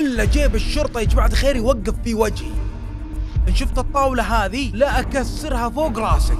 إلا جيب الشرطة يا جماعة الخير يوقف في وجهي إن شفت الطاولة هذه لا أكسرها فوق راسك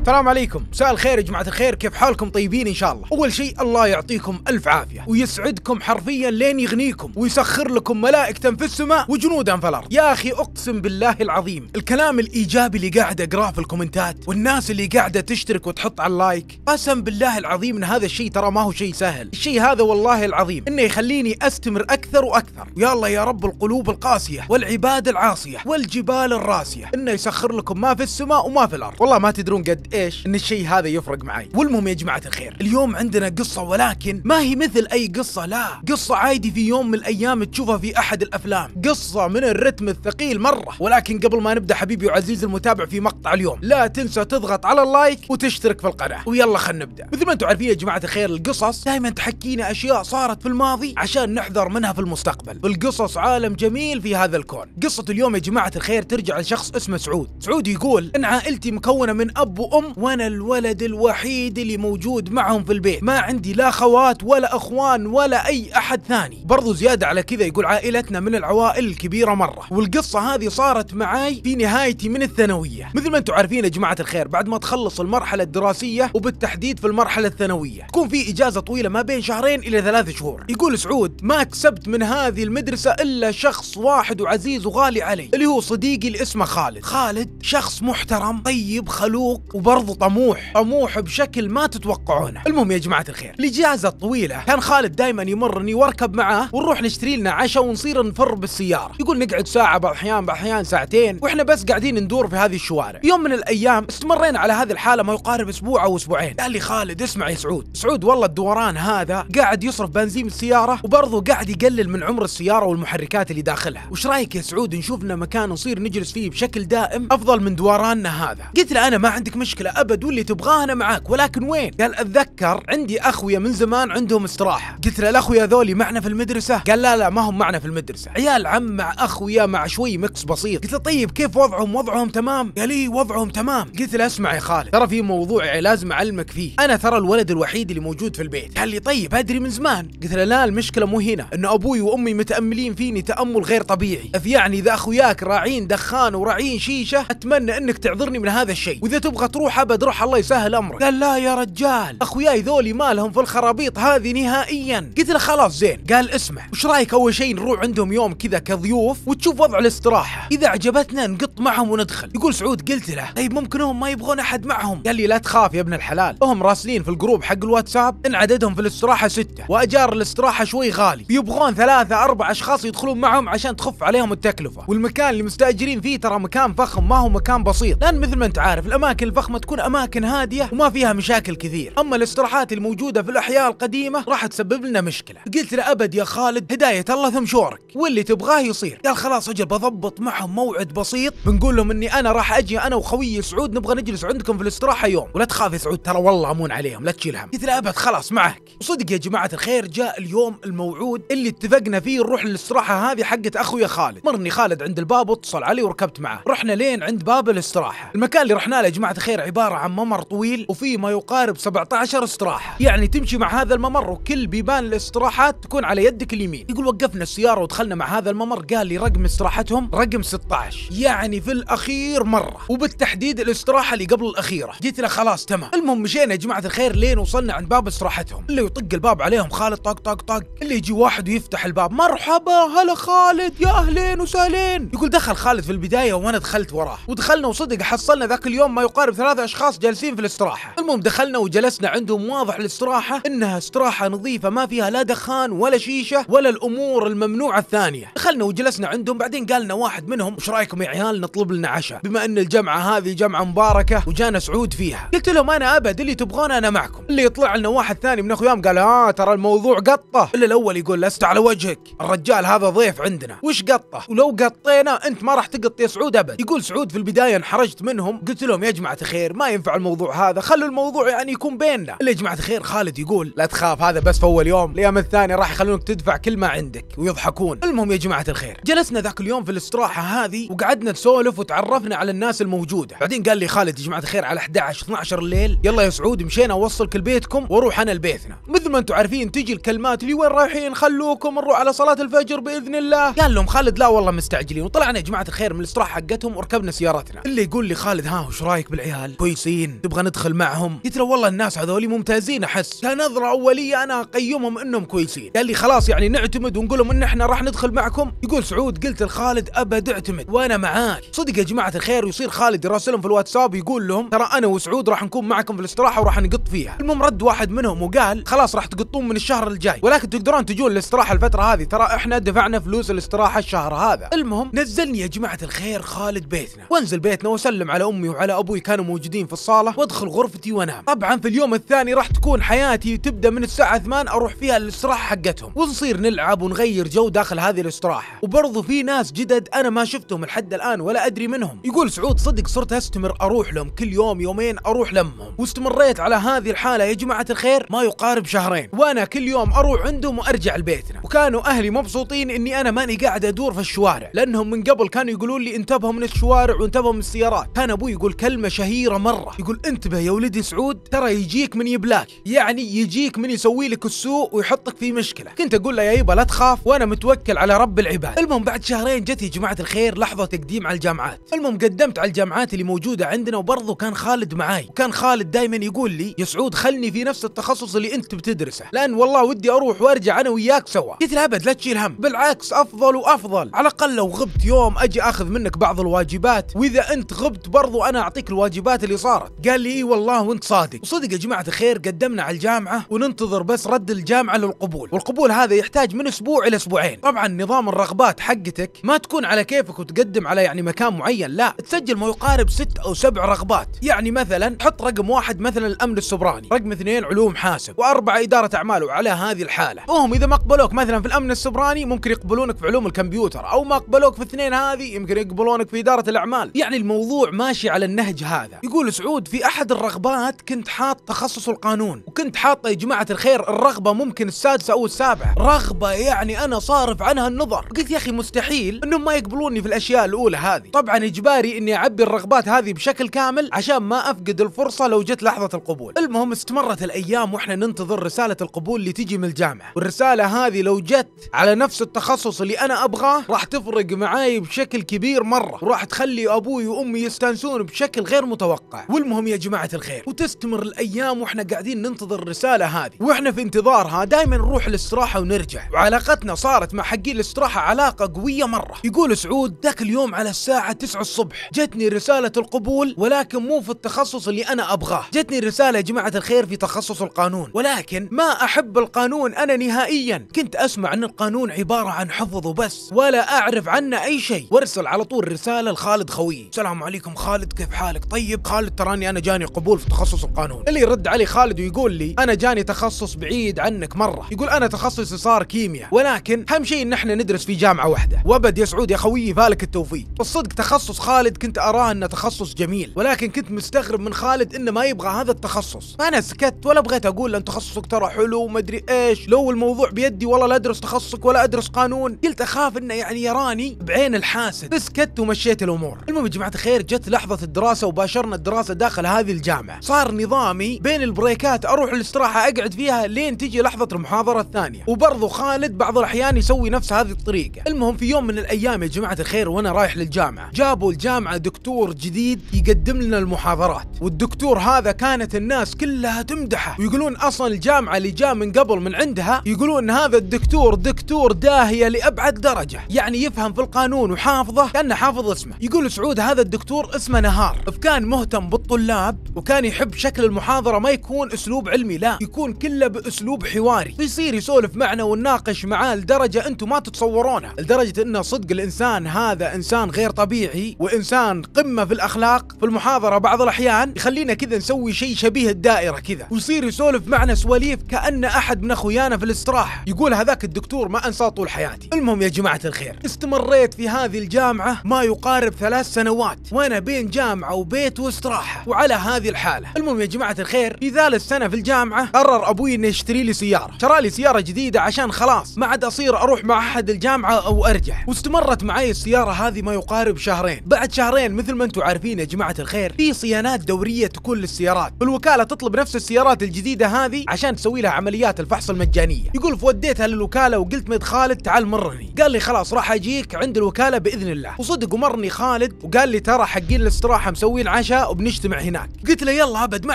السلام عليكم مساء الخير يا جماعه الخير كيف حالكم طيبين ان شاء الله اول شيء الله يعطيكم الف عافيه ويسعدكم حرفيا لين يغنيكم ويسخر لكم ملائكه في السماء وجنودا في الارض يا اخي اقسم بالله العظيم الكلام الايجابي اللي قاعد اقراه في الكومنتات والناس اللي قاعده تشترك وتحط على اللايك قسم بالله العظيم ان هذا الشيء ترى ما هو شيء سهل الشيء هذا والله العظيم انه يخليني استمر اكثر واكثر ويا الله يا رب القلوب القاسيه والعباد العاصيه والجبال الراسيه انه يسخر لكم ما في السماء وما في الارض والله ما تدرون قد ايش؟ ان الشيء هذا يفرق معي، والمهم يا جماعه الخير، اليوم عندنا قصه ولكن ما هي مثل اي قصه لا، قصه عادي في يوم من الايام تشوفها في احد الافلام، قصه من الرتم الثقيل مره، ولكن قبل ما نبدا حبيبي وعزيزي المتابع في مقطع اليوم، لا تنسى تضغط على اللايك وتشترك في القناه، ويلا خلينا نبدا، مثل ما انتم عارفين يا جماعه الخير القصص دائما تحكينا اشياء صارت في الماضي عشان نحذر منها في المستقبل، القصص عالم جميل في هذا الكون، قصه اليوم يا جماعه الخير ترجع لشخص اسمه سعود، سعود يقول ان عائلتي مكونه من اب وام الام وانا الولد الوحيد اللي موجود معهم في البيت ما عندي لا خوات ولا اخوان ولا اي احد ثاني برضو زيادة على كذا يقول عائلتنا من العوائل الكبيرة مرة والقصة هذه صارت معاي في نهايتي من الثانوية مثل ما انتم عارفين يا جماعة الخير بعد ما تخلص المرحلة الدراسية وبالتحديد في المرحلة الثانوية تكون في اجازة طويلة ما بين شهرين الى ثلاث شهور يقول سعود ما كسبت من هذه المدرسة الا شخص واحد وعزيز وغالي علي اللي هو صديقي اللي اسمه خالد خالد شخص محترم طيب خلوق وب وبرضه طموح طموح بشكل ما تتوقعونه المهم يا جماعه الخير الاجازه الطويله كان خالد دائما يمرني واركب معاه ونروح نشتري لنا عشاء ونصير نفر بالسياره يقول نقعد ساعه بعض الاحيان بعض الاحيان ساعتين واحنا بس قاعدين ندور في هذه الشوارع يوم من الايام استمرينا على هذه الحاله ما يقارب اسبوع او اسبوعين قال لي خالد اسمع يا سعود سعود والله الدوران هذا قاعد يصرف بنزين السياره وبرضه قاعد يقلل من عمر السياره والمحركات اللي داخلها وش رايك يا سعود نشوف لنا مكان نصير نجلس فيه بشكل دائم افضل من دوراننا هذا قلت له انا ما عندك مشكله مشكله ابد واللي تبغاه انا معاك ولكن وين قال اتذكر عندي اخويا من زمان عندهم استراحه قلت له الاخويا ذولي معنا في المدرسه قال لا لا ما هم معنا في المدرسه عيال عم مع اخويا مع شوي مكس بسيط قلت له طيب كيف وضعهم وضعهم تمام قال لي إيه، وضعهم تمام قلت له اسمع يا خالد ترى في موضوع لازم اعلمك فيه انا ترى الولد الوحيد اللي موجود في البيت قال لي طيب ادري من زمان قلت له لا المشكله مو هنا ان ابوي وامي متاملين فيني تامل غير طبيعي يعني اذا اخوياك راعين دخان وراعين شيشه اتمنى انك تعذرني من هذا الشيء واذا تبغى تروح حبد روح الله يسهل امرك قال لا يا رجال اخوياي ذولي مالهم في الخرابيط هذه نهائيا قلت له خلاص زين قال اسمع وش رايك اول شيء نروح عندهم يوم كذا كضيوف وتشوف وضع الاستراحه اذا عجبتنا نقط معهم وندخل يقول سعود قلت له طيب ممكن هم ما يبغون احد معهم قال لي لا تخاف يا ابن الحلال هم راسلين في الجروب حق الواتساب ان عددهم في الاستراحه سته واجار الاستراحه شوي غالي يبغون ثلاثه اربع اشخاص يدخلون معهم عشان تخف عليهم التكلفه والمكان اللي مستاجرين فيه ترى مكان فخم ما هو مكان بسيط لان مثل ما انت عارف الاماكن الفخمه تكون اماكن هاديه وما فيها مشاكل كثير اما الاستراحات الموجوده في الاحياء القديمه راح تسبب لنا مشكله قلت له ابد يا خالد هدايه الله ثم شورك واللي تبغاه يصير قال خلاص اجل بضبط معهم موعد بسيط بنقول لهم اني انا راح اجي انا وخويي سعود نبغى نجلس عندكم في الاستراحه يوم ولا تخاف يا سعود ترى والله امون عليهم لا تشيل هم قلت له ابد خلاص معك وصدق يا جماعه الخير جاء اليوم الموعود اللي اتفقنا فيه نروح للاستراحه هذه حقت اخويا خالد مرني خالد عند الباب واتصل علي وركبت معه رحنا لين عند باب الاستراحه المكان اللي رحنا له يا جماعه الخير عبارة عن ممر طويل وفيه ما يقارب 17 استراحة يعني تمشي مع هذا الممر وكل بيبان الاستراحات تكون على يدك اليمين يقول وقفنا السيارة ودخلنا مع هذا الممر قال لي رقم استراحتهم رقم 16 يعني في الأخير مرة وبالتحديد الاستراحة اللي قبل الأخيرة جيت له خلاص تمام المهم مشينا يا جماعة الخير لين وصلنا عند باب استراحتهم اللي يطق الباب عليهم خالد طق طق طق اللي يجي واحد ويفتح الباب مرحبا هلا خالد يا أهلين وسهلين يقول دخل خالد في البداية وأنا دخلت وراه ودخلنا وصدق حصلنا ذاك اليوم ما يقارب ثلاثة ثلاثة أشخاص جالسين في الاستراحة المهم دخلنا وجلسنا عندهم واضح الاستراحة إنها استراحة نظيفة ما فيها لا دخان ولا شيشة ولا الأمور الممنوعة الثانية دخلنا وجلسنا عندهم بعدين قالنا واحد منهم وش رايكم يا عيال نطلب لنا عشاء بما أن الجمعة هذه جمعة مباركة وجانا سعود فيها قلت لهم أنا أبد اللي تبغونه أنا معكم اللي يطلع لنا واحد ثاني من أخويام قال آه ترى الموضوع قطة إلا الأول يقول لست على وجهك الرجال هذا ضيف عندنا وش قطة ولو قطينا أنت ما راح تقط يا سعود أبد يقول سعود في البداية انحرجت منهم قلت لهم يا جماعة خير الخير ما ينفع الموضوع هذا خلوا الموضوع يعني يكون بيننا اللي يا جماعه الخير خالد يقول لا تخاف هذا بس في اول يوم اليوم الثاني راح يخلونك تدفع كل ما عندك ويضحكون المهم يا جماعه الخير جلسنا ذاك اليوم في الاستراحه هذه وقعدنا نسولف وتعرفنا على الناس الموجوده بعدين قال لي خالد يا جماعه الخير على 11 12 الليل يلا يا سعود مشينا اوصلك لبيتكم واروح انا لبيتنا مثل ما انتم عارفين تجي الكلمات اللي وين رايحين خلوكم نروح على صلاه الفجر باذن الله قال لهم خالد لا والله مستعجلين وطلعنا يا جماعه الخير من الاستراحه حقتهم وركبنا سيارتنا اللي يقول لي خالد ها وش رايك بالعيال العمل كويسين تبغى ندخل معهم قلت له والله الناس هذولي ممتازين احس كنظره اوليه انا اقيمهم انهم كويسين قال لي خلاص يعني نعتمد ونقول لهم ان احنا راح ندخل معكم يقول سعود قلت لخالد ابد اعتمد وانا معاك صدق يا جماعه الخير ويصير خالد يراسلهم في الواتساب يقول لهم ترى انا وسعود راح نكون معكم في الاستراحه وراح نقط فيها المهم رد واحد منهم وقال خلاص راح تقطون من الشهر الجاي ولكن تقدرون تجون الاستراحه الفتره هذه ترى احنا دفعنا فلوس الاستراحه الشهر هذا المهم نزلني يا جماعه الخير خالد بيتنا وانزل بيتنا وسلم على امي وعلى ابوي كانوا موجودين موجودين في الصاله وادخل غرفتي وانام طبعا في اليوم الثاني راح تكون حياتي تبدا من الساعه 8 اروح فيها الاستراحه حقتهم ونصير نلعب ونغير جو داخل هذه الاستراحه وبرضو في ناس جدد انا ما شفتهم لحد الان ولا ادري منهم يقول سعود صدق صرت استمر اروح لهم كل يوم يومين اروح لمهم واستمريت على هذه الحاله يا جماعه الخير ما يقارب شهرين وانا كل يوم اروح عندهم وارجع لبيتنا وكانوا اهلي مبسوطين اني انا ماني قاعد ادور في الشوارع لانهم من قبل كانوا يقولون لي انتبهوا من الشوارع وانتبهوا من السيارات كان ابوي يقول كلمه شهيره كبيره مره يقول انتبه يا ولدي سعود ترى يجيك من يبلاك يعني يجيك من يسوي لك السوء ويحطك في مشكله كنت اقول له يا يبا لا تخاف وانا متوكل على رب العباد المهم بعد شهرين جت يا جماعه الخير لحظه تقديم على الجامعات المهم قدمت على الجامعات اللي موجوده عندنا وبرضه كان خالد معاي وكان خالد دائما يقول لي يا سعود خلني في نفس التخصص اللي انت بتدرسه لان والله ودي اروح وارجع انا وياك سوا قلت له ابد لا تشيل هم بالعكس افضل وافضل على الاقل لو غبت يوم اجي اخذ منك بعض الواجبات واذا انت غبت برضو انا اعطيك الواجبات الحملات اللي صارت قال لي اي والله وانت صادق وصدق يا جماعه الخير قدمنا على الجامعه وننتظر بس رد الجامعه للقبول والقبول هذا يحتاج من اسبوع الى اسبوعين طبعا نظام الرغبات حقتك ما تكون على كيفك وتقدم على يعني مكان معين لا تسجل ما يقارب ست او سبع رغبات يعني مثلا حط رقم واحد مثلا الامن السبراني رقم اثنين علوم حاسب واربعه اداره اعمال وعلى هذه الحاله وهم اذا ما قبلوك مثلا في الامن السبراني ممكن يقبلونك في علوم الكمبيوتر او ما قبلوك في الاثنين هذه يمكن يقبلونك في اداره الاعمال يعني الموضوع ماشي على النهج هذا يقول سعود في احد الرغبات كنت حاط تخصص القانون وكنت حاطه يا جماعه الخير الرغبه ممكن السادسه او السابعه رغبه يعني انا صارف عنها النظر قلت يا اخي مستحيل انهم ما يقبلوني في الاشياء الاولى هذه طبعا اجباري اني اعبي الرغبات هذه بشكل كامل عشان ما افقد الفرصه لو جت لحظه القبول المهم استمرت الايام واحنا ننتظر رساله القبول اللي تجي من الجامعه والرساله هذه لو جت على نفس التخصص اللي انا ابغاه راح تفرق معاي بشكل كبير مره وراح تخلي ابوي وامي يستانسون بشكل غير متوقع متوقع والمهم يا جماعة الخير وتستمر الأيام وإحنا قاعدين ننتظر الرسالة هذه وإحنا في انتظارها دائما نروح الاستراحة ونرجع وعلاقتنا صارت مع حقين الاستراحة علاقة قوية مرة يقول سعود ذاك اليوم على الساعة 9 الصبح جتني رسالة القبول ولكن مو في التخصص اللي أنا أبغاه جتني رسالة يا جماعة الخير في تخصص القانون ولكن ما أحب القانون أنا نهائيا كنت أسمع أن القانون عبارة عن حفظ وبس ولا أعرف عنه أي شيء وارسل على طول رسالة لخالد خوي السلام عليكم خالد كيف حالك طيب خالد تراني انا جاني قبول في تخصص القانون اللي يرد علي خالد ويقول لي انا جاني تخصص بعيد عنك مره يقول انا تخصصي صار كيمياء ولكن اهم شيء ان احنا ندرس في جامعه واحده وابد يا سعود يا خويي فالك التوفيق الصدق تخصص خالد كنت اراه انه تخصص جميل ولكن كنت مستغرب من خالد انه ما يبغى هذا التخصص فانا سكت ولا بغيت اقول ان تخصصك ترى حلو ومدري ايش لو الموضوع بيدي والله لا ادرس تخصصك ولا ادرس قانون قلت اخاف انه يعني يراني بعين الحاسد فسكت ومشيت الامور المهم يا جماعه الخير جت لحظه الدراسه وباشرنا الدراسه داخل هذه الجامعه صار نظامي بين البريكات اروح الاستراحه اقعد فيها لين تجي لحظه المحاضره الثانيه وبرضه خالد بعض الاحيان يسوي نفس هذه الطريقه المهم في يوم من الايام يا جماعه الخير وانا رايح للجامعه جابوا الجامعه دكتور جديد يقدم لنا المحاضرات والدكتور هذا كانت الناس كلها تمدحه ويقولون اصلا الجامعه اللي جاء من قبل من عندها يقولون هذا الدكتور دكتور داهيه لابعد درجه يعني يفهم في القانون وحافظه كانه حافظ اسمه يقول سعود هذا الدكتور اسمه نهار فكان مهتم بالطلاب وكان يحب شكل المحاضرة ما يكون أسلوب علمي لا يكون كله بأسلوب حواري يصير يسولف معنا ونناقش معاه لدرجة أنتم ما تتصورونها لدرجة أنه صدق الإنسان هذا إنسان غير طبيعي وإنسان قمة في الأخلاق في المحاضرة بعض الأحيان يخلينا كذا نسوي شيء شبيه الدائرة كذا ويصير يسولف معنا سواليف كأن أحد من أخويانا في الاستراحة يقول هذاك الدكتور ما أنساه طول حياتي المهم يا جماعة الخير استمريت في هذه الجامعة ما يقارب ثلاث سنوات وأنا بين جامعة وبيت و واستراحه وعلى هذه الحاله المهم يا جماعه الخير في ثالث سنه في الجامعه قرر ابوي انه يشتري لي سياره شرى لي سياره جديده عشان خلاص ما عاد اصير اروح مع احد الجامعه او ارجع واستمرت معي السياره هذه ما يقارب شهرين بعد شهرين مثل ما انتم عارفين يا جماعه الخير في صيانات دوريه تكون للسيارات الوكاله تطلب نفس السيارات الجديده هذه عشان تسوي لها عمليات الفحص المجانيه يقول فوديتها للوكاله وقلت مد خالد تعال مرني قال لي خلاص راح اجيك عند الوكاله باذن الله وصدق ومرني خالد وقال لي ترى حقين الاستراحه مسوين عشاء وبنجتمع هناك قلت له يلا ابد ما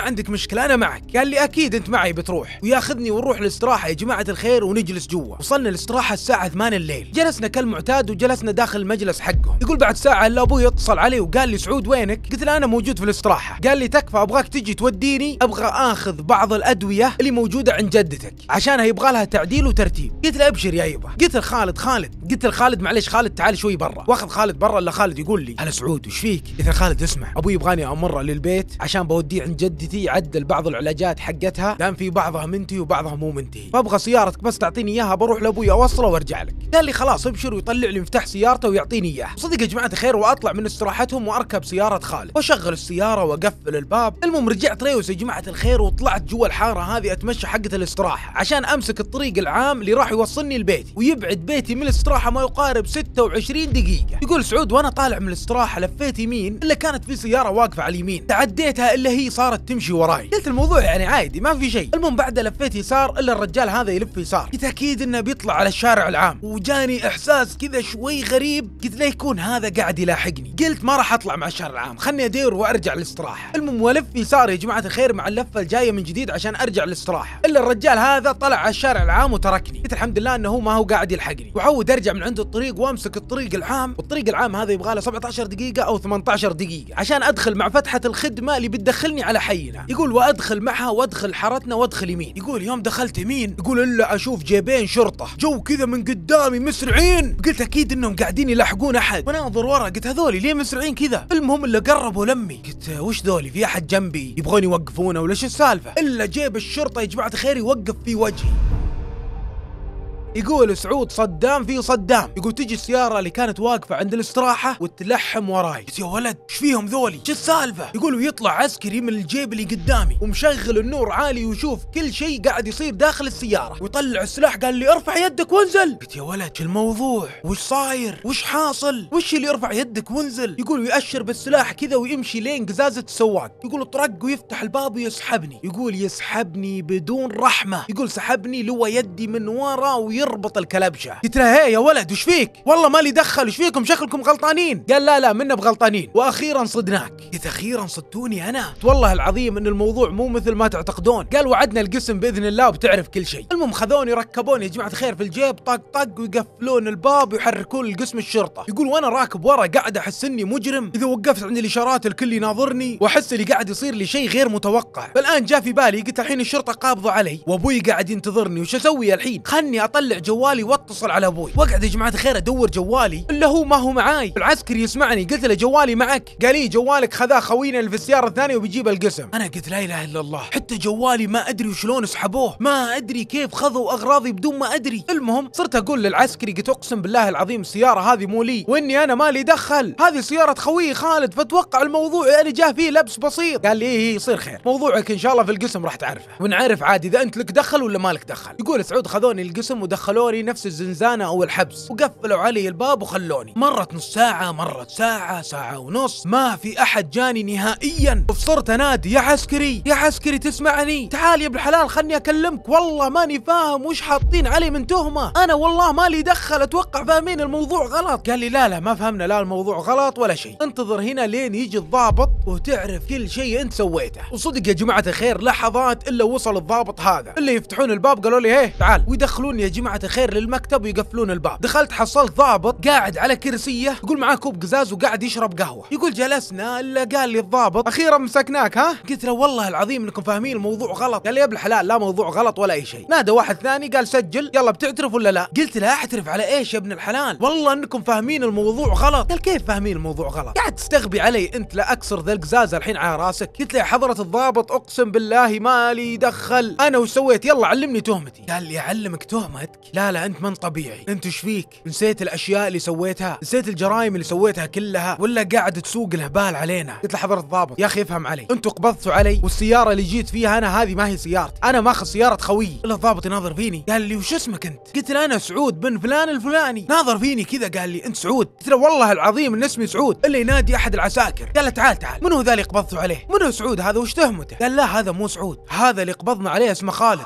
عندك مشكله انا معك قال لي اكيد انت معي بتروح وياخذني ونروح الاستراحه يا جماعه الخير ونجلس جوا وصلنا الاستراحه الساعه 8 الليل جلسنا كالمعتاد وجلسنا داخل المجلس حقهم يقول بعد ساعه الا ابوي اتصل علي وقال لي سعود وينك قلت له انا موجود في الاستراحه قال لي تكفى ابغاك تجي توديني ابغى اخذ بعض الادويه اللي موجوده عند جدتك عشانها يبغى لها تعديل وترتيب قلت له ابشر يا يبا قلت لخالد خالد قلت لخالد معلش خالد تعال شوي برا واخذ خالد برا الا خالد يقول لي هلا سعود وش فيك قلت خالد اسمع ابوي يبغاني مرة للبيت عشان بوديه عند جدتي يعدل بعض العلاجات حقتها لان في بعضها منتهي وبعضها مو منتهي فابغى سيارتك بس تعطيني اياها بروح لابوي اوصله وارجع لك قال لي خلاص ابشر ويطلع لي مفتاح سيارته ويعطيني اياه صدق يا جماعة الخير واطلع من استراحتهم واركب سيارة خالد واشغل السيارة واقفل الباب المهم رجعت ريوس يا جماعة الخير وطلعت جوا الحارة هذه اتمشى حقة الاستراحة عشان امسك الطريق العام اللي راح يوصلني لبيتي ويبعد بيتي من الاستراحة ما يقارب 26 دقيقة يقول سعود وانا طالع من الاستراحة لفيت يمين الا كانت في سيارة واقفة على اليمين تعديتها الا هي صارت تمشي وراي قلت الموضوع يعني عادي ما في شيء المهم بعد لفيت يسار الا الرجال هذا يلف يسار كنت اكيد انه بيطلع على الشارع العام وجاني احساس كذا شوي غريب قلت لا يكون هذا قاعد يلاحقني قلت ما راح اطلع مع الشارع العام خلني ادير وارجع للاستراحه المهم والف يسار يا جماعه الخير مع اللفه الجايه من جديد عشان ارجع للاستراحه الا الرجال هذا طلع على الشارع العام وتركني قلت الحمد لله انه هو ما هو قاعد يلحقني وعود ارجع من عند الطريق وامسك الطريق العام والطريق العام هذا يبغى له 17 دقيقه او 18 دقيقه عشان ادخل مع فتحة الخدمة اللي بتدخلني على حينا يقول وأدخل معها وأدخل حارتنا وأدخل يمين يقول يوم دخلت يمين يقول إلا أشوف جيبين شرطة جو كذا من قدامي مسرعين قلت أكيد إنهم قاعدين يلاحقون أحد وأناظر ورا قلت هذولي ليه مسرعين كذا المهم اللي قربوا لمي قلت وش ذولي في أحد جنبي يبغون يوقفونه ولا شو السالفة إلا جيب الشرطة يا جماعة خير يوقف في وجهي يقول سعود صدام في صدام يقول تجي السياره اللي كانت واقفه عند الاستراحه وتلحم وراي قلت يا ولد ايش فيهم ذولي شو السالفه يقول ويطلع عسكري من الجيب اللي قدامي ومشغل النور عالي ويشوف كل شيء قاعد يصير داخل السياره ويطلع السلاح قال لي ارفع يدك وانزل قلت يا ولد شو الموضوع وش صاير وش حاصل وش اللي يرفع يدك وانزل يقول ويأشر بالسلاح كذا ويمشي لين قزازه السواق يقول طرق ويفتح الباب ويسحبني يقول يسحبني بدون رحمه يقول سحبني لو يدي من ورا وي يربط الكلبشه قلت له هي يا ولد وش فيك والله مالي دخل وش فيكم شكلكم غلطانين قال لا لا منا بغلطانين واخيرا صدناك قلت اخيرا صدتوني انا والله العظيم ان الموضوع مو مثل ما تعتقدون قال وعدنا القسم باذن الله وبتعرف كل شيء المهم خذوني ركبوني يا جماعه الخير في الجيب طق طق ويقفلون الباب ويحركون القسم الشرطه يقول وانا راكب ورا قاعد احس اني مجرم اذا وقفت عند الاشارات الكل يناظرني واحس اللي قاعد يصير لي شيء غير متوقع فالان جاء في بالي قلت الحين الشرطه قابضوا علي وابوي قاعد ينتظرني وش اسوي الحين خلني اطلع جوالي واتصل على ابوي واقعد يا جماعه الخير ادور جوالي الا هو ما هو معاي العسكري يسمعني قلت له جوالي معك قال لي جوالك خذاه خوينا اللي في السياره الثانيه وبيجيب القسم انا قلت لا اله الا الله حتى جوالي ما ادري وشلون سحبوه ما ادري كيف خذوا اغراضي بدون ما ادري المهم صرت اقول للعسكري قلت اقسم بالله العظيم السياره هذه مو لي واني انا مالي دخل هذه سياره خويي خالد فتوقع الموضوع يعني جاه فيه لبس بسيط قال لي إيه، إيه، يصير خير موضوعك ان شاء الله في القسم راح تعرفه ونعرف عاد اذا انت لك دخل ولا مالك دخل يقول سعود خذوني القسم ودخل دخلوني نفس الزنزانة أو الحبس وقفلوا علي الباب وخلوني مرت نص ساعة مرت ساعة ساعة ونص ما في أحد جاني نهائيا وصرت أنادي يا عسكري يا عسكري تسمعني تعال يا ابن الحلال خلني أكلمك والله ماني فاهم وش حاطين علي من تهمة أنا والله مالي دخل أتوقع فاهمين الموضوع غلط قال لي لا لا ما فهمنا لا الموضوع غلط ولا شيء انتظر هنا لين يجي الضابط وتعرف كل شيء أنت سويته وصدق يا جماعة الخير لحظات إلا وصل الضابط هذا اللي يفتحون الباب قالوا لي هيه تعال ويدخلوني يا جماعة جماعه الخير للمكتب ويقفلون الباب دخلت حصلت ضابط قاعد على كرسيه يقول معاه كوب قزاز وقاعد يشرب قهوه يقول جلسنا الا قال لي الضابط اخيرا مسكناك ها قلت له والله العظيم انكم فاهمين الموضوع غلط قال لي يا ابن الحلال لا موضوع غلط ولا اي شيء نادى واحد ثاني قال سجل يلا بتعترف ولا لا قلت له اعترف على ايش يا ابن الحلال والله انكم فاهمين الموضوع غلط قال كيف فاهمين الموضوع غلط قاعد تستغبي علي انت لا اكسر ذا القزاز الحين على راسك قلت له يا حضره الضابط اقسم بالله ما لي دخل انا وش سويت يلا علمني تهمتي قال لي اعلمك تهمه حياتك لا لا انت من طبيعي انت ايش فيك نسيت الاشياء اللي سويتها نسيت الجرائم اللي سويتها كلها ولا قاعد تسوق الهبال علينا قلت له حضرة الضابط يا اخي افهم علي انتوا قبضتوا علي والسياره اللي جيت فيها انا هذه ما هي سيارتي انا ماخذ سياره خويي الا الضابط يناظر فيني قال لي وش اسمك انت قلت له انا سعود بن فلان الفلاني ناظر فيني كذا قال لي انت سعود قلت له والله العظيم ان اسمي سعود الا ينادي احد العساكر قال له تعال تعال من هو ذا اللي قبضتوا عليه من هو سعود هذا وش تهمته قال لا هذا مو سعود هذا اللي قبضنا عليه اسمه خالد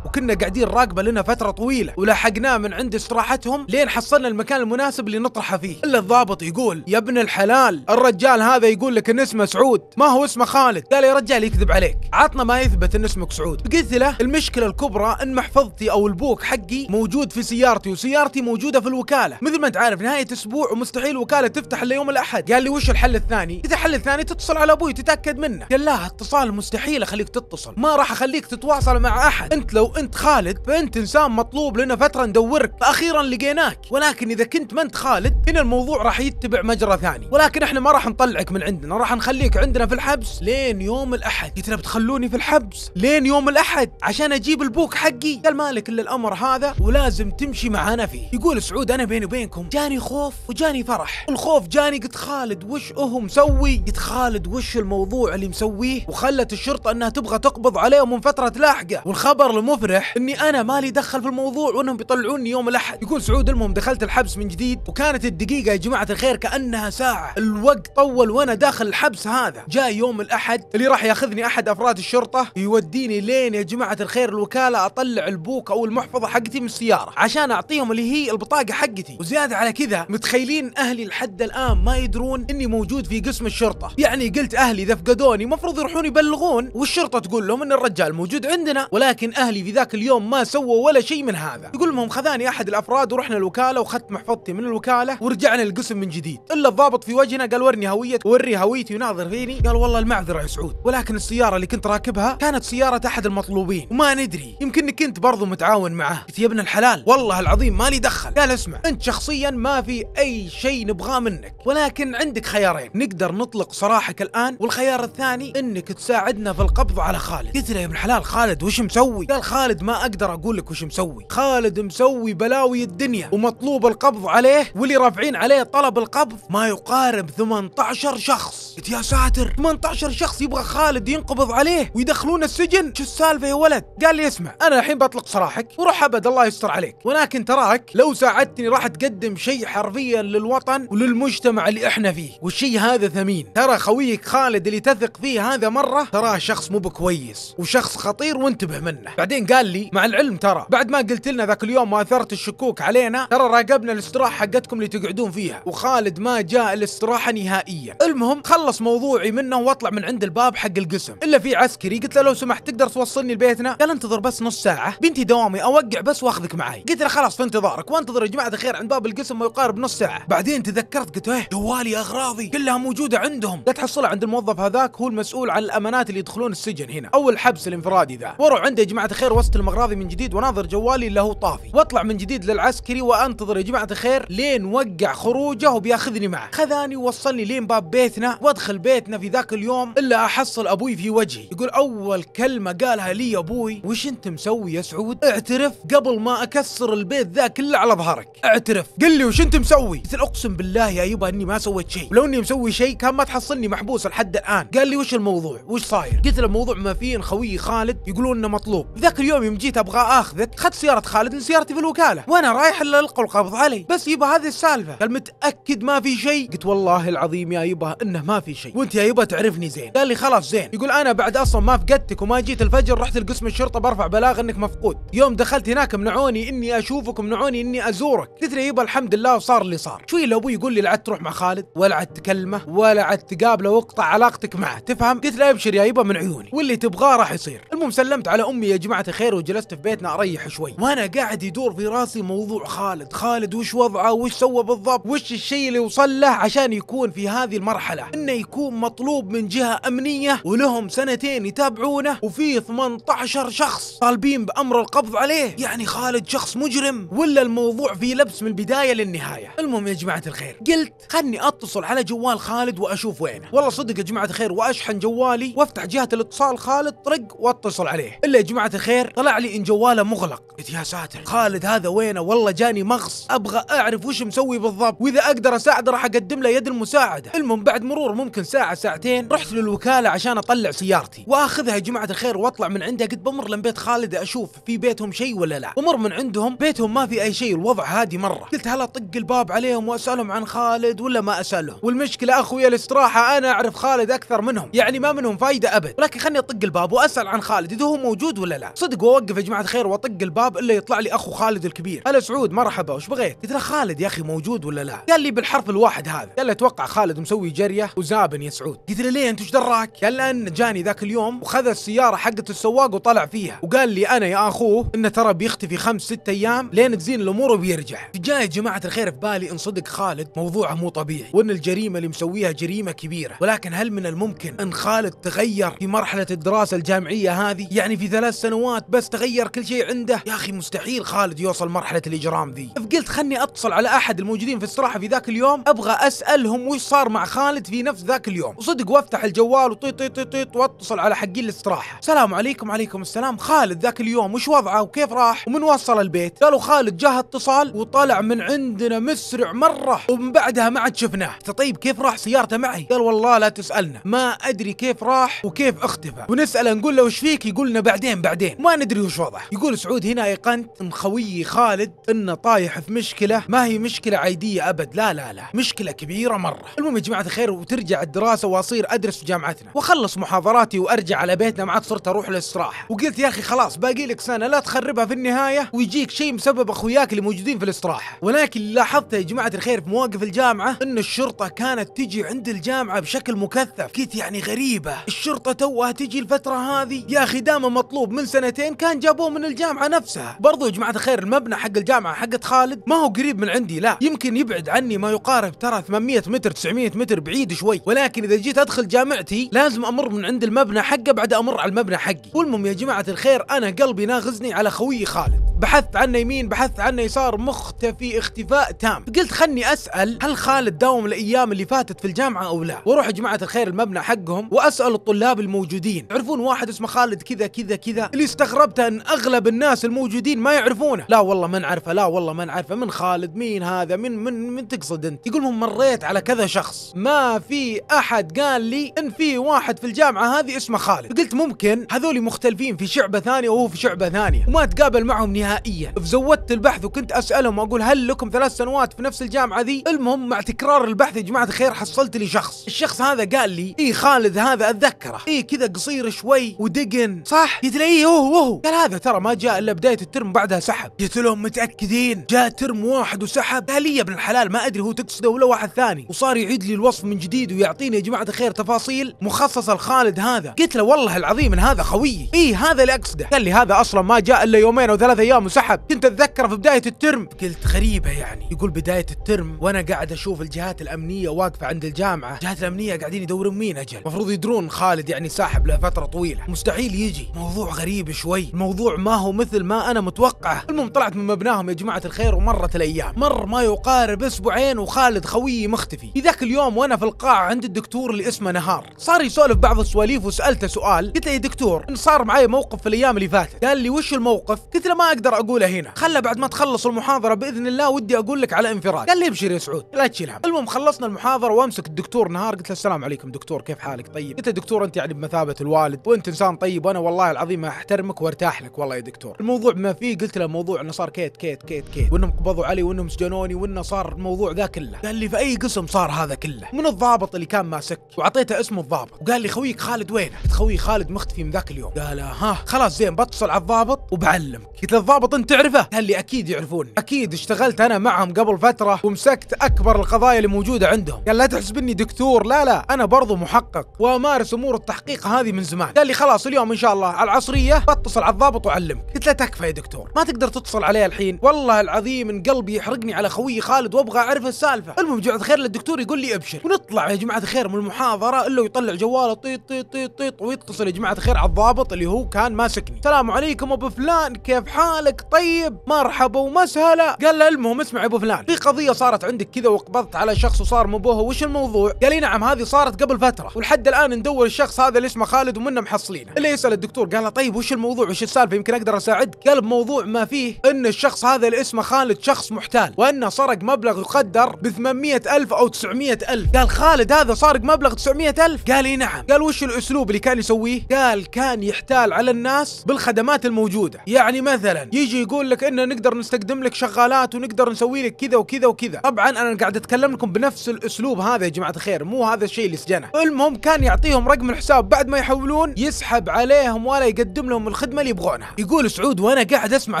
وكنا قاعدين راقبه لنا فتره طويله ولحقناه من عند استراحتهم لين حصلنا المكان المناسب اللي نطرحه فيه الا الضابط يقول يا ابن الحلال الرجال هذا يقول لك ان اسمه سعود ما هو اسمه خالد قال يا رجال يكذب عليك عطنا ما يثبت ان اسمك سعود قلت له المشكله الكبرى ان محفظتي او البوك حقي موجود في سيارتي وسيارتي موجوده في الوكاله مثل ما انت عارف نهايه اسبوع ومستحيل الوكاله تفتح الا يوم الاحد قال لي وش الحل الثاني اذا الحل الثاني تتصل على ابوي تتاكد منه قال لا اتصال مستحيل اخليك تتصل ما راح اخليك تتواصل مع احد انت لو انت انت خالد فانت انسان مطلوب لنا فتره ندورك فاخيرا لقيناك ولكن اذا كنت ما انت خالد هنا الموضوع راح يتبع مجرى ثاني ولكن احنا ما راح نطلعك من عندنا راح نخليك عندنا في الحبس لين يوم الاحد قلت له بتخلوني في الحبس لين يوم الاحد عشان اجيب البوك حقي قال مالك الا الامر هذا ولازم تمشي معانا فيه يقول سعود انا بيني وبينكم جاني خوف وجاني فرح الخوف جاني قلت خالد وش هو مسوي قلت خالد وش الموضوع اللي مسويه وخلت الشرطه انها تبغى تقبض عليه من فتره لاحقه والخبر المفرح المرح اني انا مالي دخل في الموضوع وانهم بيطلعوني يوم الاحد يقول سعود المهم دخلت الحبس من جديد وكانت الدقيقه يا جماعه الخير كانها ساعه الوقت طول وانا داخل الحبس هذا جاي يوم الاحد اللي راح ياخذني احد افراد الشرطه يوديني لين يا جماعه الخير الوكاله اطلع البوك او المحفظه حقتي من السياره عشان اعطيهم اللي هي البطاقه حقتي وزياده على كذا متخيلين اهلي لحد الان ما يدرون اني موجود في قسم الشرطه يعني قلت اهلي اذا فقدوني المفروض يروحون يبلغون والشرطه تقول لهم ان الرجال موجود عندنا ولكن اهلي في ذاك اليوم ما سوى ولا شيء من هذا يقول لهم خذاني احد الافراد ورحنا الوكاله واخذت محفظتي من الوكاله ورجعنا القسم من جديد الا الضابط في وجهنا قال ورني هويتك وري هويتي وناظر فيني قال والله المعذره يا سعود ولكن السياره اللي كنت راكبها كانت سياره احد المطلوبين وما ندري يمكن كنت برضو متعاون معاه قلت يا ابن الحلال والله العظيم مالي دخل قال اسمع انت شخصيا ما في اي شيء نبغاه منك ولكن عندك خيارين نقدر نطلق سراحك الان والخيار الثاني انك تساعدنا في القبض على خالد قلت له يا ابن الحلال خالد وش مسوي قال خالد خالد ما اقدر اقول لك وش مسوي خالد مسوي بلاوي الدنيا ومطلوب القبض عليه واللي رافعين عليه طلب القبض ما يقارب 18 شخص يا ساتر 18 شخص يبغى خالد ينقبض عليه ويدخلون السجن شو السالفه يا ولد قال لي اسمع انا الحين بطلق سراحك وروح ابد الله يستر عليك ولكن تراك لو ساعدتني راح تقدم شيء حرفيا للوطن وللمجتمع اللي احنا فيه والشيء هذا ثمين ترى خويك خالد اللي تثق فيه هذا مره تراه شخص مو بكويس وشخص خطير وانتبه منه بعدين قال قال لي مع العلم ترى بعد ما قلت لنا ذاك اليوم واثرت الشكوك علينا ترى راقبنا الاستراحه حقتكم اللي تقعدون فيها وخالد ما جاء الاستراحه نهائيا المهم خلص موضوعي منه واطلع من عند الباب حق القسم الا في عسكري قلت له لو سمحت تقدر توصلني لبيتنا قال انتظر بس نص ساعه بنتي دوامي اوقع بس واخذك معي قلت له خلاص في انتظارك وانتظر يا جماعه الخير عند باب القسم ما يقارب نص ساعه بعدين تذكرت قلت ايه جوالي اغراضي كلها موجوده عندهم لا تحصلها عند الموظف هذاك هو المسؤول عن الامانات اللي يدخلون السجن هنا او الحبس الانفرادي ذا وروح عنده يا جماعه الخير مؤسسه المغراضي من جديد واناظر جوالي اللي هو طافي واطلع من جديد للعسكري وانتظر يا جماعه الخير لين وقع خروجه وبياخذني معه خذاني ووصلني لين باب بيتنا وادخل بيتنا في ذاك اليوم الا احصل ابوي في وجهي يقول اول كلمه قالها لي ابوي وش انت مسوي يا سعود اعترف قبل ما اكسر البيت ذا كله على ظهرك اعترف قل لي وش انت مسوي قلت اقسم بالله يا يبا اني ما سويت شيء ولو اني مسوي شيء كان ما تحصلني محبوس لحد الان قال لي وش الموضوع وش صاير قلت له الموضوع ما فيه خويي خالد يقولون انه مطلوب ذاك اليوم اليوم يوم جيت ابغى اخذك اخذت سياره خالد من سيارتي في الوكاله وانا رايح الا القى القبض علي بس يبا هذه السالفه قال متاكد ما في شيء قلت والله العظيم يا يبا انه ما في شيء وانت يا يبا تعرفني زين قال لي خلاص زين يقول انا بعد اصلا ما فقدتك وما جيت الفجر رحت لقسم الشرطه برفع بلاغ انك مفقود يوم دخلت هناك منعوني اني اشوفك منعوني اني ازورك قلت له يبا الحمد لله وصار اللي صار شوي لو ابوي يقول لي لا عاد تروح مع خالد ولا عاد تكلمه ولا عاد تقابله واقطع علاقتك معه تفهم قلت له ابشر يا يبا من عيوني واللي تبغاه راح يصير المهم سلمت على امي يا جماعه خير وجلست في بيتنا اريح شوي وانا قاعد يدور في راسي موضوع خالد خالد وش وضعه وش سوى بالضبط وش الشيء اللي وصل له عشان يكون في هذه المرحله انه يكون مطلوب من جهه امنيه ولهم سنتين يتابعونه وفي 18 شخص طالبين بامر القبض عليه يعني خالد شخص مجرم ولا الموضوع في لبس من البدايه للنهايه المهم يا جماعه الخير قلت خلني اتصل على جوال خالد واشوف وينه والله صدق يا جماعه الخير واشحن جوالي وافتح جهه الاتصال خالد طرق واتصل عليه الا يا جماعه الخير طلع لي ان جواله مغلق قلت يا ساتر خالد هذا وينه والله جاني مغص ابغى اعرف وش مسوي بالضبط واذا اقدر اساعده راح اقدم له يد المساعده المهم بعد مرور ممكن ساعه ساعتين رحت للوكاله عشان اطلع سيارتي واخذها يا جماعه الخير واطلع من عندها قلت بمر بيت خالد اشوف في بيتهم شيء ولا لا بمر من عندهم بيتهم ما في اي شيء الوضع هادي مره قلت هلا طق الباب عليهم واسالهم عن خالد ولا ما اسالهم والمشكله اخوي الاستراحه انا اعرف خالد اكثر منهم يعني ما منهم فايده ابد ولكن خلني اطق الباب واسال عن خالد اذا هو موجود ولا لا صدق واوقف يا جماعه الخير واطق الباب الا يطلع لي اخو خالد الكبير هلا سعود مرحبا وش بغيت قلت له خالد يا اخي موجود ولا لا قال لي بالحرف الواحد هذا قال لي اتوقع خالد مسوي جريه وزابن يا سعود قلت له ليه انت وش دراك قال لان جاني ذاك اليوم وخذ السياره حقت السواق وطلع فيها وقال لي انا يا اخوه انه ترى بيختفي خمس ست ايام لين تزين الامور وبيرجع جاء يا جماعه الخير في بالي ان صدق خالد موضوعه مو طبيعي وان الجريمه اللي مسويها جريمه كبيره ولكن هل من الممكن ان خالد تغير في مرحله الدراسه الجامعيه هذه يعني في ثلاث سنوات البيانات بس تغير كل شيء عنده يا اخي مستحيل خالد يوصل مرحله الاجرام ذي فقلت خلني اتصل على احد الموجودين في الصراحه في ذاك اليوم ابغى اسالهم وش صار مع خالد في نفس ذاك اليوم وصدق وافتح الجوال وطيط طيط طيط واتصل على حقين الاستراحه السلام عليكم عليكم السلام خالد ذاك اليوم وش وضعه وكيف راح ومن وصل البيت قالوا خالد جاه اتصال وطلع من عندنا مسرع مره ومن بعدها ما عاد شفناه طيب كيف راح سيارته معي قال والله لا تسالنا ما ادري كيف راح وكيف اختفى ونساله نقول له وش فيك يقول لنا بعدين بعدين ما ما ندري وش وضعه يقول سعود هنا ايقنت ان خويي خالد انه طايح في مشكله ما هي مشكله عاديه ابد لا لا لا مشكله كبيره مره المهم يا جماعه الخير وترجع الدراسه واصير ادرس في جامعتنا واخلص محاضراتي وارجع على بيتنا ما عاد صرت اروح للاستراحه وقلت يا اخي خلاص باقي لك سنه لا تخربها في النهايه ويجيك شيء مسبب اخوياك اللي موجودين في الاستراحه ولكن لاحظت يا جماعه الخير في مواقف الجامعه ان الشرطه كانت تجي عند الجامعه بشكل مكثف كيت يعني غريبه الشرطه توها تجي الفتره هذه يا اخي دام مطلوب من سنتين السنتين كان جابوه من الجامعه نفسها برضو يا جماعه الخير المبنى حق الجامعه حقت خالد ما هو قريب من عندي لا يمكن يبعد عني ما يقارب ترى 800 متر 900 متر بعيد شوي ولكن اذا جيت ادخل جامعتي لازم امر من عند المبنى حقه بعد امر على المبنى حقي والمهم يا جماعه الخير انا قلبي ناغزني على خويي خالد بحثت عنه يمين بحثت عنه يسار مختفي اختفاء تام فقلت خلني اسال هل خالد داوم الايام اللي فاتت في الجامعه او لا واروح جماعه الخير المبنى حقهم واسال الطلاب الموجودين يعرفون واحد اسمه خالد كذا كذا كذا اللي استغربته ان اغلب الناس الموجودين ما يعرفونه لا والله ما نعرفه لا والله ما نعرفه من خالد مين هذا من من من تقصد انت يقول لهم مريت على كذا شخص ما في احد قال لي ان في واحد في الجامعه هذه اسمه خالد فقلت ممكن هذول مختلفين في شعبه ثانيه وهو في شعبه ثانيه وما تقابل معهم نهائي نهائيا فزودت البحث وكنت اسالهم واقول هل لكم ثلاث سنوات في نفس الجامعه ذي المهم مع تكرار البحث يا جماعه الخير حصلت لي شخص الشخص هذا قال لي اي خالد هذا اتذكره اي كذا قصير شوي ودقن صح قلت له اي هو هو قال هذا ترى ما جاء الا بدايه الترم بعدها سحب قلت لهم متاكدين جاء ترم واحد وسحب قال لي يا ابن الحلال ما ادري هو تقصده ولا واحد ثاني وصار يعيد لي الوصف من جديد ويعطيني يا جماعه الخير تفاصيل مخصصه لخالد هذا قلت له والله العظيم ان هذا خويي اي هذا اللي اقصده قال لي هذا اصلا ما جاء الا يومين او ثلاثة ايام ايام وسحب كنت اتذكره في بدايه الترم قلت غريبه يعني يقول بدايه الترم وانا قاعد اشوف الجهات الامنيه واقفه عند الجامعه الجهات الامنيه قاعدين يدورون مين اجل المفروض يدرون خالد يعني ساحب له فتره طويله مستحيل يجي موضوع غريب شوي الموضوع ما هو مثل ما انا متوقعه المهم طلعت من مبناهم يا جماعه الخير ومرت الايام مر ما يقارب اسبوعين وخالد خويي مختفي ذاك اليوم وانا في القاعه عند الدكتور اللي اسمه نهار صار يسولف بعض السواليف وسالته سؤال قلت له يا دكتور ان صار معي موقف في الايام اللي فاتت قال لي وش الموقف قلت له ما اقدر اقدر اقوله هنا خله بعد ما تخلص المحاضره باذن الله ودي اقول لك على انفراد قال لي ابشر يا سعود لا تشيل هم المهم خلصنا المحاضره وامسك الدكتور نهار قلت له السلام عليكم دكتور كيف حالك طيب قلت دكتور انت يعني بمثابه الوالد وانت انسان طيب وانا والله العظيم احترمك وارتاح لك والله يا دكتور الموضوع ما فيه قلت له موضوع انه صار كيت كيت كيت كيت وانهم قبضوا علي وانهم سجنوني وانه صار الموضوع ذا كله قال لي في اي قسم صار هذا كله من الضابط اللي كان ماسك واعطيته اسم الضابط وقال لي خويك خالد وينه قلت خوي خالد مختفي من ذاك اليوم قال آه ها خلاص زين بتصل على الضابط وبعلمك قلت له ضابط انت تعرفه؟ قال لي اكيد يعرفوني اكيد اشتغلت انا معهم قبل فتره ومسكت اكبر القضايا اللي موجوده عندهم قال لا تحسب اني دكتور لا لا انا برضو محقق وامارس امور التحقيق هذه من زمان قال لي خلاص اليوم ان شاء الله على العصريه بتصل على الضابط واعلمك قلت له تكفى يا دكتور ما تقدر تتصل عليه الحين والله العظيم ان قلبي يحرقني على خويي خالد وابغى اعرف السالفه المهم جماعه الخير للدكتور يقول لي ابشر ونطلع يا جماعه الخير من المحاضره الا ويطلع جواله طيط طيط طيط طيط ويتصل يا جماعه الخير على الضابط اللي هو كان ماسكني السلام عليكم ابو فلان كيف حالك بالك طيب مرحبا ومسهلا قال له المهم اسمع يا ابو فلان في قضيه صارت عندك كذا وقبضت على شخص وصار مبوها وش الموضوع قال لي نعم هذه صارت قبل فتره ولحد الان ندور الشخص هذا اللي اسمه خالد ومنا محصلينه اللي يسال الدكتور قال له طيب وش الموضوع وش السالفه يمكن اقدر اساعدك قال بموضوع ما فيه ان الشخص هذا اللي اسمه خالد شخص محتال وانه سرق مبلغ يقدر ب 800000 ألف أو 900000 قال خالد هذا سارق مبلغ 900000 قال لي نعم قال وش الأسلوب اللي كان يسويه قال كان يحتال على الناس بالخدمات الموجودة يعني مثلا يجي يقول لك انه نقدر نستخدم لك شغالات ونقدر نسوي لك كذا وكذا وكذا طبعا انا قاعد اتكلم لكم بنفس الاسلوب هذا يا جماعه الخير مو هذا الشيء اللي سجنه المهم كان يعطيهم رقم الحساب بعد ما يحولون يسحب عليهم ولا يقدم لهم الخدمه اللي يبغونها يقول سعود وانا قاعد اسمع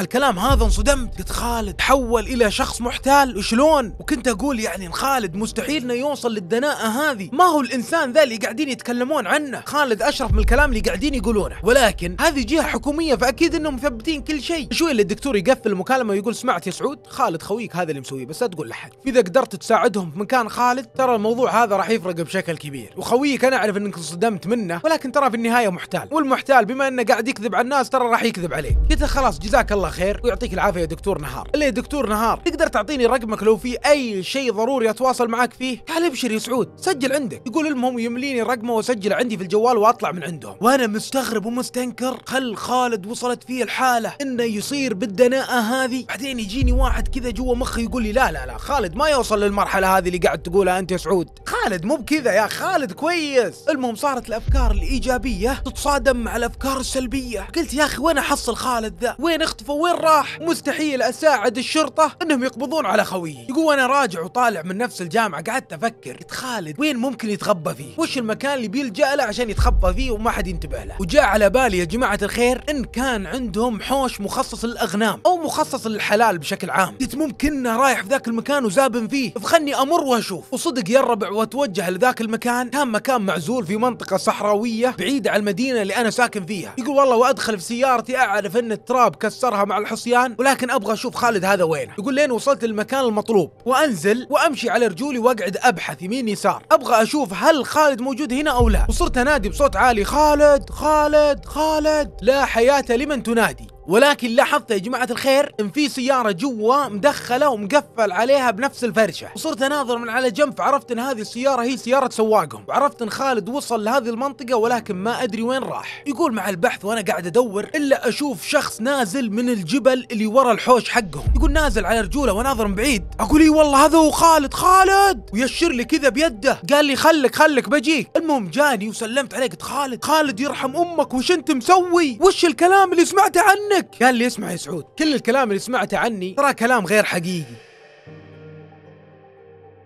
الكلام هذا انصدمت قلت خالد تحول الى شخص محتال وشلون وكنت اقول يعني خالد مستحيل انه يوصل للدناءه هذه ما هو الانسان ذا اللي قاعدين يتكلمون عنه خالد اشرف من الكلام اللي قاعدين يقولونه ولكن هذه جهه حكوميه فاكيد انهم مثبتين كل شيء شوي اللي الدكتور يقفل المكالمه ويقول سمعت يا سعود خالد خويك هذا اللي مسويه بس لا تقول لحد اذا قدرت تساعدهم في مكان خالد ترى الموضوع هذا راح يفرق بشكل كبير وخويك انا اعرف انك انصدمت منه ولكن ترى في النهايه محتال والمحتال بما انه قاعد يكذب على الناس ترى راح يكذب عليك قلت خلاص جزاك الله خير ويعطيك العافيه يا دكتور نهار اللي يا دكتور نهار تقدر تعطيني رقمك لو في اي شيء ضروري اتواصل معك فيه تعال ابشر يا سعود سجل عندك يقول المهم يمليني رقمه واسجل عندي في الجوال واطلع من عندهم وانا مستغرب ومستنكر خل خالد وصلت فيه الحاله انه يصير يصير بالدناءة هذه بعدين يجيني واحد كذا جوا مخي يقول لي لا لا لا خالد ما يوصل للمرحلة هذه اللي قاعد تقولها أنت يا سعود خالد مو بكذا يا خالد كويس المهم صارت الأفكار الإيجابية تتصادم مع الأفكار السلبية قلت يا أخي وين أحصل خالد ذا وين اختفى وين راح مستحيل أساعد الشرطة أنهم يقبضون على خويي يقول وأنا راجع وطالع من نفس الجامعة قعدت أفكر قلت خالد وين ممكن يتخبى فيه وش المكان اللي بيلجأ له عشان يتخبى فيه وما حد ينتبه له وجاء على بالي يا جماعة الخير إن كان عندهم حوش مخصص مخصص للاغنام او مخصص للحلال بشكل عام قلت ممكن انه رايح في ذاك المكان وزابن فيه فخلني امر واشوف وصدق يا الربع واتوجه لذاك المكان كان مكان معزول في منطقه صحراويه بعيده عن المدينه اللي انا ساكن فيها يقول والله وادخل في سيارتي اعرف ان التراب كسرها مع الحصيان ولكن ابغى اشوف خالد هذا وين يقول لين وصلت للمكان المطلوب وانزل وامشي على رجولي واقعد ابحث يمين يسار ابغى اشوف هل خالد موجود هنا او لا وصرت انادي بصوت عالي خالد خالد خالد لا حياه لمن تنادي ولكن لاحظت يا جماعه الخير ان في سياره جوا مدخله ومقفل عليها بنفس الفرشه وصرت اناظر من على جنب عرفت ان هذه السياره هي سياره سواقهم وعرفت ان خالد وصل لهذه المنطقه ولكن ما ادري وين راح يقول مع البحث وانا قاعد ادور الا اشوف شخص نازل من الجبل اللي ورا الحوش حقهم يقول نازل على رجوله واناظر من بعيد اقول اي والله هذا هو خالد خالد ويشر لي كذا بيده قال لي خلك خلك بجيك المهم جاني وسلمت عليه قلت خالد خالد يرحم امك وش انت مسوي وش الكلام اللي سمعته عنه عنك قال لي اسمع يا سعود كل الكلام اللي سمعته عني ترى كلام غير حقيقي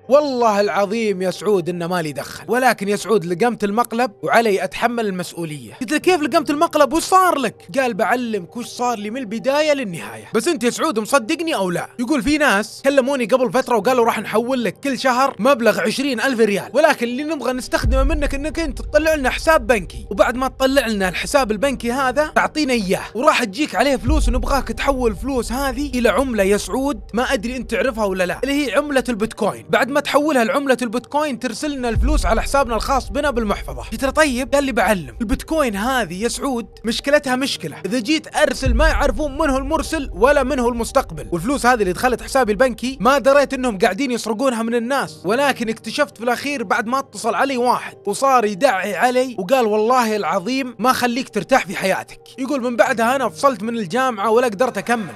والله العظيم يا سعود انه مالي دخل ولكن يا سعود لقمت المقلب وعلي اتحمل المسؤوليه قلت له كيف لقمت المقلب وش صار لك قال بعلمك وش صار لي من البدايه للنهايه بس انت يا سعود مصدقني او لا يقول في ناس كلموني قبل فتره وقالوا راح نحول لك كل شهر مبلغ 20000 ريال ولكن اللي نبغى نستخدمه منك انك انت تطلع لنا حساب بنكي وبعد ما تطلع لنا الحساب البنكي هذا تعطينا اياه وراح تجيك عليه فلوس ونبغاك تحول فلوس هذه الى عمله يا سعود ما ادري انت تعرفها ولا لا اللي هي عمله البيتكوين بعد ما ما تحولها لعمله البيتكوين ترسل لنا الفلوس على حسابنا الخاص بنا بالمحفظه قلت له طيب قال لي بعلم البيتكوين هذه يا سعود مشكلتها مشكله اذا جيت ارسل ما يعرفون منه المرسل ولا منه المستقبل والفلوس هذه اللي دخلت حسابي البنكي ما دريت انهم قاعدين يسرقونها من الناس ولكن اكتشفت في الاخير بعد ما اتصل علي واحد وصار يدعي علي وقال والله العظيم ما خليك ترتاح في حياتك يقول من بعدها انا فصلت من الجامعه ولا قدرت اكمل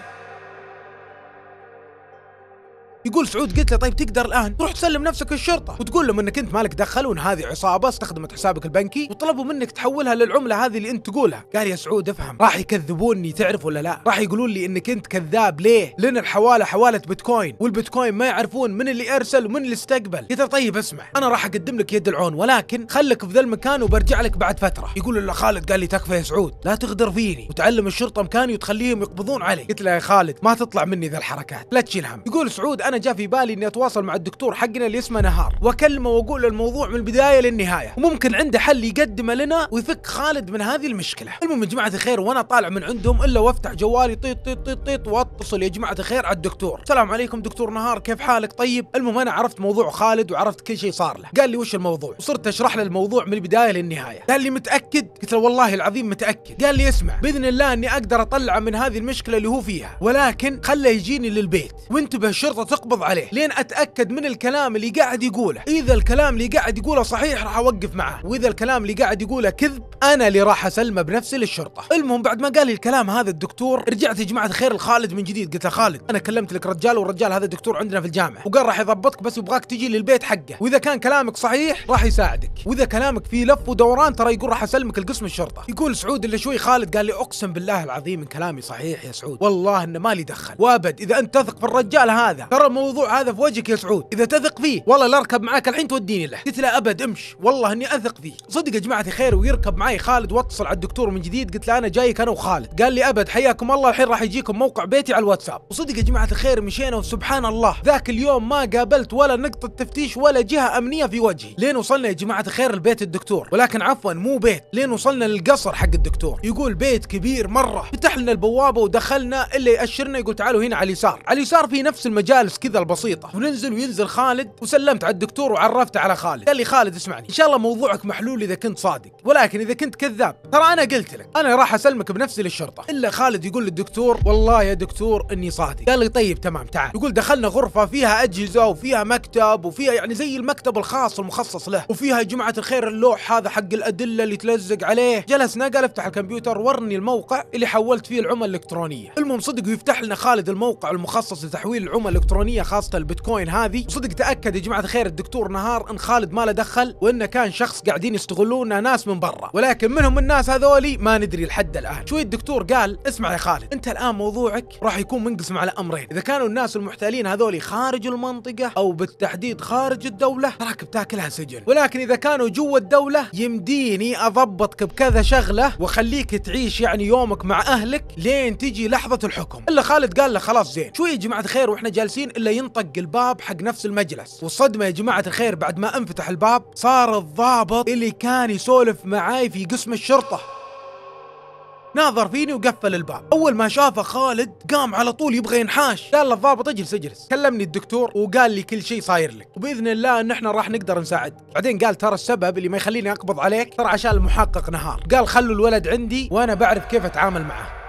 يقول سعود قلت له طيب تقدر الان تروح تسلم نفسك للشرطه وتقول لهم انك انت مالك دخل وان هذه عصابه استخدمت حسابك البنكي وطلبوا منك تحولها للعمله هذه اللي انت تقولها قال يا سعود افهم راح يكذبوني تعرف ولا لا راح يقولون لي انك انت كذاب ليه لان الحواله حواله بيتكوين والبيتكوين ما يعرفون من اللي ارسل ومن اللي استقبل قلت طيب اسمع انا راح اقدم لك يد العون ولكن خلك في ذا المكان وبرجع لك بعد فتره يقول له خالد قال لي تكفى يا سعود لا تغدر فيني وتعلم الشرطه مكاني وتخليهم يقبضون علي قلت له يا خالد ما تطلع مني ذا الحركات لا تشيل هم يقول سعود انا جاء في بالي اني اتواصل مع الدكتور حقنا اللي اسمه نهار واكلمه واقول له الموضوع من البدايه للنهايه وممكن عنده حل يقدمه لنا ويفك خالد من هذه المشكله المهم يا جماعه الخير وانا طالع من عندهم الا وافتح جوالي طيط طيط طيط طيط واتصل يا جماعه الخير على الدكتور السلام عليكم دكتور نهار كيف حالك طيب المهم انا عرفت موضوع خالد وعرفت كل شيء صار له قال لي وش الموضوع وصرت اشرح له الموضوع من البدايه للنهايه قال لي متاكد قلت له والله العظيم متاكد قال لي اسمع باذن الله اني اقدر اطلعه من هذه المشكله اللي هو فيها ولكن خله يجيني للبيت وانتبه الشرطه اقبض عليه لين اتاكد من الكلام اللي قاعد يقوله اذا الكلام اللي قاعد يقوله صحيح راح اوقف معه واذا الكلام اللي قاعد يقوله كذب انا اللي راح اسلمه بنفسي للشرطه المهم بعد ما قال لي الكلام هذا الدكتور رجعت يا جماعه الخير لخالد من جديد قلت له خالد انا كلمت لك رجال والرجال هذا دكتور عندنا في الجامعه وقال راح يضبطك بس يبغاك تجي للبيت حقه واذا كان كلامك صحيح راح يساعدك واذا كلامك فيه لف ودوران ترى يقول راح اسلمك لقسم الشرطه يقول سعود اللي شوي خالد قال لي اقسم بالله العظيم ان كلامي صحيح يا سعود والله انه مالي دخل وابد اذا انت تثق في الرجال هذا ترى الموضوع هذا في وجهك يا سعود اذا تثق فيه والله لا اركب معاك الحين توديني له قلت له ابد امش والله اني اثق فيه صدق يا جماعه خير ويركب معي خالد واتصل على الدكتور من جديد قلت له انا جايك انا وخالد قال لي ابد حياكم الله الحين راح يجيكم موقع بيتي على الواتساب وصدق يا جماعه الخير مشينا وسبحان الله ذاك اليوم ما قابلت ولا نقطه تفتيش ولا جهه امنيه في وجهي لين وصلنا يا جماعه الخير لبيت الدكتور ولكن عفوا مو بيت لين وصلنا للقصر حق الدكتور يقول بيت كبير مره فتح لنا البوابه ودخلنا الا ياشرنا يقول تعالوا هنا على اليسار على اليسار في نفس المجالس كذا البسيطه وننزل وينزل خالد وسلمت على الدكتور وعرفته على خالد قال لي خالد اسمعني ان شاء الله موضوعك محلول اذا كنت صادق ولكن اذا كنت كذاب ترى انا قلت لك انا راح اسلمك بنفسي للشرطه الا خالد يقول للدكتور والله يا دكتور اني صادق قال لي طيب تمام تعال يقول دخلنا غرفه فيها اجهزه وفيها مكتب وفيها يعني زي المكتب الخاص المخصص له وفيها جمعه الخير اللوح هذا حق الادله اللي تلزق عليه جلسنا قال افتح الكمبيوتر ورني الموقع اللي حولت فيه العمله الالكترونيه المهم صدق ويفتح لنا خالد الموقع المخصص لتحويل العمله الالكترونيه الالكترونيه خاصه البيتكوين هذه وصدق تاكد يا جماعه الخير الدكتور نهار ان خالد ما له دخل وانه كان شخص قاعدين يستغلونه ناس من برا ولكن منهم الناس هذولي ما ندري لحد الان شوي الدكتور قال اسمع يا خالد انت الان موضوعك راح يكون منقسم على امرين اذا كانوا الناس المحتالين هذولي خارج المنطقه او بالتحديد خارج الدوله تراك بتاكلها سجن ولكن اذا كانوا جوا الدوله يمديني اضبطك بكذا شغله واخليك تعيش يعني يومك مع اهلك لين تجي لحظه الحكم الا خالد قال له خلاص زين شوي يا جماعه الخير واحنا جالسين إلا ينطق الباب حق نفس المجلس والصدمة يا جماعة الخير بعد ما انفتح الباب صار الضابط اللي كان يسولف معاي في قسم الشرطة ناظر فيني وقفل الباب اول ما شافه خالد قام على طول يبغى ينحاش قال له الضابط اجلس اجلس كلمني الدكتور وقال لي كل شيء صاير لك وباذن الله ان احنا راح نقدر نساعد بعدين قال ترى السبب اللي ما يخليني اقبض عليك ترى عشان المحقق نهار قال خلوا الولد عندي وانا بعرف كيف اتعامل معه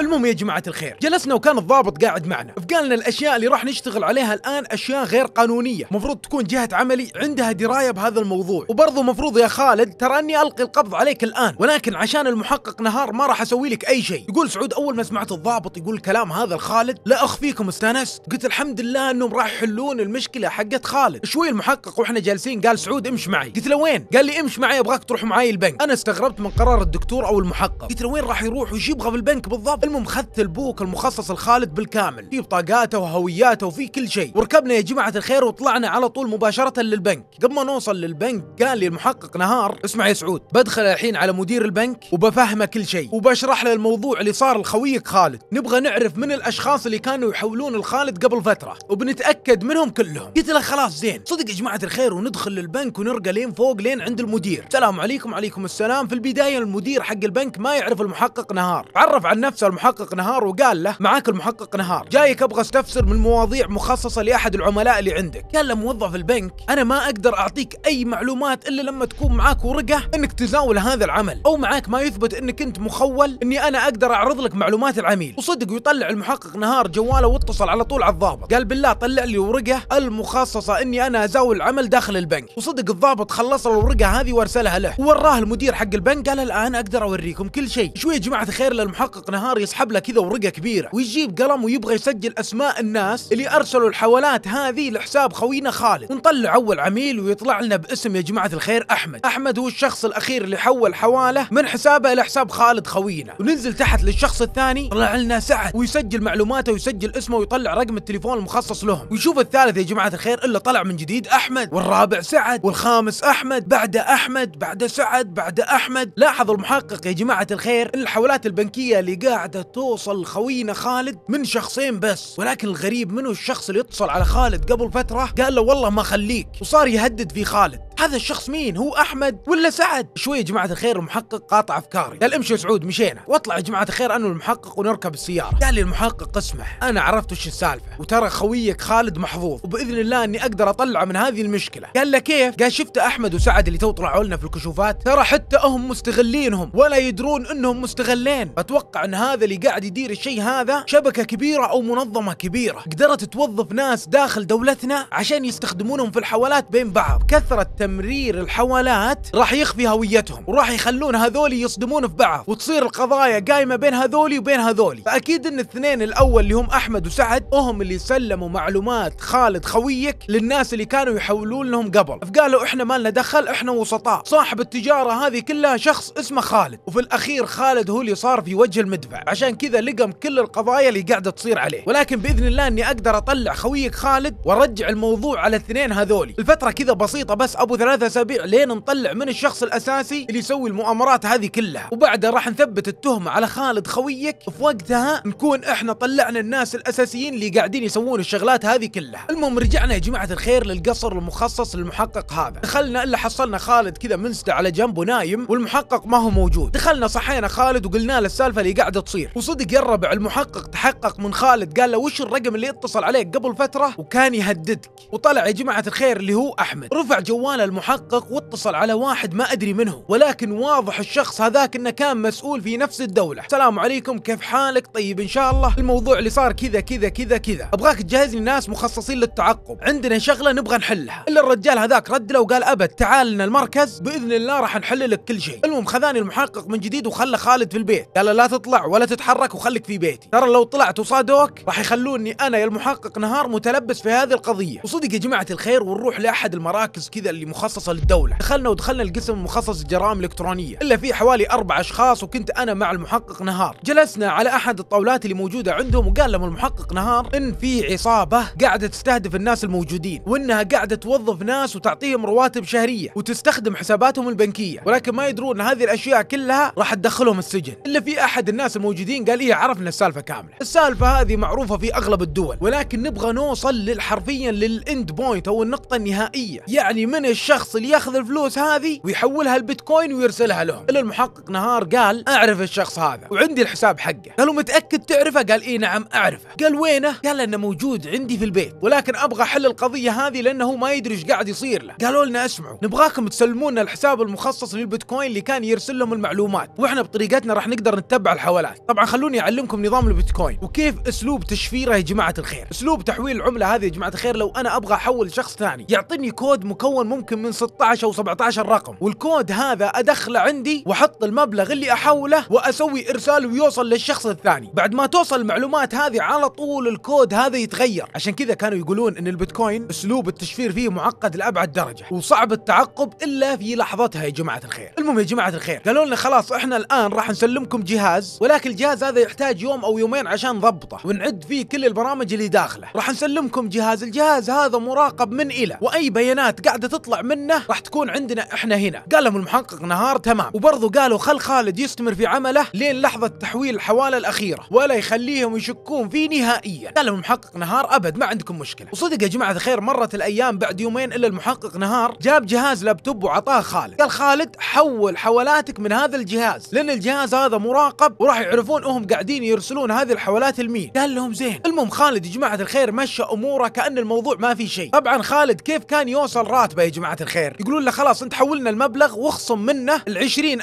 المهم يا جماعة الخير جلسنا وكان الضابط قاعد معنا فقالنا الأشياء اللي راح نشتغل عليها الآن أشياء غير قانونية مفروض تكون جهة عملي عندها دراية بهذا الموضوع وبرضه مفروض يا خالد ترى أني ألقي القبض عليك الآن ولكن عشان المحقق نهار ما راح أسوي لك أي شيء يقول سعود أول ما سمعت الضابط يقول كلام هذا الخالد لا أخفيكم استانست قلت الحمد لله أنهم راح يحلون المشكلة حقت خالد شوي المحقق وإحنا جالسين قال سعود امش معي قلت له وين قال لي امش معي أبغاك تروح معي البنك أنا استغربت من قرار الدكتور أو المحقق قلت له وين راح يروح وش يبغى في البنك بالضبط المهم خذت البوك المخصص لخالد بالكامل في بطاقاته وهوياته وفي كل شيء وركبنا يا جماعه الخير وطلعنا على طول مباشره للبنك قبل ما نوصل للبنك قال لي المحقق نهار اسمع يا سعود بدخل الحين على مدير البنك وبفهمه كل شيء وبشرح له الموضوع اللي صار لخويك خالد نبغى نعرف من الاشخاص اللي كانوا يحولون لخالد قبل فتره وبنتاكد منهم كلهم قلت له خلاص زين صدق يا جماعه الخير وندخل للبنك ونرقى لين فوق لين عند المدير السلام عليكم عليكم السلام في البدايه المدير حق البنك ما يعرف المحقق نهار عرف عن نفسه المحقق نهار وقال له معاك المحقق نهار جايك ابغى استفسر من مواضيع مخصصه لاحد العملاء اللي عندك قال له موظف البنك انا ما اقدر اعطيك اي معلومات الا لما تكون معاك ورقه انك تزاول هذا العمل او معاك ما يثبت انك انت مخول اني انا اقدر اعرض لك معلومات العميل وصدق ويطلع المحقق نهار جواله واتصل على طول على الضابط قال بالله طلع لي ورقه المخصصه اني انا ازاول العمل داخل البنك وصدق الضابط خلص الورقه هذه وارسلها له ووراه المدير حق البنك قال الان اقدر اوريكم كل شيء شوي يا جماعه الخير للمحقق نهار يسحب له كذا ورقه كبيره ويجيب قلم ويبغى يسجل اسماء الناس اللي ارسلوا الحوالات هذه لحساب خوينا خالد ونطلع اول عميل ويطلع لنا باسم يا جماعه الخير احمد احمد هو الشخص الاخير اللي حول حواله من حسابه الى حساب خالد خوينا وننزل تحت للشخص الثاني طلع لنا سعد ويسجل معلوماته ويسجل اسمه ويطلع رقم التليفون المخصص لهم ويشوف الثالث يا جماعه الخير الا طلع من جديد احمد والرابع سعد والخامس احمد بعده احمد بعده سعد بعده احمد لاحظ المحقق يا جماعه الخير ان الحوالات البنكيه اللي قاعد قاعدة توصل خوينا خالد من شخصين بس ولكن الغريب منه الشخص اللي اتصل على خالد قبل فترة قال له والله ما خليك وصار يهدد في خالد هذا الشخص مين هو احمد ولا سعد شوي يا جماعه الخير المحقق قاطع افكاري قال يا سعود مشينا واطلع يا جماعه الخير انا والمحقق ونركب السياره قال لي المحقق اسمح انا عرفت وش السالفه وترى خويك خالد محظوظ وباذن الله اني اقدر اطلعه من هذه المشكله قال له كيف قال شفت احمد وسعد اللي تو طلعوا لنا في الكشوفات ترى حتى هم مستغلينهم ولا يدرون انهم مستغلين اتوقع ان هذا اللي قاعد يدير الشيء هذا شبكه كبيره او منظمه كبيره قدرت توظف ناس داخل دولتنا عشان يستخدمونهم في الحوالات بين بعض كثره تمرير الحوالات راح يخفي هويتهم وراح يخلون هذول يصدمون في بعض وتصير القضايا قايمه بين هذول وبين هذول فاكيد ان الاثنين الاول اللي هم احمد وسعد هم اللي سلموا معلومات خالد خويك للناس اللي كانوا يحولون لهم قبل فقالوا احنا ما لنا دخل احنا وسطاء صاحب التجاره هذه كلها شخص اسمه خالد وفي الاخير خالد هو اللي صار في وجه المدفع عشان كذا لقم كل القضايا اللي قاعده تصير عليه ولكن باذن الله اني اقدر اطلع خويك خالد وارجع الموضوع على الاثنين هذول الفتره كذا بسيطه بس ابو ابو ثلاث اسابيع لين نطلع من الشخص الاساسي اللي يسوي المؤامرات هذه كلها وبعدها راح نثبت التهمه على خالد خويك في وقتها نكون احنا طلعنا الناس الاساسيين اللي قاعدين يسوون الشغلات هذه كلها المهم رجعنا يا جماعه الخير للقصر المخصص للمحقق هذا دخلنا الا حصلنا خالد كذا منسدى على جنبه نايم والمحقق ما هو موجود دخلنا صحينا خالد وقلنا له السالفه اللي قاعده تصير وصدق يا الربع المحقق تحقق من خالد قال له وش الرقم اللي اتصل عليك قبل فتره وكان يهددك وطلع يا جماعه الخير اللي هو احمد رفع جواله المحقق واتصل على واحد ما أدري منه ولكن واضح الشخص هذاك أنه كان مسؤول في نفس الدولة السلام عليكم كيف حالك طيب إن شاء الله الموضوع اللي صار كذا كذا كذا كذا أبغاك تجهز لي ناس مخصصين للتعقب عندنا شغلة نبغى نحلها إلا الرجال هذاك رد له وقال أبد تعال لنا المركز بإذن الله راح نحل لك كل شيء المهم خذاني المحقق من جديد وخلى خالد في البيت قال لا تطلع ولا تتحرك وخليك في بيتي ترى لو طلعت وصادوك راح يخلوني أنا يا المحقق نهار متلبس في هذه القضية وصدق يا جماعة الخير ونروح لأحد المراكز كذا اللي مخصصه للدوله دخلنا ودخلنا القسم المخصص للجرائم الالكترونيه الا في حوالي اربع اشخاص وكنت انا مع المحقق نهار جلسنا على احد الطاولات اللي موجوده عندهم وقال لهم المحقق نهار ان في عصابه قاعده تستهدف الناس الموجودين وانها قاعده توظف ناس وتعطيهم رواتب شهريه وتستخدم حساباتهم البنكيه ولكن ما يدرون ان هذه الاشياء كلها راح تدخلهم السجن الا في احد الناس الموجودين قال لي إيه، عرفنا السالفه كامله السالفه هذه معروفه في اغلب الدول ولكن نبغى نوصل للحرفيا للاند بوينت او النقطه النهائيه يعني من الش الشخص اللي ياخذ الفلوس هذه ويحولها البيتكوين ويرسلها لهم الا المحقق نهار قال اعرف الشخص هذا وعندي الحساب حقه قالوا متاكد تعرفه قال اي نعم اعرفه قال وينه قال انه موجود عندي في البيت ولكن ابغى احل القضيه هذه لانه ما يدري ايش قاعد يصير له قالوا لنا اسمعوا نبغاكم تسلمونا الحساب المخصص للبيتكوين اللي كان يرسل لهم المعلومات واحنا بطريقتنا راح نقدر نتبع الحوالات طبعا خلوني اعلمكم نظام البيتكوين وكيف اسلوب تشفيره يا جماعه الخير اسلوب تحويل العمله هذه يا جماعه الخير لو انا ابغى احول شخص ثاني يعطيني كود مكون ممكن يمكن من 16 او 17 رقم والكود هذا ادخله عندي واحط المبلغ اللي احوله واسوي ارسال ويوصل للشخص الثاني بعد ما توصل المعلومات هذه على طول الكود هذا يتغير عشان كذا كانوا يقولون ان البيتكوين اسلوب التشفير فيه معقد لابعد درجه وصعب التعقب الا في لحظتها يا جماعه الخير المهم يا جماعه الخير قالوا لنا خلاص احنا الان راح نسلمكم جهاز ولكن الجهاز هذا يحتاج يوم او يومين عشان نضبطه ونعد فيه كل البرامج اللي داخله راح نسلمكم جهاز الجهاز هذا مراقب من الى واي بيانات قاعده تطلع منه راح تكون عندنا احنا هنا قال لهم المحقق نهار تمام وبرضه قالوا خل خالد يستمر في عمله لين لحظه تحويل الحواله الاخيره ولا يخليهم يشكون فيه نهائيا قال لهم المحقق نهار ابد ما عندكم مشكله وصدق يا جماعه الخير مرت الايام بعد يومين الا المحقق نهار جاب جهاز لابتوب وعطاه خالد قال خالد حول حوالاتك من هذا الجهاز لان الجهاز هذا مراقب وراح يعرفون هم قاعدين يرسلون هذه الحوالات لمين قال لهم زين المهم خالد يا جماعه الخير مشى اموره كان الموضوع ما في شيء طبعا خالد كيف كان يوصل راتبه يا جماعه جماعه الخير يقولون له خلاص انت حولنا المبلغ واخصم منه ال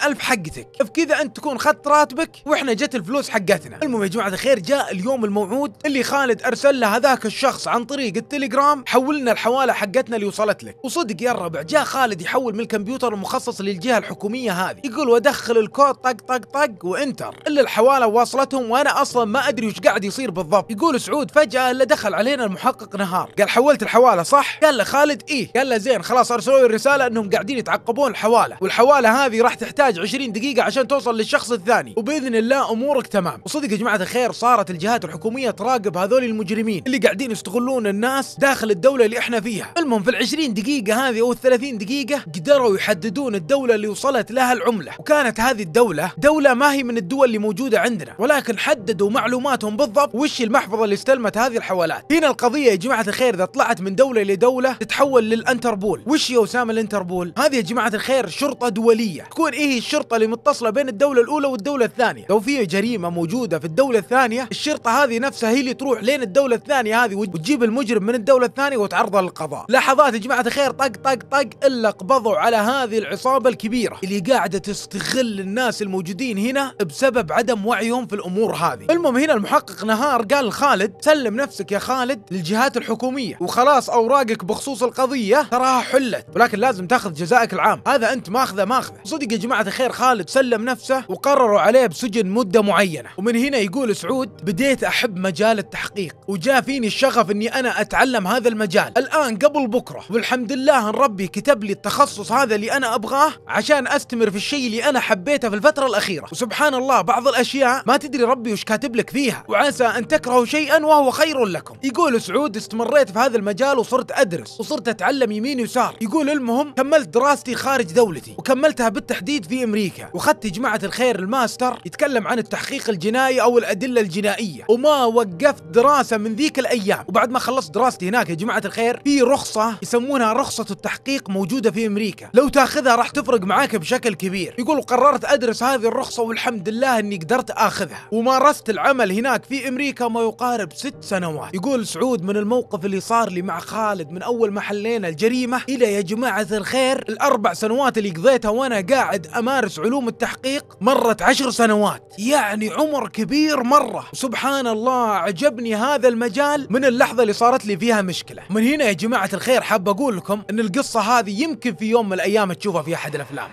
ألف حقتك فكذا انت تكون خدت راتبك واحنا جت الفلوس حقتنا المهم يا جماعه الخير جاء اليوم الموعود اللي خالد ارسل له هذاك الشخص عن طريق التليجرام حولنا الحواله حقتنا اللي وصلت لك وصدق يا الربع جاء خالد يحول من الكمبيوتر المخصص للجهه الحكوميه هذه يقول ودخل الكود طق طق طق وانتر الا الحواله واصلتهم وانا اصلا ما ادري وش قاعد يصير بالضبط يقول سعود فجاه الا دخل علينا المحقق نهار قال حولت الحواله صح قال له خالد ايه قال له زين خلاص ارسلوا لي الرساله انهم قاعدين يتعقبون الحواله والحواله هذه راح تحتاج 20 دقيقه عشان توصل للشخص الثاني وباذن الله امورك تمام وصدق يا جماعه الخير صارت الجهات الحكوميه تراقب هذول المجرمين اللي قاعدين يستغلون الناس داخل الدوله اللي احنا فيها المهم في ال20 دقيقه هذه او ال30 دقيقه قدروا يحددون الدوله اللي وصلت لها العمله وكانت هذه الدوله دوله ما هي من الدول اللي موجوده عندنا ولكن حددوا معلوماتهم بالضبط وش المحفظه اللي استلمت هذه الحوالات هنا القضيه يا جماعه الخير اذا طلعت من دوله لدوله تتحول للانتربول وش وش يا اسامه الانتربول؟ هذه يا جماعه الخير شرطه دوليه، تكون ايه الشرطه اللي متصله بين الدوله الاولى والدوله الثانيه، لو في جريمه موجوده في الدوله الثانيه، الشرطه هذه نفسها هي اللي تروح لين الدوله الثانيه هذه وتجيب المجرم من الدوله الثانيه وتعرضه للقضاء، لحظات يا جماعه الخير طق طق طق الا قبضوا على هذه العصابه الكبيره اللي قاعده تستغل الناس الموجودين هنا بسبب عدم وعيهم في الامور هذه، المهم هنا المحقق نهار قال لخالد سلم نفسك يا خالد للجهات الحكوميه وخلاص اوراقك بخصوص القضيه تراها حل قلت ولكن لازم تاخذ جزائك العام هذا انت ماخذه ماخذه صدق يا جماعه الخير خالد سلم نفسه وقرروا عليه بسجن مده معينه ومن هنا يقول سعود بديت احب مجال التحقيق وجاء فيني الشغف اني انا اتعلم هذا المجال الان قبل بكره والحمد لله ان ربي كتب لي التخصص هذا اللي انا ابغاه عشان استمر في الشيء اللي انا حبيته في الفتره الاخيره وسبحان الله بعض الاشياء ما تدري ربي وش كاتب لك فيها وعسى ان تكرهوا شيئا وهو خير لكم يقول سعود استمريت في هذا المجال وصرت ادرس وصرت اتعلم يمين يسار يقول المهم كملت دراستي خارج دولتي وكملتها بالتحديد في امريكا واخذت جماعه الخير الماستر يتكلم عن التحقيق الجنائي او الادله الجنائيه وما وقفت دراسه من ذيك الايام وبعد ما خلصت دراستي هناك يا جماعه الخير في رخصه يسمونها رخصه التحقيق موجوده في امريكا لو تاخذها راح تفرق معاك بشكل كبير يقول قررت ادرس هذه الرخصه والحمد لله اني قدرت اخذها ومارست العمل هناك في امريكا ما يقارب ست سنوات يقول سعود من الموقف اللي صار لي مع خالد من اول ما حلينا الجريمه الى يا جماعة الخير الأربع سنوات اللي قضيتها وأنا قاعد أمارس علوم التحقيق مرت عشر سنوات يعني عمر كبير مرة سبحان الله عجبني هذا المجال من اللحظة اللي صارت لي فيها مشكلة من هنا يا جماعة الخير حاب أقول لكم أن القصة هذه يمكن في يوم من الأيام تشوفها في أحد الأفلام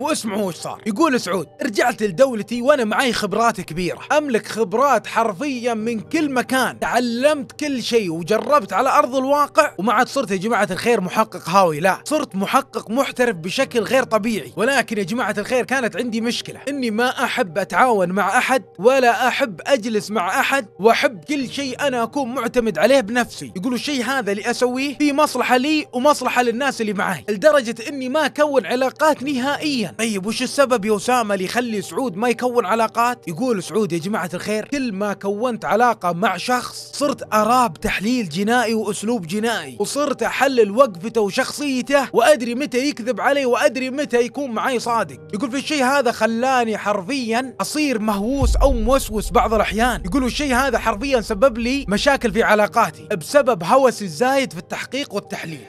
واسمعوا وش صار يقول سعود رجعت لدولتي وانا معي خبرات كبيره املك خبرات حرفيا من كل مكان تعلمت كل شيء وجربت على ارض الواقع وما عاد صرت يا جماعه الخير محقق هاوي لا صرت محقق محترف بشكل غير طبيعي ولكن يا جماعه الخير كانت عندي مشكله اني ما احب اتعاون مع احد ولا احب اجلس مع احد واحب كل شيء انا اكون معتمد عليه بنفسي يقولوا الشيء هذا اللي اسويه في مصلحه لي ومصلحه للناس اللي معاي لدرجه اني ما اكون علاقات نهائيا طيب وش السبب يا اسامه اللي يخلي سعود ما يكون علاقات؟ يقول سعود يا جماعه الخير كل ما كونت علاقه مع شخص صرت اراه بتحليل جنائي واسلوب جنائي وصرت احلل وقفته وشخصيته وادري متى يكذب علي وادري متى يكون معي صادق يقول في الشيء هذا خلاني حرفيا اصير مهووس او موسوس بعض الاحيان يقول الشيء هذا حرفيا سبب لي مشاكل في علاقاتي بسبب هوسي الزايد في التحقيق والتحليل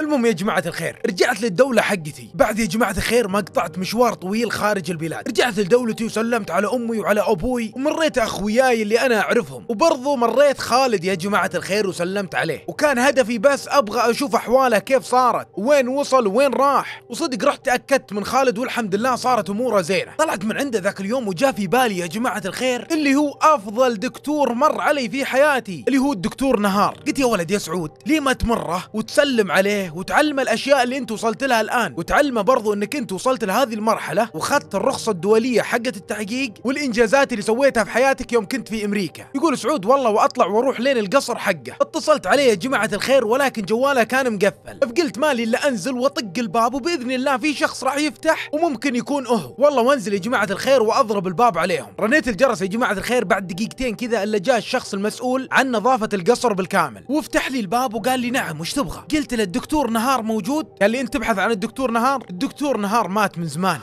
المهم يا جماعه الخير رجعت للدوله حقتي بعد يا جماعه الخير ما قطعت مشوار طويل خارج البلاد رجعت لدولتي وسلمت على امي وعلى ابوي ومريت اخوياي اللي انا اعرفهم وبرضه مريت خالد يا جماعه الخير وسلمت عليه وكان هدفي بس ابغى اشوف احواله كيف صارت وين وصل وين راح وصدق رحت تاكدت من خالد والحمد لله صارت اموره زينه طلعت من عنده ذاك اليوم وجاء في بالي يا جماعه الخير اللي هو افضل دكتور مر علي في حياتي اللي هو الدكتور نهار قلت يا ولد يا سعود ليه ما تمره وتسلم عليه عليه وتعلمه الاشياء اللي انت وصلت لها الان وتعلمه برضو انك انت وصلت لهذه المرحله واخذت الرخصه الدوليه حقت التحقيق والانجازات اللي سويتها في حياتك يوم كنت في امريكا يقول سعود والله واطلع واروح لين القصر حقه اتصلت عليه يا جماعه الخير ولكن جواله كان مقفل فقلت مالي الا انزل واطق الباب وباذن الله في شخص راح يفتح وممكن يكون اهو والله وانزل يا جماعه الخير واضرب الباب عليهم رنيت الجرس يا جماعه الخير بعد دقيقتين كذا الا جاء الشخص المسؤول عن نظافه القصر بالكامل وفتح لي الباب وقال لي نعم وش تبغى قلت له الدكتور الدكتور نهار موجود قال لي انت تبحث عن الدكتور نهار الدكتور نهار مات من زمان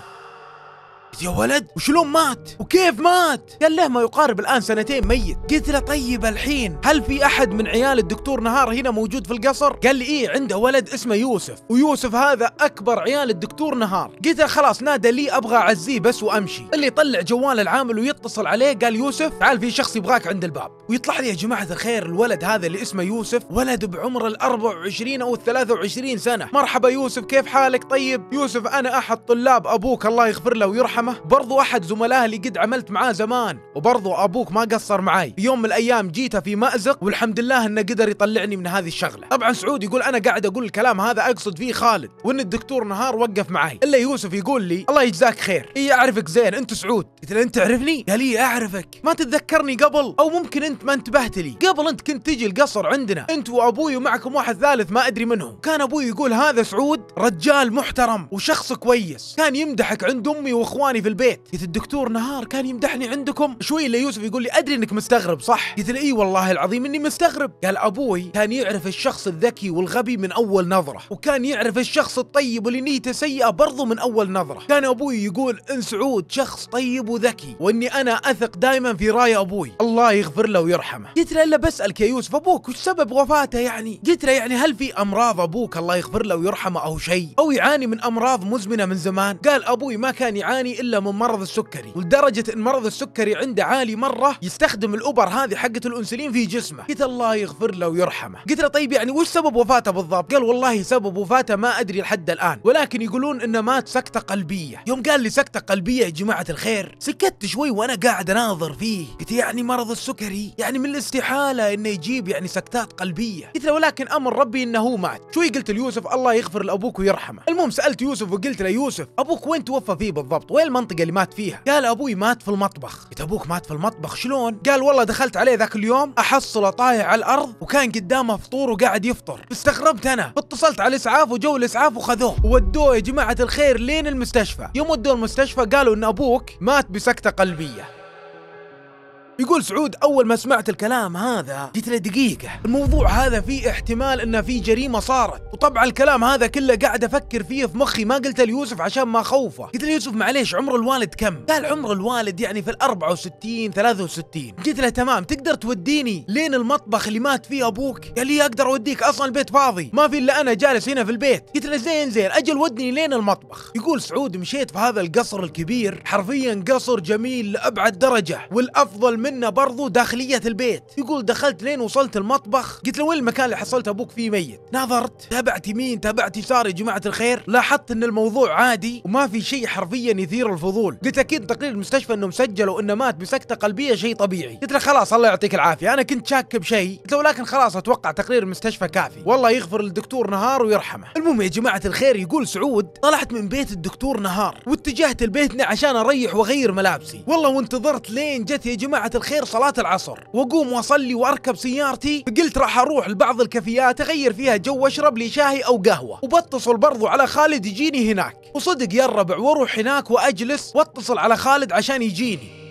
يا ولد وشلون مات وكيف مات قال له ما يقارب الان سنتين ميت قلت له طيب الحين هل في احد من عيال الدكتور نهار هنا موجود في القصر قال لي ايه عنده ولد اسمه يوسف ويوسف هذا اكبر عيال الدكتور نهار قلت له خلاص نادى لي ابغى اعزيه بس وامشي اللي يطلع جوال العامل ويتصل عليه قال يوسف تعال في شخص يبغاك عند الباب ويطلع لي يا جماعة الخير الولد هذا اللي اسمه يوسف ولد بعمر ال 24 أو ال 23 سنة مرحبا يوسف كيف حالك طيب يوسف أنا أحد طلاب أبوك الله يغفر له ويرحمه برضو أحد زملائه اللي قد عملت معاه زمان وبرضو أبوك ما قصر معي يوم من الأيام جيته في مأزق والحمد لله أنه قدر يطلعني من هذه الشغلة طبعا سعود يقول أنا قاعد أقول الكلام هذا أقصد فيه خالد وأن الدكتور نهار وقف معي إلا يوسف يقول لي الله يجزاك خير إي أعرفك زين أنت سعود قلت له أنت تعرفني؟ قال لي أعرفك ما تتذكرني قبل أو ممكن أنت انت ما انتبهت لي قبل انت كنت تجي القصر عندنا انت وابوي ومعكم واحد ثالث ما ادري منهم كان ابوي يقول هذا سعود رجال محترم وشخص كويس كان يمدحك عند امي واخواني في البيت قلت الدكتور نهار كان يمدحني عندكم شوي الا يوسف يقول لي ادري انك مستغرب صح قلت له اي والله العظيم اني مستغرب قال ابوي كان يعرف الشخص الذكي والغبي من اول نظره وكان يعرف الشخص الطيب اللي نيته سيئه برضه من اول نظره كان ابوي يقول ان سعود شخص طيب وذكي واني انا اثق دائما في راي ابوي الله يغفر له ويرحمه قلت له الا بسالك يا يوسف ابوك وش سبب وفاته يعني قلت له يعني هل في امراض ابوك الله يغفر له ويرحمه او شيء او يعاني من امراض مزمنه من زمان قال ابوي ما كان يعاني الا من مرض السكري ولدرجه ان مرض السكري عنده عالي مره يستخدم الاوبر هذه حقه الانسولين في جسمه قلت الله يغفر له ويرحمه قلت له طيب يعني وش سبب وفاته بالضبط قال والله سبب وفاته ما ادري لحد الان ولكن يقولون انه مات سكته قلبيه يوم قال لي سكته قلبيه يا جماعه الخير سكت شوي وانا قاعد اناظر فيه قلت يعني مرض السكري يعني من الاستحالة انه يجيب يعني سكتات قلبية قلت له ولكن امر ربي انه هو مات شوي قلت ليوسف الله يغفر لابوك ويرحمه المهم سالت يوسف وقلت له يوسف ابوك وين توفى فيه بالضبط وين المنطقة اللي مات فيها قال ابوي مات في المطبخ قلت ابوك مات في المطبخ شلون قال والله دخلت عليه ذاك اليوم احصله طايع على الارض وكان قدامه فطور وقاعد يفطر استغربت انا اتصلت على الاسعاف وجو الاسعاف وخذوه وودوه يا جماعة الخير لين المستشفى يوم ودوه المستشفى قالوا ان ابوك مات بسكتة قلبية يقول سعود اول ما سمعت الكلام هذا قلت له دقيقه الموضوع هذا فيه احتمال انه في جريمه صارت وطبعا الكلام هذا كله قاعد افكر فيه في مخي ما قلته ليوسف عشان ما خوفه قلت له يوسف معليش عمر الوالد كم قال عمر الوالد يعني في ال 64 63 قلت له تمام تقدر توديني لين المطبخ اللي مات فيه ابوك قال لي اقدر اوديك اصلا البيت فاضي ما في الا انا جالس هنا في البيت قلت له زين زين اجل ودني لين المطبخ يقول سعود مشيت في هذا القصر الكبير حرفيا قصر جميل لابعد درجه والافضل منه برضو داخلية البيت يقول دخلت لين وصلت المطبخ قلت له وين المكان اللي حصلت ابوك فيه ميت نظرت تابعت يمين تابعت يسار يا جماعة الخير لاحظت ان الموضوع عادي وما في شيء حرفيا يثير الفضول قلت اكيد تقرير المستشفى انهم سجلوا انه مات بسكتة قلبية شيء طبيعي قلت له خلاص الله يعطيك العافية انا كنت شاك بشيء قلت له لكن خلاص اتوقع تقرير المستشفى كافي والله يغفر للدكتور نهار ويرحمه المهم يا جماعة الخير يقول سعود طلعت من بيت الدكتور نهار واتجهت لبيتنا عشان اريح واغير ملابسي والله وانتظرت لين جت يا جماعة الخير صلاة العصر واقوم واصلي واركب سيارتي فقلت راح اروح لبعض الكافيات اغير فيها جو واشرب لي شاهي او قهوة وبتصل برضو على خالد يجيني هناك وصدق يا الربع واروح هناك واجلس واتصل على خالد عشان يجيني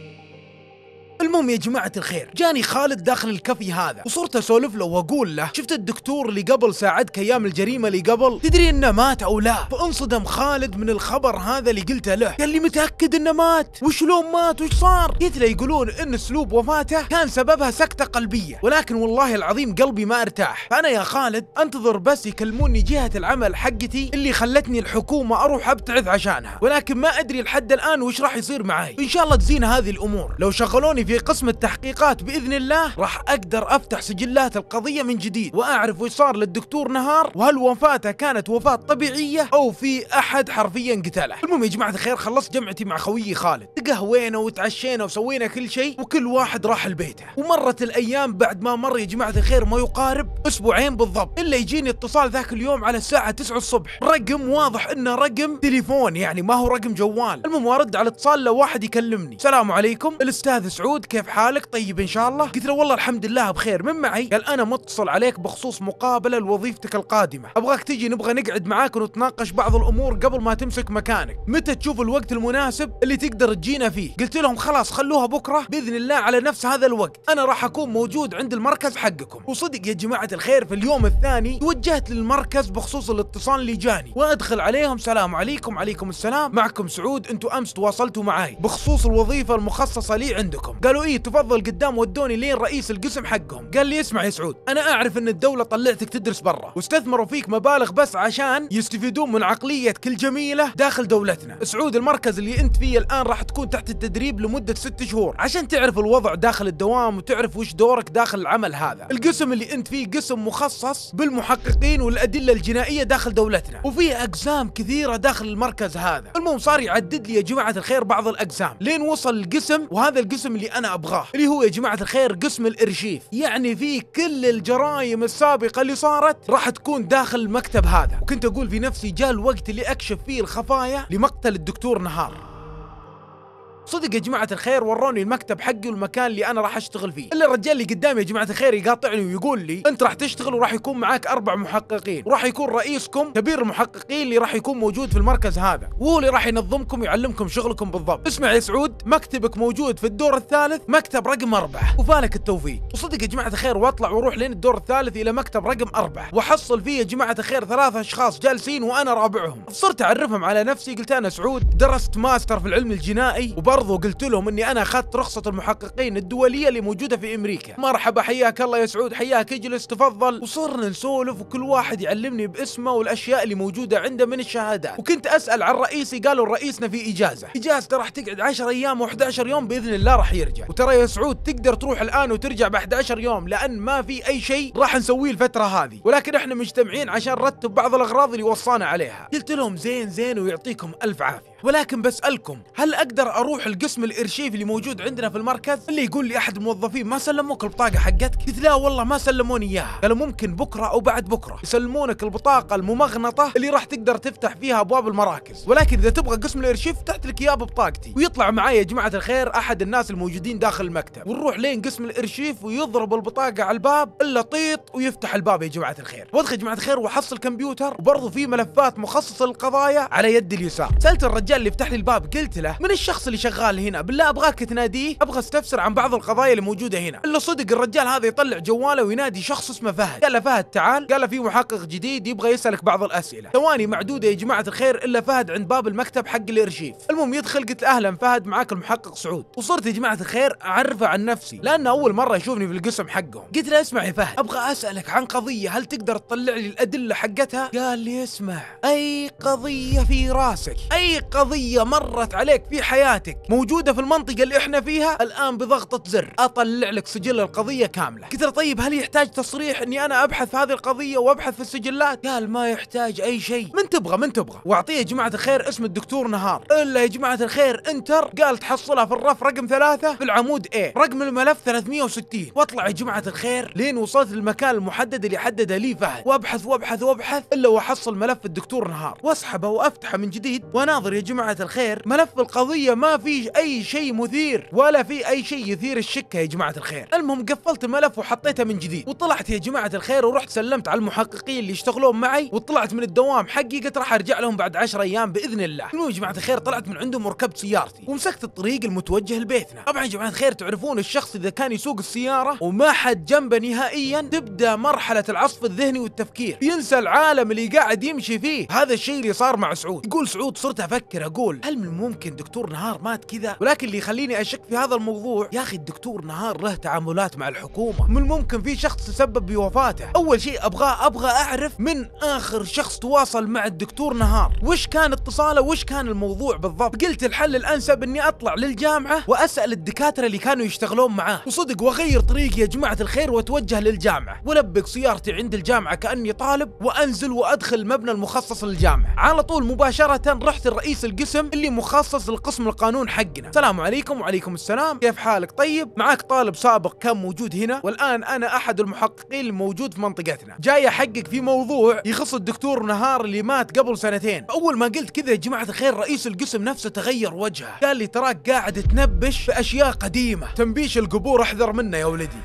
المهم يا جماعه الخير جاني خالد داخل الكافي هذا وصرت اسولف له واقول له شفت الدكتور اللي قبل ساعدك ايام الجريمه اللي قبل تدري انه مات او لا فانصدم خالد من الخبر هذا اللي قلته له قال لي متاكد انه مات وشلون مات وش صار قلت له يقولون ان اسلوب وفاته كان سببها سكته قلبيه ولكن والله العظيم قلبي ما ارتاح فانا يا خالد انتظر بس يكلموني جهه العمل حقتي اللي خلتني الحكومه اروح ابتعد عشانها ولكن ما ادري لحد الان وش راح يصير معي ان شاء الله تزين هذه الامور لو شغلوني في في قسم التحقيقات باذن الله راح اقدر افتح سجلات القضيه من جديد واعرف وش صار للدكتور نهار وهل وفاته كانت وفاه طبيعيه او في احد حرفيا قتله المهم يا جماعه الخير خلصت جمعتي مع خويي خالد تقهوينا وتعشينا وسوينا كل شيء وكل واحد راح لبيته ومرت الايام بعد ما مر يا جماعه الخير ما يقارب اسبوعين بالضبط الا يجيني اتصال ذاك اليوم على الساعه 9 الصبح رقم واضح انه رقم تليفون يعني ما هو رقم جوال المهم ارد على الاتصال لواحد واحد يكلمني السلام عليكم الاستاذ سعود كيف حالك طيب ان شاء الله قلت له والله الحمد لله بخير من معي قال انا متصل عليك بخصوص مقابله لوظيفتك القادمه ابغاك تجي نبغى نقعد معاك ونتناقش بعض الامور قبل ما تمسك مكانك متى تشوف الوقت المناسب اللي تقدر تجينا فيه قلت لهم خلاص خلوها بكره باذن الله على نفس هذا الوقت انا راح اكون موجود عند المركز حقكم وصدق يا جماعه الخير في اليوم الثاني توجهت للمركز بخصوص الاتصال اللي جاني وادخل عليهم سلام عليكم عليكم السلام معكم سعود انتم امس تواصلتوا معي بخصوص الوظيفه المخصصه لي عندكم قالوا ايه تفضل قدام ودوني لين رئيس القسم حقهم قال لي اسمع يا سعود انا اعرف ان الدوله طلعتك تدرس برا واستثمروا فيك مبالغ بس عشان يستفيدون من عقليه كل جميله داخل دولتنا سعود المركز اللي انت فيه الان راح تكون تحت التدريب لمده ست شهور عشان تعرف الوضع داخل الدوام وتعرف وش دورك داخل العمل هذا القسم اللي انت فيه قسم مخصص بالمحققين والادله الجنائيه داخل دولتنا وفيه اقسام كثيره داخل المركز هذا المهم صار يعدد لي يا جماعه الخير بعض الاقسام لين وصل القسم وهذا القسم اللي انا ابغاه اللي هو يا جماعه الخير قسم الارشيف يعني فيه كل الجرائم السابقه اللي صارت راح تكون داخل المكتب هذا وكنت اقول في نفسي جاء الوقت اللي اكشف فيه الخفايا لمقتل الدكتور نهار صدق يا جماعه الخير وروني المكتب حقي والمكان اللي انا راح اشتغل فيه الا الرجال اللي قدامي يا جماعه الخير يقاطعني ويقول لي انت راح تشتغل وراح يكون معاك اربع محققين وراح يكون رئيسكم كبير المحققين اللي راح يكون موجود في المركز هذا وهو اللي راح ينظمكم ويعلمكم شغلكم بالضبط اسمع يا سعود مكتبك موجود في الدور الثالث مكتب رقم أربعة وفالك التوفيق وصدق يا جماعه الخير واطلع واروح لين الدور الثالث الى مكتب رقم أربعة واحصل فيه يا جماعه الخير ثلاثة اشخاص جالسين وانا رابعهم صرت اعرفهم على نفسي قلت انا سعود درست ماستر في العلم الجنائي برضو قلت لهم اني انا اخذت رخصه المحققين الدوليه اللي موجوده في امريكا مرحبا حياك الله يا سعود حياك اجلس تفضل وصرنا نسولف وكل واحد يعلمني باسمه والاشياء اللي موجوده عنده من الشهادات وكنت اسال عن رئيسي قالوا رئيسنا في اجازه اجازته راح تقعد 10 ايام و11 يوم باذن الله راح يرجع وترى يا سعود تقدر تروح الان وترجع ب 11 يوم لان ما في اي شيء راح نسويه الفتره هذه ولكن احنا مجتمعين عشان نرتب بعض الاغراض اللي وصانا عليها قلت لهم زين زين ويعطيكم الف عافيه ولكن بسالكم هل اقدر اروح القسم الارشيف اللي موجود عندنا في المركز اللي يقول لي احد الموظفين ما سلموك البطاقه حقتك قلت لا والله ما سلموني اياها قالوا ممكن بكره او بعد بكره يسلمونك البطاقه الممغنطه اللي راح تقدر تفتح فيها ابواب المراكز ولكن اذا تبغى قسم الارشيف فتحت لك اياه ببطاقتي ويطلع معي يا جماعه الخير احد الناس الموجودين داخل المكتب ونروح لين قسم الارشيف ويضرب البطاقه على الباب الا طيط ويفتح الباب يا جماعه الخير وادخل يا جماعه الخير واحصل كمبيوتر وبرضه في ملفات مخصصه للقضايا على يدي اليسار سالت الرجال اللي فتح لي الباب قلت له من الشخص اللي شغال هنا بالله ابغاك تناديه ابغى استفسر عن بعض القضايا اللي موجوده هنا الا صدق الرجال هذا يطلع جواله وينادي شخص اسمه فهد قال له فهد تعال قال له في محقق جديد يبغى يسالك بعض الاسئله ثواني معدوده يا جماعه الخير الا فهد عند باب المكتب حق الارشيف المهم يدخل قلت اهلا فهد معاك المحقق سعود وصرت يا جماعه الخير اعرفه عن نفسي لانه اول مره يشوفني في القسم حقهم قلت له اسمع يا فهد ابغى اسالك عن قضيه هل تقدر تطلع لي الادله حقتها قال لي اسمع اي قضيه في راسك اي قضيه مرت عليك في حياتك موجوده في المنطقه اللي احنا فيها الان بضغطه زر اطلع لك سجل القضيه كامله قلت له طيب هل يحتاج تصريح اني انا ابحث في هذه القضيه وابحث في السجلات قال ما يحتاج اي شيء من تبغى من تبغى واعطيه يا جماعه الخير اسم الدكتور نهار الا يا جماعه الخير انتر قال تحصلها في الرف رقم ثلاثة في العمود A رقم الملف 360 واطلع يا جماعه الخير لين وصلت للمكان المحدد اللي حدده لي فهد وابحث وابحث وابحث الا واحصل ملف الدكتور نهار واسحبه وافتحه من جديد واناظر يا جماعه الخير ملف القضيه ما فيه في اي شيء مثير ولا في اي شيء يثير الشكه يا جماعه الخير المهم قفلت الملف وحطيته من جديد وطلعت يا جماعه الخير ورحت سلمت على المحققين اللي يشتغلون معي وطلعت من الدوام حقي قلت راح ارجع لهم بعد 10 ايام باذن الله المهم يا جماعه الخير طلعت من عندهم وركبت سيارتي ومسكت الطريق المتوجه لبيتنا طبعا يا جماعه الخير تعرفون الشخص اذا كان يسوق السياره وما حد جنبه نهائيا تبدا مرحله العصف الذهني والتفكير ينسى العالم اللي قاعد يمشي فيه هذا الشيء اللي صار مع سعود يقول سعود صرت افكر اقول هل من الممكن دكتور نهار ما تعاملات كذا ولكن اللي يخليني اشك في هذا الموضوع يا اخي الدكتور نهار له تعاملات مع الحكومه من الممكن في شخص تسبب بوفاته اول شيء ابغاه ابغى اعرف من اخر شخص تواصل مع الدكتور نهار وش كان اتصاله وش كان الموضوع بالضبط قلت الحل الانسب اني اطلع للجامعه واسال الدكاتره اللي كانوا يشتغلون معاه وصدق واغير طريقي يا جماعه الخير واتوجه للجامعه ولبق سيارتي عند الجامعه كاني طالب وانزل وادخل المبنى المخصص للجامعه على طول مباشره رحت لرئيس القسم اللي مخصص للقسم القانون يكون حقنا السلام عليكم وعليكم السلام كيف حالك طيب معك طالب سابق كان موجود هنا والان انا احد المحققين الموجود في منطقتنا جاي احقق في موضوع يخص الدكتور نهار اللي مات قبل سنتين اول ما قلت كذا يا جماعه الخير رئيس القسم نفسه تغير وجهه قال لي تراك قاعد تنبش في اشياء قديمه تنبيش القبور احذر منه يا ولدي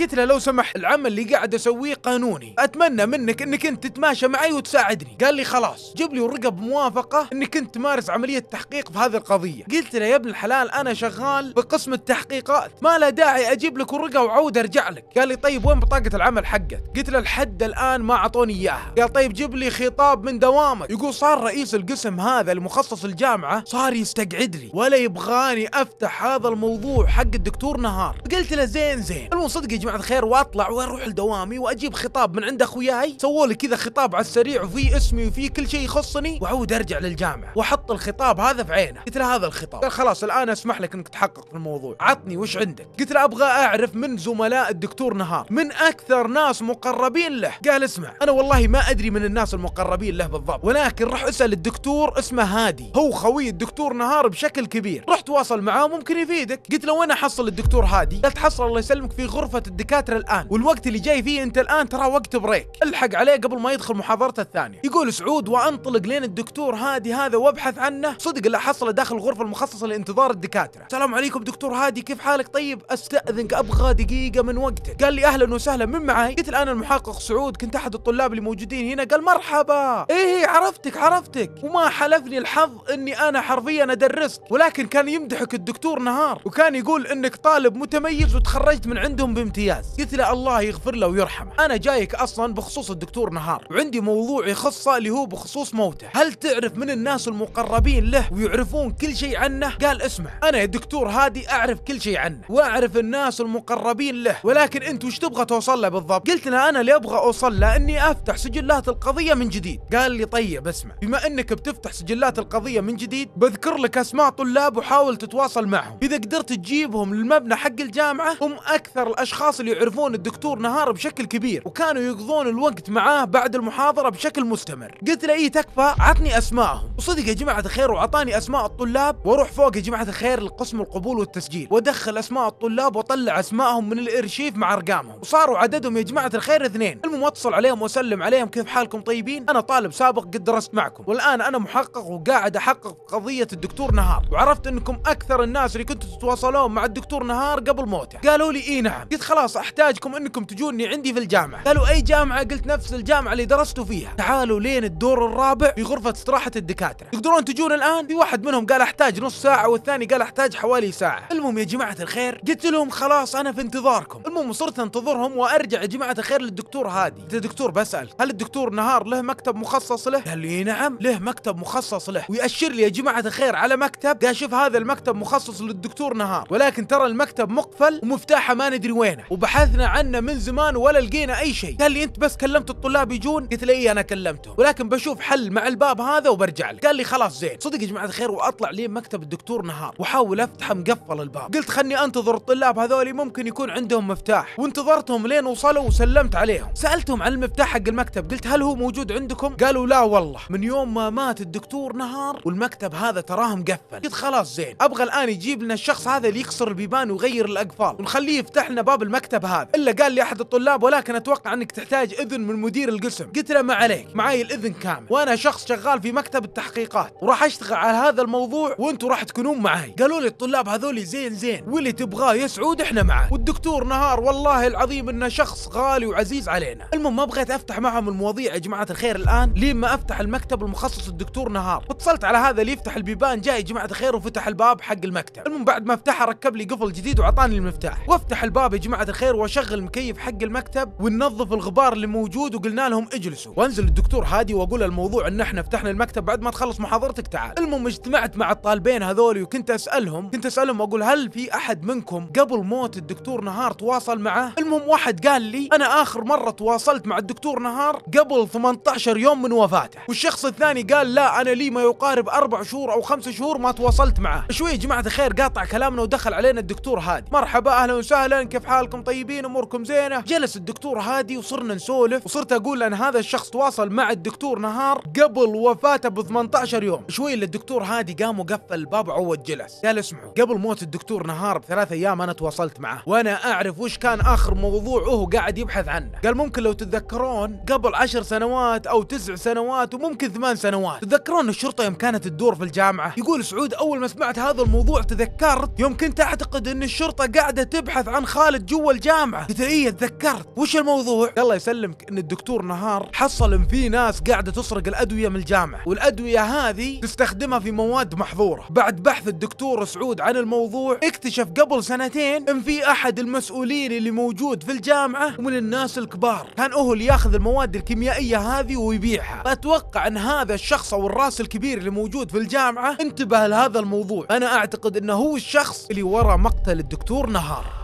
قلت له لو سمحت العمل اللي قاعد اسويه قانوني اتمنى منك انك انت تتماشى معي وتساعدني قال لي خلاص جيب لي ورقه بموافقه انك انت تمارس عمليه تحقيق في هذه القضيه قلت له يا ابن الحلال انا شغال بقسم التحقيقات ما له داعي اجيب لك ورقه وعود ارجع لك قال لي طيب وين بطاقه العمل حقك قلت له لحد الان ما اعطوني اياها قال طيب جيب لي خطاب من دوامك يقول صار رئيس القسم هذا المخصص الجامعه صار يستقعد لي ولا يبغاني افتح هذا الموضوع حق الدكتور نهار قلت له زين زين المهم صدق جماعه الخير واطلع واروح لدوامي واجيب خطاب من عند اخوياي سووا لي كذا خطاب على السريع وفي اسمي وفي كل شيء يخصني واعود ارجع للجامعه واحط الخطاب هذا في عينه قلت له هذا الخطاب قال خلاص الان اسمح لك انك تحقق في الموضوع عطني وش عندك قلت له ابغى اعرف من زملاء الدكتور نهار من اكثر ناس مقربين له قال اسمع انا والله ما ادري من الناس المقربين له بالضبط ولكن راح اسال الدكتور اسمه هادي هو خوي الدكتور نهار بشكل كبير رحت تواصل معاه ممكن يفيدك قلت له وين احصل الدكتور هادي قال تحصل الله يسلمك في غرفه الدكاتره الان والوقت اللي جاي فيه انت الان ترى وقت بريك الحق عليه قبل ما يدخل محاضرته الثانيه يقول سعود وانطلق لين الدكتور هادي هذا وابحث عنه صدق اللي حصله داخل الغرفه المخصصه لانتظار الدكاتره السلام عليكم دكتور هادي كيف حالك طيب استاذنك ابغى دقيقه من وقتك قال لي اهلا وسهلا من معي قلت الان المحقق سعود كنت احد الطلاب اللي موجودين هنا قال مرحبا ايه, إيه، عرفتك عرفتك وما حلفني الحظ اني انا حرفيا ادرسك ولكن كان يمدحك الدكتور نهار وكان يقول انك طالب متميز وتخرجت من عندهم بامتياز امتياز قلت له الله يغفر له ويرحمه انا جايك اصلا بخصوص الدكتور نهار وعندي موضوع يخصه اللي هو بخصوص موته هل تعرف من الناس المقربين له ويعرفون كل شيء عنه قال اسمع انا يا دكتور هادي اعرف كل شيء عنه واعرف الناس المقربين له ولكن انت وش تبغى توصل له بالضبط قلت له انا اللي ابغى اوصل له اني افتح سجلات القضيه من جديد قال لي طيب اسمع بما انك بتفتح سجلات القضيه من جديد بذكر لك اسماء طلاب وحاول تتواصل معهم اذا قدرت تجيبهم للمبنى حق الجامعه هم اكثر الاشخاص اللي يعرفون الدكتور نهار بشكل كبير وكانوا يقضون الوقت معاه بعد المحاضرة بشكل مستمر قلت له اي تكفى عطني اسمائهم وصدق يا جماعة الخير وعطاني اسماء الطلاب واروح فوق يا جماعة الخير لقسم القبول والتسجيل وادخل اسماء الطلاب واطلع اسمائهم من الارشيف مع ارقامهم وصاروا عددهم يا جماعة الخير اثنين المهم اتصل عليهم واسلم عليهم كيف حالكم طيبين انا طالب سابق قد درست معكم والان انا محقق وقاعد احقق قضية الدكتور نهار وعرفت انكم اكثر الناس اللي كنتوا تتواصلون مع الدكتور نهار قبل موته قالوا لي اي نعم قلت خلاص خلاص احتاجكم انكم تجوني عندي في الجامعه قالوا اي جامعه قلت نفس الجامعه اللي درستوا فيها تعالوا لين الدور الرابع في غرفه استراحه الدكاتره تقدرون تجون الان في واحد منهم قال احتاج نص ساعه والثاني قال احتاج حوالي ساعه المهم يا جماعه الخير قلت لهم خلاص انا في انتظاركم المهم صرت انتظرهم وارجع يا جماعه الخير للدكتور هادي قلت دكتور بسال هل الدكتور نهار له مكتب مخصص له قال لي نعم له مكتب مخصص له ويأشر لي يا جماعه الخير على مكتب قال شوف هذا المكتب مخصص للدكتور نهار ولكن ترى المكتب مقفل ومفتاحه ما ندري وينه لقيناه وبحثنا عنه من زمان ولا لقينا اي شيء قال لي انت بس كلمت الطلاب يجون قلت له اي انا كلمتهم ولكن بشوف حل مع الباب هذا وبرجع لك قال لي خلاص زين صدق يا جماعه الخير واطلع لي مكتب الدكتور نهار واحاول افتحه مقفل الباب قلت خلني انتظر الطلاب هذول ممكن يكون عندهم مفتاح وانتظرتهم لين وصلوا وسلمت عليهم سالتهم عن المفتاح حق المكتب قلت هل هو موجود عندكم قالوا لا والله من يوم ما مات الدكتور نهار والمكتب هذا تراه مقفل قلت خلاص زين ابغى الان يجيب لنا الشخص هذا اللي يكسر البيبان ويغير الاقفال ونخليه يفتح لنا باب المكتب المكتب هذا الا قال لي احد الطلاب ولكن اتوقع انك تحتاج اذن من مدير القسم قلت له ما عليك معي الاذن كامل وانا شخص شغال في مكتب التحقيقات وراح اشتغل على هذا الموضوع وانتم راح تكونون معي قالوا لي الطلاب هذول زين زين واللي تبغاه يا سعود احنا معاه والدكتور نهار والله العظيم انه شخص غالي وعزيز علينا المهم ما بغيت افتح معهم المواضيع يا جماعه الخير الان لين ما افتح المكتب المخصص الدكتور نهار اتصلت على هذا اللي يفتح البيبان جاي يا جماعه الخير وفتح الباب حق المكتب المهم بعد ما افتحه ركب لي قفل جديد واعطاني المفتاح وافتح الباب يا جماعه جماعه الخير واشغل مكيف حق المكتب وننظف الغبار اللي موجود وقلنا لهم اجلسوا وانزل الدكتور هادي واقول الموضوع ان احنا فتحنا المكتب بعد ما تخلص محاضرتك تعال المهم اجتمعت مع الطالبين هذول وكنت اسالهم كنت اسالهم واقول هل في احد منكم قبل موت الدكتور نهار تواصل معه المهم واحد قال لي انا اخر مره تواصلت مع الدكتور نهار قبل 18 يوم من وفاته والشخص الثاني قال لا انا لي ما يقارب اربع شهور او خمس شهور ما تواصلت معه شوي يا جماعه الخير قاطع كلامنا ودخل علينا الدكتور هادي مرحبا اهلا وسهلا كيف حالك مساكم طيبين اموركم زينه جلس الدكتور هادي وصرنا نسولف وصرت اقول ان هذا الشخص تواصل مع الدكتور نهار قبل وفاته ب 18 يوم شوي الا الدكتور هادي قام وقفل الباب وعود جلس قال اسمعوا قبل موت الدكتور نهار بثلاث ايام انا تواصلت معه وانا اعرف وش كان اخر موضوع وهو قاعد يبحث عنه قال ممكن لو تتذكرون قبل عشر سنوات او تسع سنوات وممكن ثمان سنوات تتذكرون الشرطه يوم كانت تدور في الجامعه يقول سعود اول ما سمعت هذا الموضوع تذكرت يوم كنت اعتقد ان الشرطه قاعده تبحث عن خالد جوا اول جامعه ايه تذكرت وش الموضوع الله يسلمك ان الدكتور نهار حصل ان في ناس قاعده تسرق الادويه من الجامعه والادويه هذه تستخدمها في مواد محظوره بعد بحث الدكتور سعود عن الموضوع اكتشف قبل سنتين ان في احد المسؤولين اللي موجود في الجامعه ومن الناس الكبار كان هو اللي ياخذ المواد الكيميائيه هذه ويبيعها فاتوقع ان هذا الشخص او الراس الكبير اللي موجود في الجامعه انتبه لهذا الموضوع انا اعتقد انه هو الشخص اللي ورا مقتل الدكتور نهار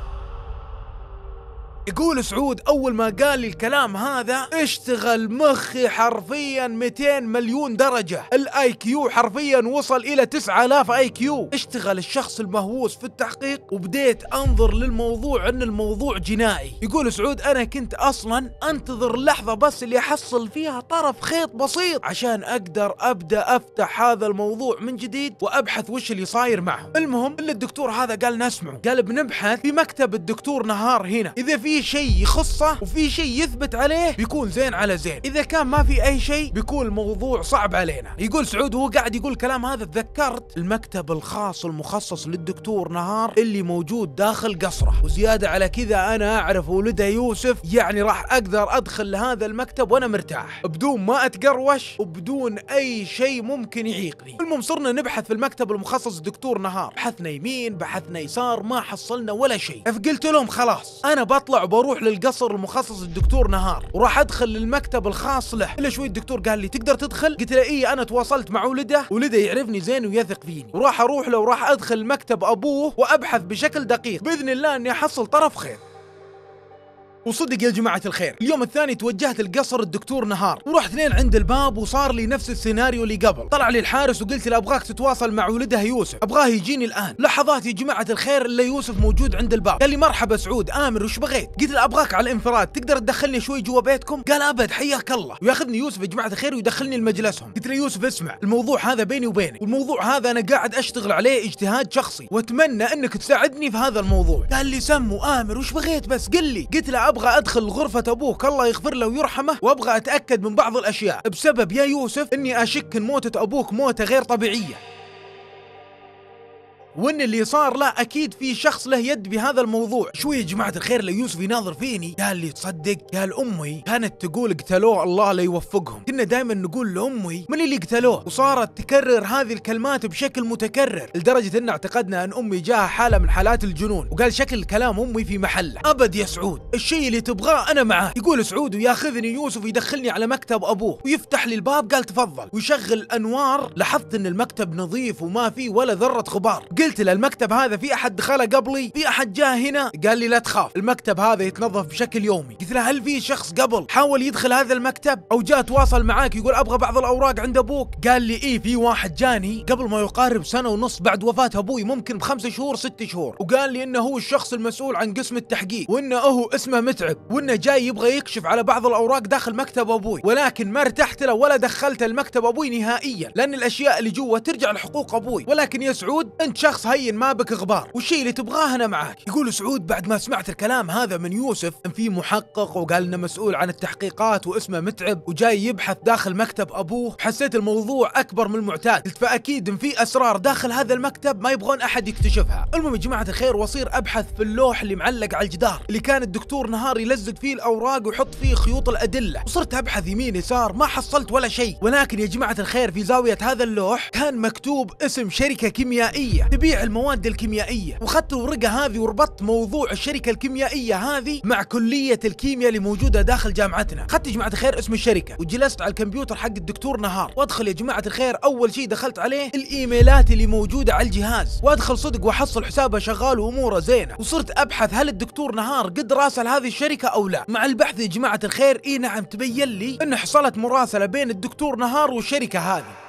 يقول سعود اول ما قال لي الكلام هذا اشتغل مخي حرفيا 200 مليون درجة الاي كيو حرفيا وصل الى 9000 اي كيو اشتغل الشخص المهووس في التحقيق وبديت انظر للموضوع ان الموضوع جنائي يقول سعود انا كنت اصلا انتظر اللحظة بس اللي احصل فيها طرف خيط بسيط عشان اقدر ابدا افتح هذا الموضوع من جديد وابحث وش اللي صاير معه المهم اللي الدكتور هذا قال نسمعه قال بنبحث في مكتب الدكتور نهار هنا اذا في في شيء يخصه وفي شيء يثبت عليه بيكون زين على زين اذا كان ما في اي شيء بيكون الموضوع صعب علينا يقول سعود وهو قاعد يقول الكلام هذا تذكرت المكتب الخاص المخصص للدكتور نهار اللي موجود داخل قصره وزياده على كذا انا اعرف ولده يوسف يعني راح اقدر ادخل هذا المكتب وانا مرتاح بدون ما اتقروش وبدون اي شيء ممكن يعيقني المهم صرنا نبحث في المكتب المخصص للدكتور نهار بحثنا يمين بحثنا يسار ما حصلنا ولا شيء فقلت لهم خلاص انا بطلع بروح للقصر المخصص للدكتور نهار وراح ادخل للمكتب الخاص له الا شوي الدكتور قال لي تقدر تدخل قلت له اي انا تواصلت مع ولده ولده يعرفني زين ويثق فيني وراح اروح له وراح ادخل مكتب ابوه وابحث بشكل دقيق باذن الله اني احصل طرف خير وصدق يا جماعه الخير اليوم الثاني توجهت القصر الدكتور نهار ورحت لين عند الباب وصار لي نفس السيناريو اللي قبل طلع لي الحارس وقلت له ابغاك تتواصل مع ولدها يوسف ابغاه يجيني الان لحظات يا جماعه الخير الا يوسف موجود عند الباب قال لي مرحبا سعود امر وش بغيت قلت له ابغاك على الانفراد تقدر تدخلني شوي جوا بيتكم قال ابد حياك الله وياخذني يوسف يا جماعه الخير ويدخلني لمجلسهم قلت له يوسف اسمع الموضوع هذا بيني وبينك والموضوع هذا انا قاعد اشتغل عليه اجتهاد شخصي واتمنى انك تساعدني في هذا الموضوع قال لي سمو امر وش بغيت بس قل لي قلت له ابغى ادخل غرفه ابوك الله يغفر له ويرحمه وابغى اتاكد من بعض الاشياء بسبب يا يوسف اني اشك ان موتة ابوك موته غير طبيعيه وان اللي صار لا اكيد في شخص له يد بهذا الموضوع شوي يا جماعه الخير لو يوسف يناظر فيني قال لي تصدق قال امي كانت تقول قتلوه الله لا يوفقهم كنا دائما نقول لامي من اللي قتلوه وصارت تكرر هذه الكلمات بشكل متكرر لدرجه ان اعتقدنا ان امي جاها حاله من حالات الجنون وقال شكل كلام امي في محله ابد يا سعود الشيء اللي تبغاه انا معاه يقول سعود وياخذني يوسف يدخلني على مكتب ابوه ويفتح لي الباب قال تفضل ويشغل انوار لاحظت ان المكتب نظيف وما فيه ولا ذره غبار قلت له للمكتب هذا في احد دخله قبلي في احد جاء هنا قال لي لا تخاف المكتب هذا يتنظف بشكل يومي قلت له هل في شخص قبل حاول يدخل هذا المكتب او جاء تواصل معاك يقول ابغى بعض الاوراق عند ابوك قال لي ايه في واحد جاني قبل ما يقارب سنه ونص بعد وفاه ابوي ممكن بخمس شهور ست شهور وقال لي انه هو الشخص المسؤول عن قسم التحقيق وانه هو اسمه متعب وانه جاي يبغى يكشف على بعض الاوراق داخل مكتب ابوي ولكن ما ارتحت له ولا دخلت المكتب ابوي نهائيا لان الاشياء اللي جوا ترجع لحقوق ابوي ولكن يا سعود انت شخص شخص هين ما بك غبار والشيء اللي تبغاه انا معاك يقول سعود بعد ما سمعت الكلام هذا من يوسف ان في محقق وقال انه مسؤول عن التحقيقات واسمه متعب وجاي يبحث داخل مكتب ابوه حسيت الموضوع اكبر من المعتاد قلت فاكيد ان في اسرار داخل هذا المكتب ما يبغون احد يكتشفها المهم يا جماعه الخير واصير ابحث في اللوح اللي معلق على الجدار اللي كان الدكتور نهار يلزق فيه الاوراق ويحط فيه خيوط الادله وصرت ابحث يمين يسار ما حصلت ولا شيء ولكن يا جماعه الخير في زاويه هذا اللوح كان مكتوب اسم شركه كيميائيه تبيع المواد الكيميائيه وخدت الورقه هذه وربطت موضوع الشركه الكيميائيه هذه مع كليه الكيمياء اللي موجوده داخل جامعتنا اخذت يا جماعه الخير اسم الشركه وجلست على الكمبيوتر حق الدكتور نهار وادخل يا جماعه الخير اول شيء دخلت عليه الايميلات اللي موجوده على الجهاز وادخل صدق واحصل حسابه شغال واموره زينه وصرت ابحث هل الدكتور نهار قد راسل هذه الشركه او لا مع البحث يا جماعه الخير اي نعم تبين لي ان حصلت مراسله بين الدكتور نهار والشركه هذه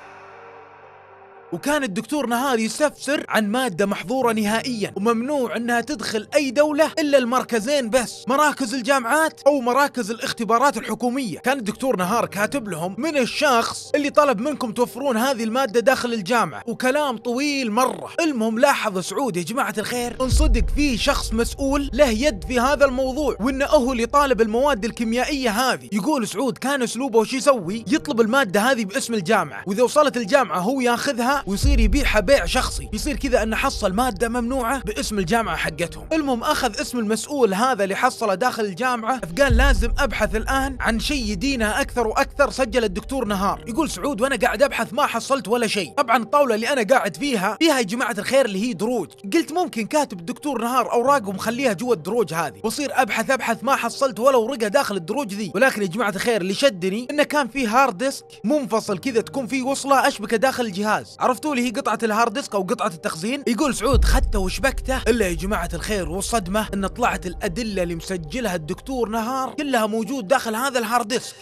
وكان الدكتور نهار يستفسر عن مادة محظورة نهائيا وممنوع انها تدخل اي دولة الا المركزين بس مراكز الجامعات او مراكز الاختبارات الحكومية كان الدكتور نهار كاتب لهم من الشخص اللي طلب منكم توفرون هذه المادة داخل الجامعة وكلام طويل مرة المهم لاحظ سعود يا جماعة الخير انصدق في شخص مسؤول له يد في هذا الموضوع وانه هو اللي طالب المواد الكيميائية هذه يقول سعود كان اسلوبه وش يسوي يطلب المادة هذه باسم الجامعة واذا وصلت الجامعة هو ياخذها ويصير يبيعها بيع شخصي يصير كذا ان حصل ماده ممنوعه باسم الجامعه حقتهم المهم اخذ اسم المسؤول هذا اللي حصله داخل الجامعه فقال لازم ابحث الان عن شيء يدينها اكثر واكثر سجل الدكتور نهار يقول سعود وانا قاعد ابحث ما حصلت ولا شيء طبعا الطاوله اللي انا قاعد فيها فيها يا جماعه الخير اللي هي دروج قلت ممكن كاتب الدكتور نهار اوراق ومخليها جوا الدروج هذه واصير ابحث ابحث ما حصلت ولا ورقه داخل الدروج ذي ولكن يا جماعه الخير اللي شدني انه كان في هارد ديسك منفصل كذا تكون فيه وصله اشبكه داخل الجهاز عرفتوا اللي هي قطعه الهارد ديسك او قطعه التخزين يقول سعود خدته وشبكته الا يا جماعه الخير والصدمه ان طلعت الادله اللي مسجلها الدكتور نهار كلها موجود داخل هذا الهارد ديسك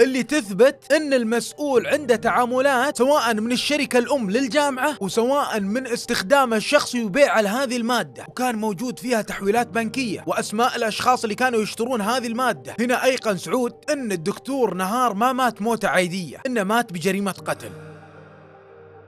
اللي تثبت ان المسؤول عنده تعاملات سواء من الشركة الام للجامعة وسواء من استخدامه الشخصي وبيعه لهذه المادة وكان موجود فيها تحويلات بنكية واسماء الاشخاص اللي كانوا يشترون هذه المادة هنا ايقن سعود ان الدكتور نهار ما مات موتة عادية انه مات بجريمة قتل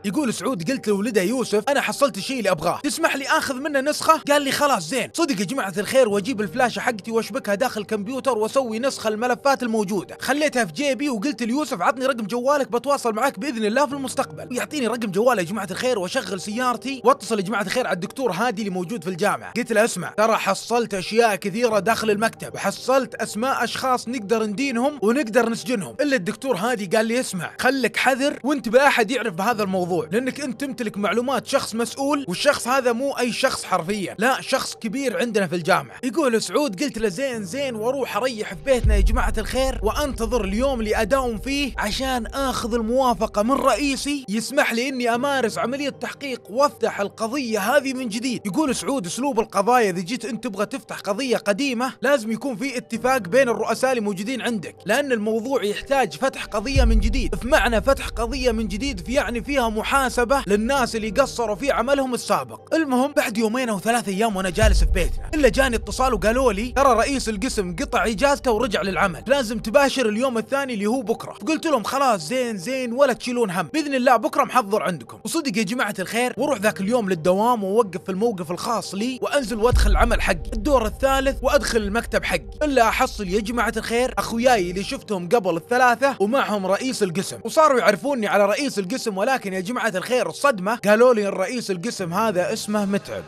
يقول سعود قلت لولده يوسف انا حصلت الشيء اللي ابغاه تسمح لي اخذ منه نسخه قال لي خلاص زين صدق يا جماعه الخير واجيب الفلاشه حقتي واشبكها داخل الكمبيوتر واسوي نسخه الملفات الموجوده خليتها في جيبي وقلت ليوسف عطني رقم جوالك بتواصل معك باذن الله في المستقبل ويعطيني رقم جواله يا جماعه الخير واشغل سيارتي واتصل يا جماعه الخير على الدكتور هادي اللي موجود في الجامعه قلت له اسمع ترى حصلت اشياء كثيره داخل المكتب وحصلت اسماء اشخاص نقدر ندينهم ونقدر نسجنهم الا الدكتور هادي قال لي اسمع خليك حذر وانت باحد يعرف بهذا الموضوع الموضوع لانك انت تمتلك معلومات شخص مسؤول والشخص هذا مو اي شخص حرفيا لا شخص كبير عندنا في الجامعه يقول سعود قلت له زين زين واروح اريح في بيتنا يا جماعه الخير وانتظر اليوم اللي اداوم فيه عشان اخذ الموافقه من رئيسي يسمح لي اني امارس عمليه تحقيق وافتح القضيه هذه من جديد يقول سعود اسلوب القضايا اذا جيت انت تبغى تفتح قضيه قديمه لازم يكون في اتفاق بين الرؤساء اللي موجودين عندك لان الموضوع يحتاج فتح قضيه من جديد في معنى فتح قضيه من جديد في يعني فيها محاسبة للناس اللي قصروا في عملهم السابق المهم بعد يومين أو ثلاث أيام وأنا جالس في بيتنا إلا جاني اتصال وقالوا لي ترى رئيس القسم قطع إجازته ورجع للعمل لازم تباشر اليوم الثاني اللي هو بكرة فقلت لهم خلاص زين زين ولا تشيلون هم بإذن الله بكرة محضر عندكم وصدق يا جماعة الخير وروح ذاك اليوم للدوام واوقف في الموقف الخاص لي وانزل وادخل العمل حقي الدور الثالث وادخل المكتب حقي الا احصل يا جماعة الخير اخوياي اللي شفتهم قبل الثلاثة ومعهم رئيس القسم وصاروا يعرفوني على رئيس القسم ولكن يا جماعة الخير الصدمة قالوا لي الرئيس القسم هذا اسمه متعب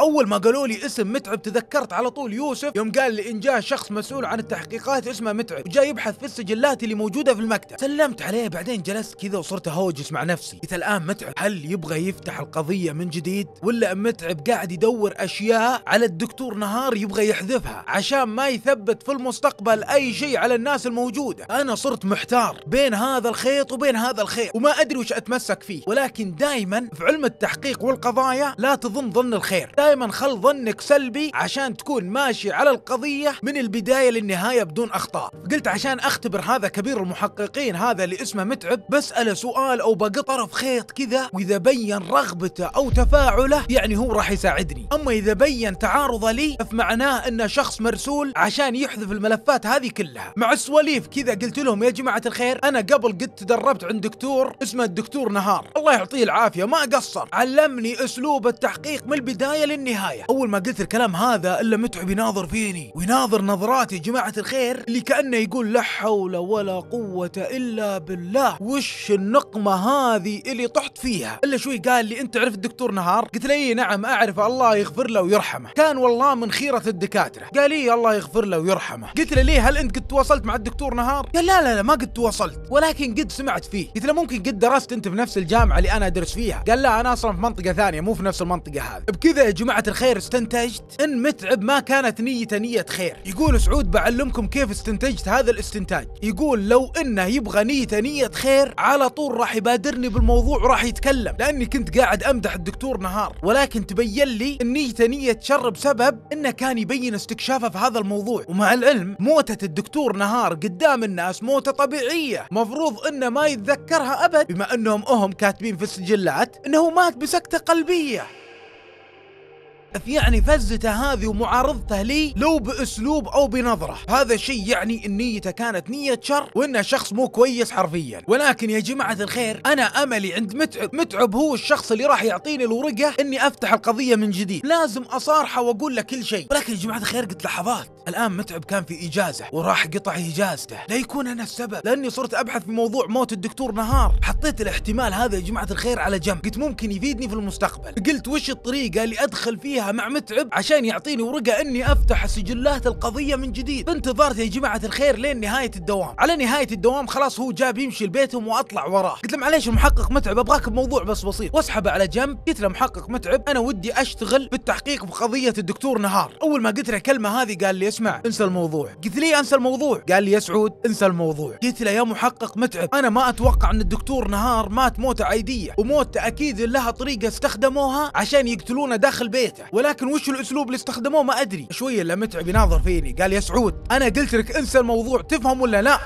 اول ما قالوا لي اسم متعب تذكرت على طول يوسف يوم قال لي ان جاء شخص مسؤول عن التحقيقات اسمه متعب وجاي يبحث في السجلات اللي موجوده في المكتب سلمت عليه بعدين جلست كذا وصرت اهوجس مع نفسي قلت الان متعب هل يبغى يفتح القضيه من جديد ولا متعب قاعد يدور اشياء على الدكتور نهار يبغى يحذفها عشان ما يثبت في المستقبل اي شيء على الناس الموجوده انا صرت محتار بين هذا الخيط وبين هذا الخيط وما ادري وش اتمسك فيه ولكن دائما في علم التحقيق والقضايا لا تظن ظن الخير دائما خل ظنك سلبي عشان تكون ماشي على القضية من البداية للنهاية بدون أخطاء قلت عشان أختبر هذا كبير المحققين هذا اللي اسمه متعب بسأله سؤال أو بقط طرف خيط كذا وإذا بين رغبته أو تفاعله يعني هو راح يساعدني أما إذا بين تعارضه لي فمعناه أنه شخص مرسول عشان يحذف الملفات هذه كلها مع السواليف كذا قلت لهم يا جماعة الخير أنا قبل قد تدربت عند دكتور اسمه الدكتور نهار الله يعطيه العافية ما قصر علمني أسلوب التحقيق من البداية النهاية أول ما قلت الكلام هذا إلا متعب يناظر فيني ويناظر نظراتي جماعة الخير اللي كأنه يقول لا حول ولا قوة إلا بالله وش النقمة هذه اللي طحت فيها إلا شوي قال لي أنت عرفت الدكتور نهار قلت له نعم أعرف الله يغفر له ويرحمه كان والله من خيرة الدكاترة قال لي الله يغفر له ويرحمه قلت له ليه هل أنت قد تواصلت مع الدكتور نهار قال لا لا لا ما قد تواصلت ولكن قد سمعت فيه قلت له ممكن قد درست أنت في نفس الجامعة اللي أنا أدرس فيها قال لا أنا أصلا في منطقة ثانية مو في نفس المنطقة هذه بكذا يا جماعة جماعة الخير استنتجت ان متعب ما كانت نيته نية خير يقول سعود بعلمكم كيف استنتجت هذا الاستنتاج يقول لو انه يبغى نيته نية خير على طول راح يبادرني بالموضوع وراح يتكلم لاني كنت قاعد امدح الدكتور نهار ولكن تبين لي ان نيته نية شر بسبب انه كان يبين استكشافه في هذا الموضوع ومع العلم موتة الدكتور نهار قدام الناس موتة طبيعية مفروض انه ما يتذكرها ابد بما انهم اهم كاتبين في السجلات انه مات بسكتة قلبية يعني فزته هذه ومعارضته لي لو باسلوب او بنظره هذا شيء يعني ان نيته كانت نيه شر وانه شخص مو كويس حرفيا ولكن يا جماعه الخير انا املي عند متعب متعب هو الشخص اللي راح يعطيني الورقه اني افتح القضيه من جديد لازم اصارحه واقول له كل شيء ولكن يا جماعه الخير قلت لحظات الآن متعب كان في إجازة وراح قطع إجازته لا يكون أنا السبب لأني صرت أبحث في موضوع موت الدكتور نهار حطيت الاحتمال هذا يا جماعة الخير على جنب قلت ممكن يفيدني في المستقبل قلت وش الطريقة اللي أدخل فيها مع متعب عشان يعطيني ورقة أني أفتح سجلات القضية من جديد انتظرت يا جماعة الخير لين نهاية الدوام على نهاية الدوام خلاص هو جاب يمشي لبيتهم وأطلع وراه قلت له معليش المحقق متعب أبغاك بموضوع بس بسيط واسحبه على جنب قلت له محقق متعب أنا ودي أشتغل بالتحقيق في قضية الدكتور نهار أول ما قلت له الكلمة هذه قال لي اسمع انسى الموضوع قلت لي انسى الموضوع قال لي يا سعود انسى الموضوع قلت له يا محقق متعب انا ما اتوقع ان الدكتور نهار مات موته عاديه وموته اكيد لها طريقه استخدموها عشان يقتلونه داخل بيته ولكن وش الاسلوب اللي استخدموه ما ادري شويه الا متعب يناظر فيني قال يا سعود انا قلت لك انسى الموضوع تفهم ولا لا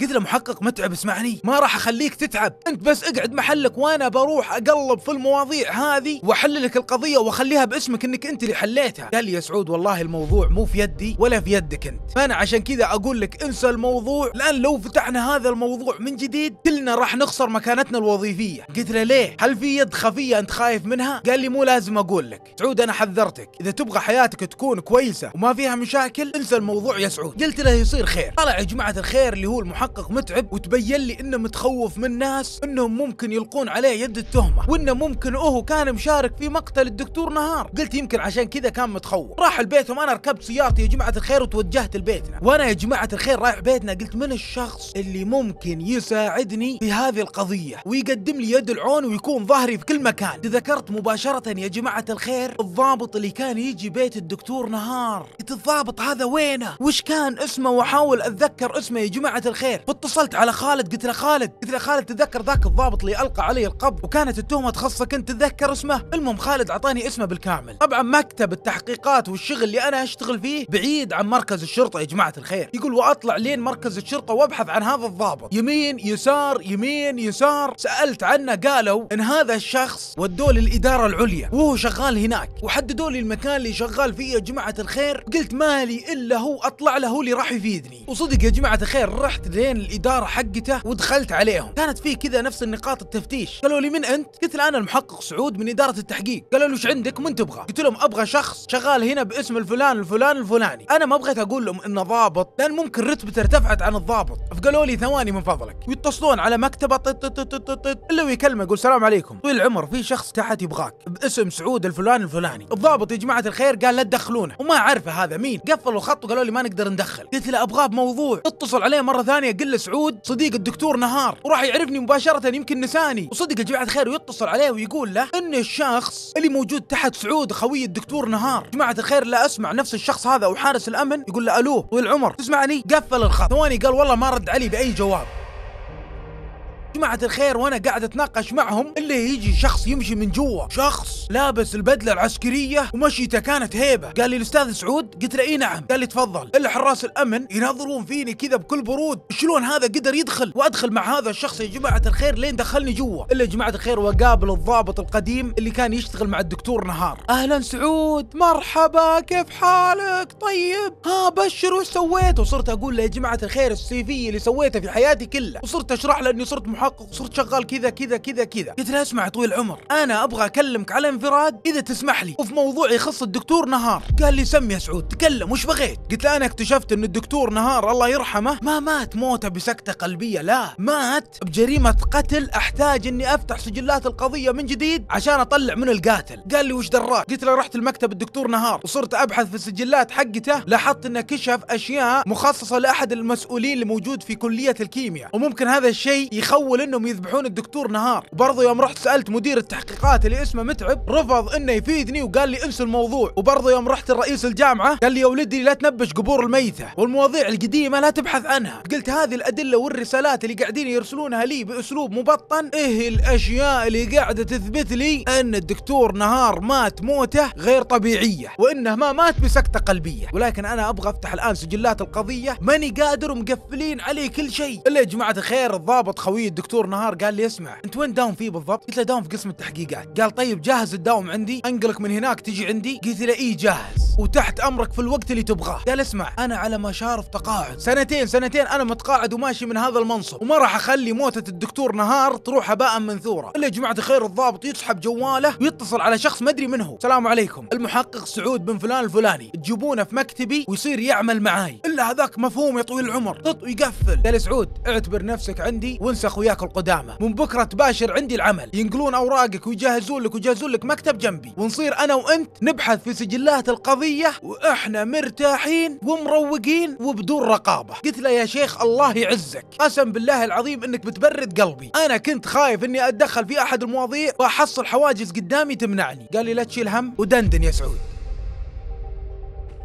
قلت له محقق متعب اسمعني ما راح اخليك تتعب انت بس اقعد محلك وانا بروح اقلب في المواضيع هذه واحل لك القضيه واخليها باسمك انك انت اللي حليتها قال لي يا سعود والله الموضوع مو في يدي ولا في يدك انت فانا عشان كذا اقول لك انسى الموضوع لان لو فتحنا هذا الموضوع من جديد كلنا راح نخسر مكانتنا الوظيفيه قلت له ليه هل في يد خفيه انت خايف منها قال لي مو لازم اقول لك سعود انا حذرتك اذا تبغى حياتك تكون كويسه وما فيها مشاكل انسى الموضوع يا سعود قلت له يصير خير طلع يا جماعه الخير اللي هو المحقق المحقق متعب وتبين لي انه متخوف من ناس انهم ممكن يلقون عليه يد التهمه وانه ممكن هو كان مشارك في مقتل الدكتور نهار قلت يمكن عشان كذا كان متخوف راح لبيتهم انا ركبت سيارتي يا جماعه الخير وتوجهت لبيتنا وانا يا جماعه الخير رايح بيتنا قلت من الشخص اللي ممكن يساعدني في هذه القضيه ويقدم لي يد العون ويكون ظهري في كل مكان تذكرت مباشره يا جماعه الخير الضابط اللي كان يجي بيت الدكتور نهار الضابط هذا وينه وش كان اسمه واحاول اتذكر اسمه يا جماعه الخير خير فاتصلت على خالد قلت له خالد قلت له خالد تذكر ذاك الضابط اللي القى علي القبض وكانت التهمه تخصك انت تذكر اسمه المهم خالد اعطاني اسمه بالكامل طبعا مكتب التحقيقات والشغل اللي انا اشتغل فيه بعيد عن مركز الشرطه يا جماعه الخير يقول واطلع لين مركز الشرطه وابحث عن هذا الضابط يمين يسار يمين يسار سالت عنه قالوا ان هذا الشخص ودوه للاداره العليا وهو شغال هناك وحددوا لي المكان اللي شغال فيه يا جماعه الخير قلت مالي الا هو اطلع له اللي راح يفيدني وصدق يا جماعه الخير رحت لين الاداره حقته ودخلت عليهم كانت فيه كذا نفس النقاط التفتيش قالوا لي من انت قلت له انا المحقق سعود من اداره التحقيق قالوا لي وش عندك من تبغى قلت لهم ابغى شخص شغال هنا باسم الفلان الفلان الفلاني انا ما بغيت اقول لهم انه ضابط لان ممكن رتبته ارتفعت عن الضابط فقالوا لي ثواني من فضلك ويتصلون على مكتبه الا ويكلمه يقول السلام عليكم طويل العمر في شخص تحت يبغاك باسم سعود الفلان الفلاني الضابط يا جماعه الخير قال لا تدخلونه وما عارفه هذا مين قفلوا الخط وقالوا لي ما نقدر ندخل قلت له ابغاه بموضوع اتصل عليه مره ثانيه يقول له سعود صديق الدكتور نهار وراح يعرفني مباشره يمكن نساني وصدق يا جماعه الخير ويتصل عليه ويقول له ان الشخص اللي موجود تحت سعود خوي الدكتور نهار جماعه الخير لا اسمع نفس الشخص هذا وحارس الامن يقول له الو طول العمر تسمعني قفل الخط ثواني قال والله ما رد علي باي جواب جماعة الخير وانا قاعد اتناقش معهم الا يجي شخص يمشي من جوا شخص لابس البدلة العسكرية ومشيته كانت هيبة قال لي الاستاذ سعود قلت له اي نعم قال لي تفضل الا حراس الامن يناظرون فيني كذا بكل برود شلون هذا قدر يدخل وادخل مع هذا الشخص يا جماعة الخير لين دخلني جوا الا يا جماعة الخير وقابل الضابط القديم اللي كان يشتغل مع الدكتور نهار اهلا سعود مرحبا كيف حالك طيب ها بشر وش سويت وصرت اقول له يا جماعة الخير السي في اللي سويته في حياتي كلها وصرت اشرح له اني صرت محقق صرت شغال كذا كذا كذا كذا قلت له اسمع طويل العمر انا ابغى اكلمك على انفراد اذا تسمح لي وفي موضوع يخص الدكتور نهار قال لي سم يا سعود تكلم وش بغيت قلت له انا اكتشفت ان الدكتور نهار الله يرحمه ما مات موته بسكته قلبيه لا مات بجريمه قتل احتاج اني افتح سجلات القضيه من جديد عشان اطلع من القاتل قال لي وش دراك قلت له رحت لمكتب الدكتور نهار وصرت ابحث في السجلات حقته لاحظت انه كشف اشياء مخصصه لاحد المسؤولين الموجود في كليه الكيمياء وممكن هذا الشيء يخوف الاول انهم يذبحون الدكتور نهار وبرضه يوم رحت سالت مدير التحقيقات اللي اسمه متعب رفض انه يفيدني وقال لي انسوا الموضوع وبرضه يوم رحت الرئيس الجامعه قال لي يا ولدي لا تنبش قبور الميته والمواضيع القديمه لا تبحث عنها قلت هذه الادله والرسالات اللي قاعدين يرسلونها لي باسلوب مبطن ايه الاشياء اللي قاعده تثبت لي ان الدكتور نهار مات موته غير طبيعيه وانه ما مات بسكته قلبيه ولكن انا ابغى افتح الان سجلات القضيه ماني قادر ومقفلين عليه كل شيء الا يا جماعه الخير الضابط خوي الدكتور الدكتور نهار قال لي اسمع انت وين داوم فيه بالضبط قلت له داوم في قسم التحقيقات قال طيب جاهز الداوم عندي انقلك من هناك تجي عندي قلت له اي جاهز وتحت امرك في الوقت اللي تبغاه قال اسمع انا على مشارف تقاعد سنتين سنتين انا متقاعد وماشي من هذا المنصب وما راح اخلي موتة الدكتور نهار تروح هباء منثورة الا يا جماعة الخير الضابط يسحب جواله ويتصل على شخص ادري من هو السلام عليكم المحقق سعود بن فلان الفلاني تجيبونه في مكتبي ويصير يعمل معاي الا هذاك مفهوم يا طويل العمر طط ويقفل قال سعود اعتبر نفسك عندي وانسخ وياك وياك القدامى من بكره تباشر عندي العمل ينقلون اوراقك ويجهزون لك ويجهزون لك مكتب جنبي ونصير انا وانت نبحث في سجلات القضيه واحنا مرتاحين ومروقين وبدون رقابه قلت له يا شيخ الله يعزك قسم بالله العظيم انك بتبرد قلبي انا كنت خايف اني اتدخل في احد المواضيع واحصل حواجز قدامي تمنعني قال لي لا تشيل هم ودندن يا سعود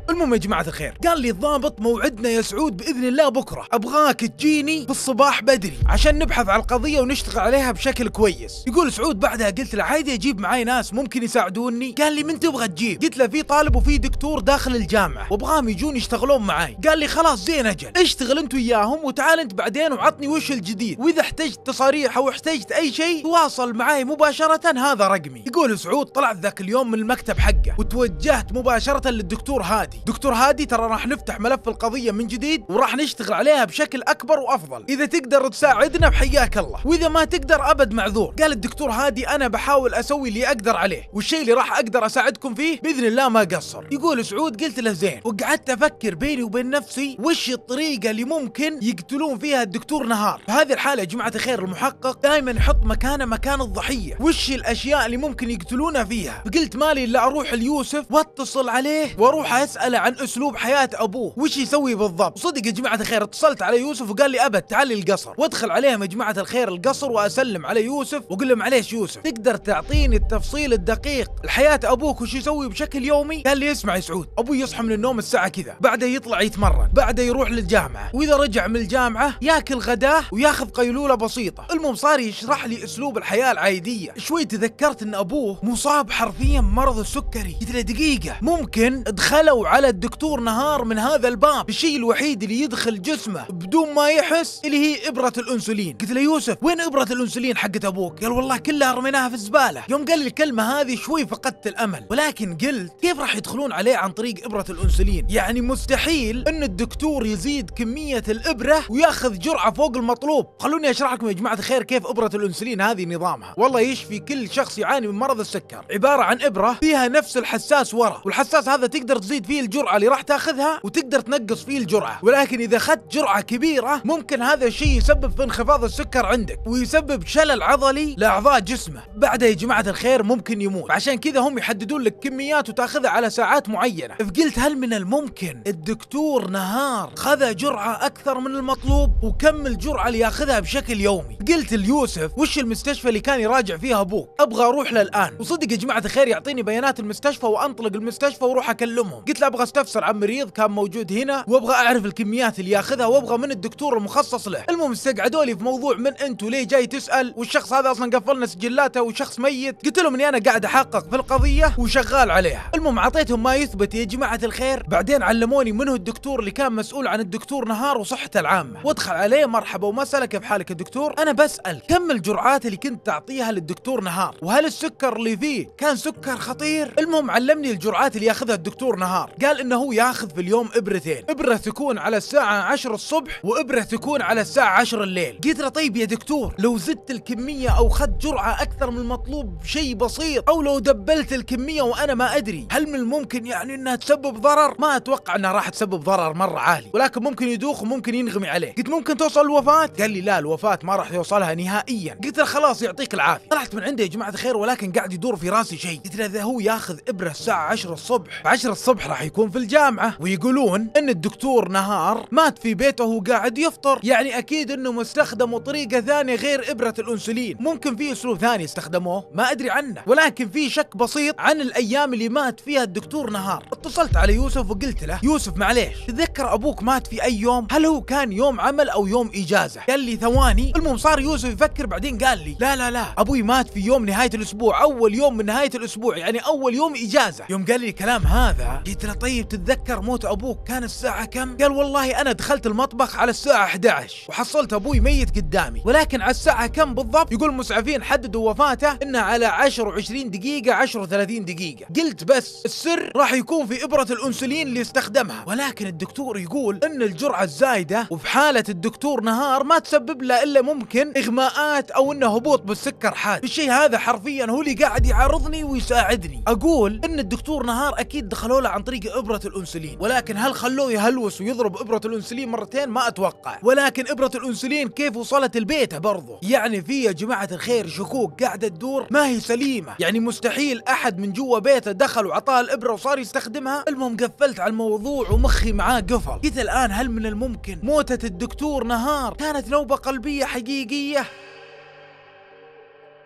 المهم يا جماعه الخير قال لي الضابط موعدنا يا سعود باذن الله بكره ابغاك تجيني في الصباح بدري عشان نبحث عن القضيه ونشتغل عليها بشكل كويس يقول سعود بعدها قلت له عادي اجيب معاي ناس ممكن يساعدوني قال لي من تبغى تجيب قلت له في طالب وفي دكتور داخل الجامعه وابغاهم يجون يشتغلون معاي قال لي خلاص زين اجل اشتغل انت وياهم وتعال انت بعدين وعطني وش الجديد واذا احتجت تصاريح او احتجت اي شيء تواصل معاي مباشره هذا رقمي يقول سعود طلعت ذاك اليوم من المكتب حقه وتوجهت مباشره للدكتور هادي دكتور هادي ترى راح نفتح ملف القضية من جديد وراح نشتغل عليها بشكل أكبر وأفضل إذا تقدر تساعدنا بحياك الله وإذا ما تقدر أبد معذور قال الدكتور هادي أنا بحاول أسوي اللي أقدر عليه والشيء اللي راح أقدر أساعدكم فيه بإذن الله ما قصر يقول سعود قلت له زين وقعدت أفكر بيني وبين نفسي وش الطريقة اللي ممكن يقتلون فيها الدكتور نهار في هذه الحالة يا جماعة الخير المحقق دائما يحط مكانه مكان الضحية وش الأشياء اللي ممكن يقتلونه فيها فقلت مالي إلا أروح ليوسف واتصل عليه وأروح أسأل يسأله عن أسلوب حياة أبوه وش يسوي بالضبط صدق يا جماعة الخير اتصلت على يوسف وقال لي أبد تعالي القصر وادخل عليهم يا جماعة الخير القصر وأسلم على يوسف وأقول لهم معليش يوسف تقدر تعطيني التفصيل الدقيق لحياة أبوك وش يسوي بشكل يومي قال لي اسمع يا سعود أبوي يصحى من النوم الساعة كذا بعده يطلع يتمرن بعده يروح للجامعة وإذا رجع من الجامعة ياكل غداه وياخذ قيلولة بسيطة المهم صار يشرح لي أسلوب الحياة العادية شوي تذكرت أن أبوه مصاب حرفيا مرض السكري قلت له دقيقة ممكن دخلوا على الدكتور نهار من هذا الباب الشيء الوحيد اللي يدخل جسمه بدون ما يحس اللي هي إبرة الأنسولين قلت له يوسف وين إبرة الأنسولين حقت أبوك قال والله كلها رميناها في الزبالة يوم قال الكلمة هذه شوي فقدت الأمل ولكن قلت كيف راح يدخلون عليه عن طريق إبرة الأنسولين يعني مستحيل أن الدكتور يزيد كمية الإبرة وياخذ جرعة فوق المطلوب خلوني أشرح لكم يا جماعة الخير كيف إبرة الأنسولين هذه نظامها والله يشفي كل شخص يعاني من مرض السكر عبارة عن إبرة فيها نفس الحساس ورا والحساس هذا تقدر تزيد فيه فيه الجرعه اللي راح تاخذها وتقدر تنقص فيه الجرعه ولكن اذا اخذت جرعه كبيره ممكن هذا الشيء يسبب في انخفاض السكر عندك ويسبب شلل عضلي لاعضاء جسمه بعدها يا جماعه الخير ممكن يموت عشان كذا هم يحددون لك كميات وتاخذها على ساعات معينه فقلت هل من الممكن الدكتور نهار خذ جرعه اكثر من المطلوب وكم الجرعه اللي ياخذها بشكل يومي قلت ليوسف وش المستشفى اللي كان يراجع فيها ابوك ابغى اروح له الان وصدق يا جماعه الخير يعطيني بيانات المستشفى وانطلق المستشفى واروح اكلمهم قلت له ابغى استفسر عن مريض كان موجود هنا وابغى اعرف الكميات اللي ياخذها وابغى من الدكتور المخصص له المهم استقعدوا لي في موضوع من انت وليه جاي تسال والشخص هذا اصلا قفلنا سجلاته وشخص ميت قلت لهم اني انا قاعد احقق في القضيه وشغال عليها المهم اعطيتهم ما يثبت يا جماعه الخير بعدين علموني من هو الدكتور اللي كان مسؤول عن الدكتور نهار وصحته العامه وادخل عليه مرحبا ومساله كيف حالك يا دكتور انا بسال كم الجرعات اللي كنت تعطيها للدكتور نهار وهل السكر اللي فيه كان سكر خطير المهم علمني الجرعات اللي ياخذها الدكتور نهار قال انه ياخذ في اليوم ابرتين ابره تكون على الساعه 10 الصبح وابره تكون على الساعه 10 الليل قلت له طيب يا دكتور لو زدت الكميه او خدت جرعه اكثر من المطلوب شيء بسيط او لو دبلت الكميه وانا ما ادري هل من الممكن يعني انها تسبب ضرر ما اتوقع انها راح تسبب ضرر مره عالي ولكن ممكن يدوخ وممكن ينغمي عليه قلت ممكن توصل الوفاه قال لي لا الوفاه ما راح يوصلها نهائيا قلت له خلاص يعطيك العافيه طلعت من عنده يا جماعه الخير ولكن قاعد يدور في راسي شيء قلت له اذا هو ياخذ ابره الساعه 10 الصبح 10 الصبح راح يكون في الجامعة ويقولون ان الدكتور نهار مات في بيته وهو قاعد يفطر يعني اكيد انهم استخدموا طريقة ثانية غير ابرة الانسولين ممكن في اسلوب ثاني استخدموه ما ادري عنه ولكن في شك بسيط عن الايام اللي مات فيها الدكتور نهار اتصلت على يوسف وقلت له يوسف معليش تذكر ابوك مات في اي يوم هل هو كان يوم عمل او يوم اجازة قال لي ثواني المهم صار يوسف يفكر بعدين قال لي لا لا لا ابوي مات في يوم نهاية الاسبوع اول يوم من نهاية الاسبوع يعني اول يوم اجازة يوم قال لي الكلام هذا قلت له طيب تتذكر موت ابوك كان الساعه كم قال والله انا دخلت المطبخ على الساعه 11 وحصلت ابوي ميت قدامي ولكن على الساعه كم بالضبط يقول المسعفين حددوا وفاته انها على 10 و20 دقيقه 10 و 30 دقيقه قلت بس السر راح يكون في ابره الانسولين اللي استخدمها ولكن الدكتور يقول ان الجرعه الزايده وفي حاله الدكتور نهار ما تسبب له الا ممكن اغماءات او انه هبوط بالسكر حاد الشيء هذا حرفيا هو اللي قاعد يعارضني ويساعدني اقول ان الدكتور نهار اكيد دخلوا له عن طريق ابره الانسولين ولكن هل خلوه يهلوس ويضرب ابره الانسولين مرتين ما اتوقع ولكن ابره الانسولين كيف وصلت البيت برضه يعني في يا جماعه الخير شكوك قاعده تدور ما هي سليمه يعني مستحيل احد من جوا بيته دخل وعطاه الابره وصار يستخدمها المهم قفلت على الموضوع ومخي معاه قفل قلت الان هل من الممكن موتة الدكتور نهار كانت نوبة قلبية حقيقية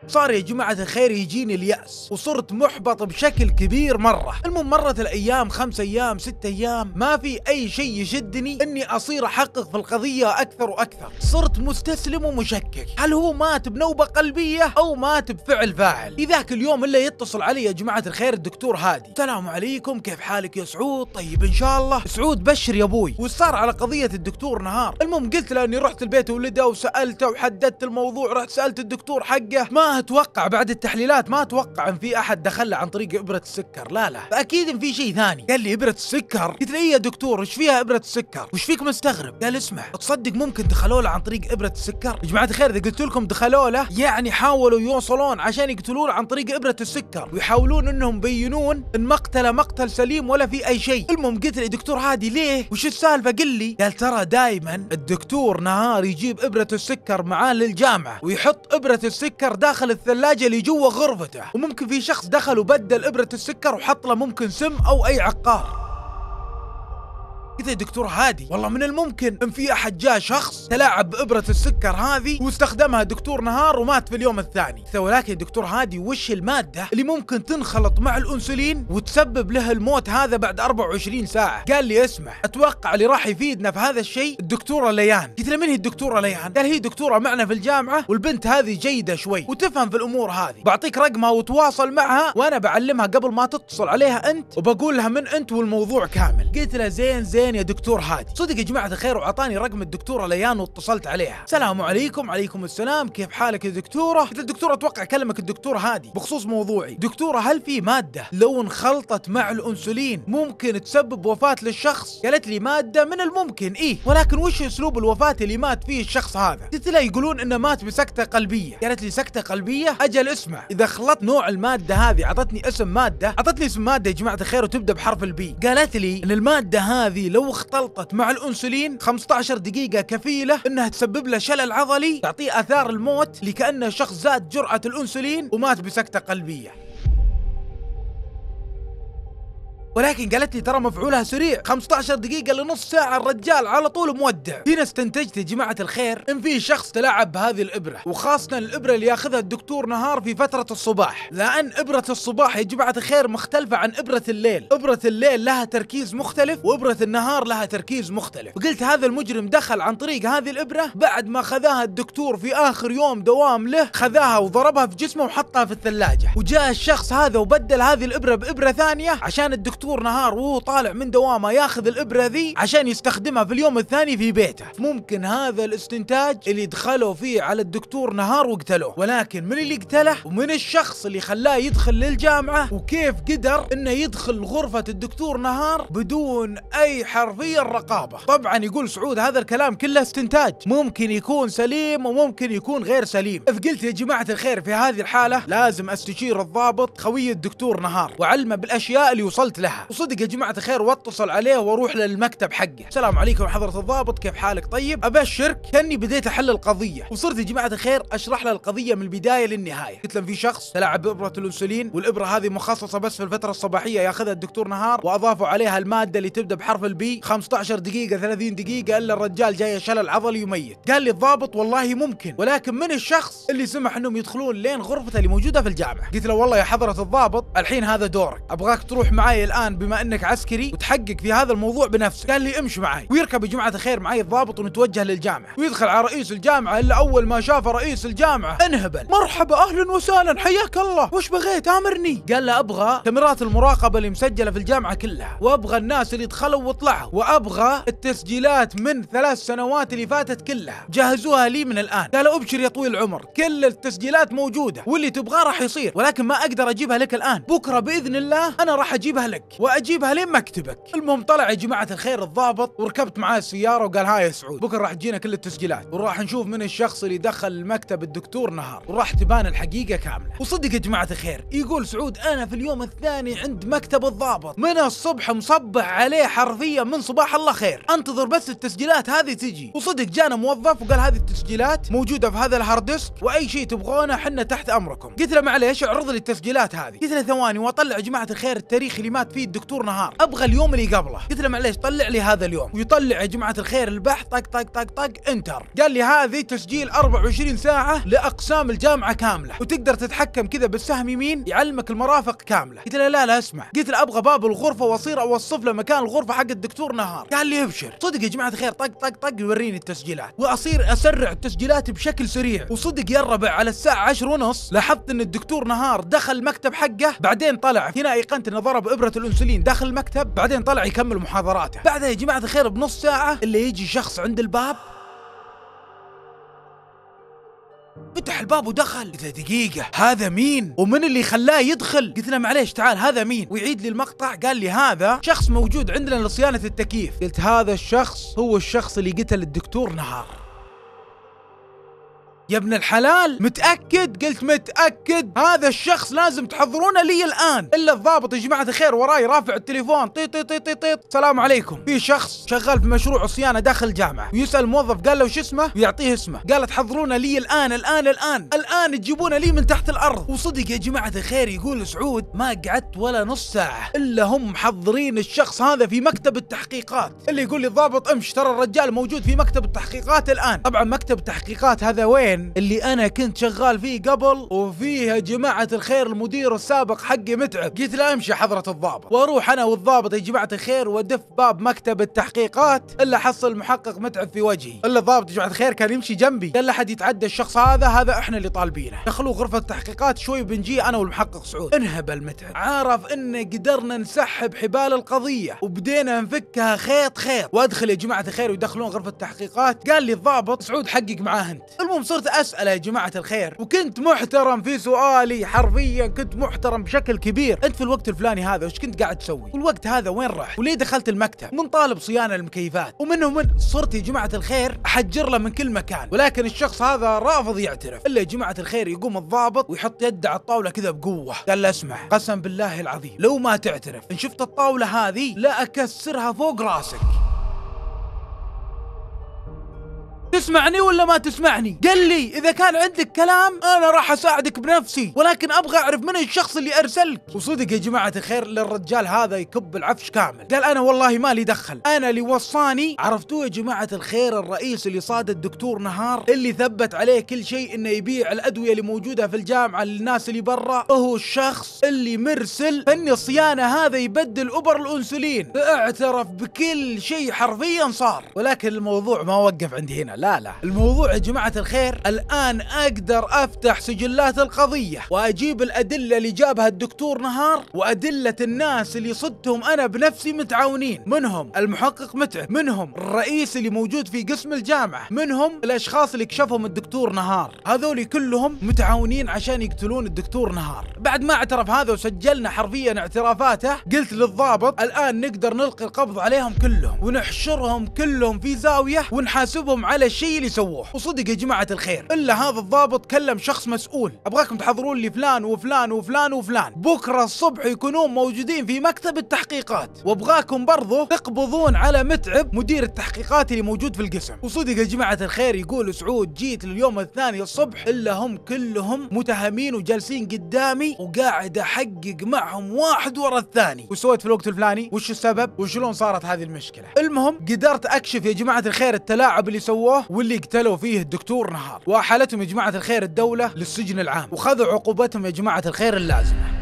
صار يا جماعة الخير يجيني اليأس وصرت محبط بشكل كبير مرة المهم مرت الأيام خمس أيام ست أيام ما في أي شيء يشدني أني أصير أحقق في القضية أكثر وأكثر صرت مستسلم ومشكك هل هو مات بنوبة قلبية أو مات بفعل فاعل إذاك اليوم إلا يتصل علي يا جماعة الخير الدكتور هادي السلام عليكم كيف حالك يا سعود طيب إن شاء الله سعود بشر يا أبوي وصار على قضية الدكتور نهار المهم قلت له أني رحت البيت ولده وسألته وحددت الموضوع رحت سألت الدكتور حقه ما ما اتوقع بعد التحليلات ما اتوقع ان في احد دخل له عن طريق ابره السكر لا لا فاكيد ان في شيء ثاني قال لي ابره السكر قلت له إيه يا دكتور ايش فيها ابره السكر وش فيك مستغرب قال اسمع تصدق ممكن دخلوا له عن طريق ابره السكر يا جماعه الخير اذا قلت لكم دخلوا له يعني حاولوا يوصلون عشان يقتلون عن طريق ابره السكر ويحاولون انهم يبينون ان مقتله مقتل سليم ولا في اي شيء المهم قلت له دكتور هادي ليه وش السالفه قل لي قال ترى دائما الدكتور نهار يجيب ابره السكر معاه للجامعه ويحط ابره السكر داخل داخل الثلاجة اللي جوا غرفته وممكن في شخص دخل وبدل إبرة السكر وحط له ممكن سم أو أي عقار كذا يا دكتور هادي والله من الممكن ان في احد جاء شخص تلاعب بابره السكر هذه واستخدمها دكتور نهار ومات في اليوم الثاني ولكن يا دكتور هادي وش الماده اللي ممكن تنخلط مع الانسولين وتسبب له الموت هذا بعد 24 ساعه قال لي اسمع اتوقع اللي راح يفيدنا في هذا الشيء الدكتوره ليان قلت له من هي الدكتوره ليان قال هي دكتوره معنا في الجامعه والبنت هذه جيده شوي وتفهم في الامور هذه بعطيك رقمها وتواصل معها وانا بعلمها قبل ما تتصل عليها انت وبقول لها من انت والموضوع كامل قلت له زين زين وين يا دكتور هادي صدق يا جماعه الخير واعطاني رقم الدكتوره ليان واتصلت عليها سلام عليكم عليكم السلام كيف حالك يا دكتوره قلت الدكتوره اتوقع كلمك الدكتور هادي بخصوص موضوعي دكتوره هل في ماده لو انخلطت مع الانسولين ممكن تسبب وفاه للشخص قالت لي ماده من الممكن ايه ولكن وش اسلوب الوفاه اللي مات فيه الشخص هذا قلت لها يقولون انه مات بسكته قلبيه قالت لي سكته قلبيه اجل اسمع اذا خلطت نوع الماده هذه اعطتني اسم ماده اعطتني اسم ماده يا جماعه الخير وتبدا بحرف البي قالت لي ان الماده هذه لو اختلطت مع الانسولين 15 دقيقه كفيله انها تسبب له شلل عضلي تعطيه اثار الموت لكانه شخص زاد جرعه الانسولين ومات بسكته قلبيه ولكن قالت لي ترى مفعولها سريع 15 دقيقة لنص ساعة الرجال على طول مودع هنا استنتجت يا جماعة الخير ان في شخص تلاعب بهذه الابرة وخاصة الابرة اللي ياخذها الدكتور نهار في فترة الصباح لان ابرة الصباح يا جماعة الخير مختلفة عن ابرة الليل ابرة الليل لها تركيز مختلف وابرة النهار لها تركيز مختلف وقلت هذا المجرم دخل عن طريق هذه الابرة بعد ما خذاها الدكتور في اخر يوم دوام له خذاها وضربها في جسمه وحطها في الثلاجة وجاء الشخص هذا وبدل هذه الابرة بابرة ثانية عشان الدكتور فطور نهار وهو طالع من دوامه ياخذ الابره ذي عشان يستخدمها في اليوم الثاني في بيته ممكن هذا الاستنتاج اللي دخلوا فيه على الدكتور نهار وقتلوه ولكن من اللي قتله ومن الشخص اللي خلاه يدخل للجامعه وكيف قدر انه يدخل غرفه الدكتور نهار بدون اي حرفية رقابه طبعا يقول سعود هذا الكلام كله استنتاج ممكن يكون سليم وممكن يكون غير سليم اذ قلت يا جماعه الخير في هذه الحاله لازم استشير الضابط خوي الدكتور نهار وعلمه بالاشياء اللي وصلت لها وقتها وصدق يا جماعه الخير واتصل عليه واروح للمكتب حقه السلام عليكم حضره الضابط كيف حالك طيب ابشرك كاني بديت احل القضيه وصرت يا جماعه الخير اشرح له القضيه من البدايه للنهايه قلت له في شخص تلعب بابره الانسولين والابره هذه مخصصه بس في الفتره الصباحيه ياخذها الدكتور نهار واضافوا عليها الماده اللي تبدا بحرف البي 15 دقيقه 30 دقيقه الا الرجال جاي شلل عضلي وميت قال لي الضابط والله ممكن ولكن من الشخص اللي سمح انهم يدخلون لين غرفته اللي موجوده في الجامعه قلت له والله يا حضره الضابط الحين هذا دورك ابغاك تروح معي الان الان بما انك عسكري وتحقق في هذا الموضوع بنفسك قال لي امشي معي ويركب يا جماعه الخير معي الضابط ونتوجه للجامعه ويدخل على رئيس الجامعه الا اول ما شافه رئيس الجامعه انهبل مرحبا اهلا وسهلا حياك الله وش بغيت امرني قال له ابغى كاميرات المراقبه اللي مسجله في الجامعه كلها وابغى الناس اللي دخلوا وطلعوا وابغى التسجيلات من ثلاث سنوات اللي فاتت كلها جهزوها لي من الان قال ابشر يا طويل العمر كل التسجيلات موجوده واللي تبغاه راح يصير ولكن ما اقدر اجيبها لك الان بكره باذن الله انا راح اجيبها لك واجيبها لين مكتبك المهم طلع يا جماعه الخير الضابط وركبت معاه السياره وقال هاي يا سعود بكره راح تجينا كل التسجيلات وراح نشوف من الشخص اللي دخل المكتب الدكتور نهار وراح تبان الحقيقه كامله وصدق يا جماعه الخير يقول سعود انا في اليوم الثاني عند مكتب الضابط من الصبح مصبح عليه حرفيا من صباح الله خير انتظر بس التسجيلات هذه تجي وصدق جانا موظف وقال هذه التسجيلات موجوده في هذا الهارد ديسك واي شيء تبغونه احنا تحت امركم قلت له معليش اعرض لي التسجيلات هذه قلت له ثواني واطلع يا جماعه الخير التاريخ اللي مات فيه لي الدكتور نهار ابغى اليوم اللي قبله قلت له معليش طلع لي هذا اليوم ويطلع يا جماعه الخير البحث طق طق طق طق انتر قال لي هذه تسجيل 24 ساعه لاقسام الجامعه كامله وتقدر تتحكم كذا بالسهم يمين يعلمك المرافق كامله قلت له لا لا اسمع قلت له ابغى باب الغرفه واصير اوصف له مكان الغرفه حق الدكتور نهار قال لي ابشر صدق يا جماعه الخير طق طق طق يوريني التسجيلات واصير اسرع التسجيلات بشكل سريع وصدق يا الربع على الساعه 10 ونص لاحظت ان الدكتور نهار دخل المكتب حقه بعدين طلع هنا ايقنت انه ضرب ابره متسلسلين داخل المكتب بعدين طلع يكمل محاضراته بعدها يا جماعة الخير بنص ساعة اللي يجي شخص عند الباب فتح الباب ودخل قلت دقيقة هذا مين ومن اللي خلاه يدخل قلت له معليش تعال هذا مين ويعيد لي المقطع قال لي هذا شخص موجود عندنا لصيانة التكييف قلت هذا الشخص هو الشخص اللي قتل الدكتور نهار يا ابن الحلال متأكد قلت متأكد هذا الشخص لازم تحضرونه لي الآن إلا الضابط يا جماعة الخير وراي رافع التليفون طي طي طي طي طي السلام عليكم في شخص شغال في مشروع صيانة داخل الجامعة ويسأل موظف قال له شو اسمه ويعطيه اسمه قال تحضرونه لي الآن الآن الآن الآن تجيبونه لي من تحت الأرض وصدق يا جماعة الخير يقول سعود ما قعدت ولا نص ساعة إلا هم محضرين الشخص هذا في مكتب التحقيقات اللي يقول لي الضابط امش ترى الرجال موجود في مكتب التحقيقات الآن طبعا مكتب التحقيقات هذا وين اللي انا كنت شغال فيه قبل وفيه يا جماعه الخير المدير السابق حقي متعب قلت له امشي حضره الضابط واروح انا والضابط يا جماعه الخير وادف باب مكتب التحقيقات الا حصل المحقق متعب في وجهي الا الضابط يا جماعه الخير كان يمشي جنبي قال احد يتعدى الشخص هذا هذا احنا اللي طالبينه دخلوا غرفه التحقيقات شوي بنجي انا والمحقق سعود انهبل متعب عارف ان قدرنا نسحب حبال القضيه وبدينا نفكها خيط خيط وادخل يا جماعه الخير ويدخلون غرفه التحقيقات قال لي الضابط سعود حقق معاه انت المهم صرت صرت اساله يا جماعه الخير وكنت محترم في سؤالي حرفيا كنت محترم بشكل كبير انت في الوقت الفلاني هذا وش كنت قاعد تسوي والوقت هذا وين راح وليه دخلت المكتب من طالب صيانه المكيفات ومنه من صرت يا جماعه الخير احجر له من كل مكان ولكن الشخص هذا رافض يعترف الا يا جماعه الخير يقوم الضابط ويحط يده على الطاوله كذا بقوه قال له اسمع قسم بالله العظيم لو ما تعترف ان شفت الطاوله هذه لا اكسرها فوق راسك تسمعني ولا ما تسمعني قال لي اذا كان عندك كلام انا راح اساعدك بنفسي ولكن ابغى اعرف من الشخص اللي ارسلك وصدق يا جماعه الخير للرجال هذا يكب العفش كامل قال انا والله ما لي دخل انا اللي وصاني عرفتوه يا جماعه الخير الرئيس اللي صاد الدكتور نهار اللي ثبت عليه كل شيء انه يبيع الادويه اللي موجوده في الجامعه للناس اللي برا هو الشخص اللي مرسل فني الصيانه هذا يبدل ابر الانسولين اعترف بكل شيء حرفيا صار ولكن الموضوع ما وقف عند هنا لا لا الموضوع يا جماعة الخير الآن أقدر أفتح سجلات القضية وأجيب الأدلة اللي جابها الدكتور نهار وأدلة الناس اللي صدتهم أنا بنفسي متعاونين منهم المحقق متعب منهم الرئيس اللي موجود في قسم الجامعة منهم الأشخاص اللي كشفهم الدكتور نهار هذول كلهم متعاونين عشان يقتلون الدكتور نهار بعد ما اعترف هذا وسجلنا حرفيا اعترافاته قلت للضابط الآن نقدر نلقي القبض عليهم كلهم ونحشرهم كلهم في زاوية ونحاسبهم على الشيء اللي سووه وصدق يا جماعه الخير الا هذا الضابط كلم شخص مسؤول ابغاكم تحضرون لي فلان وفلان وفلان وفلان بكره الصبح يكونون موجودين في مكتب التحقيقات وابغاكم برضه تقبضون على متعب مدير التحقيقات اللي موجود في القسم وصدق يا جماعه الخير يقول سعود جيت لليوم الثاني الصبح الا هم كلهم متهمين وجالسين قدامي وقاعد احقق معهم واحد ورا الثاني وسويت في الوقت الفلاني وش السبب وشلون صارت هذه المشكله المهم قدرت اكشف يا جماعه الخير التلاعب اللي سووه الشرطة واللي قتلوا فيه الدكتور نهار وأحالتهم يا جماعة الخير الدولة للسجن العام وخذوا عقوبتهم يا جماعة الخير اللازمة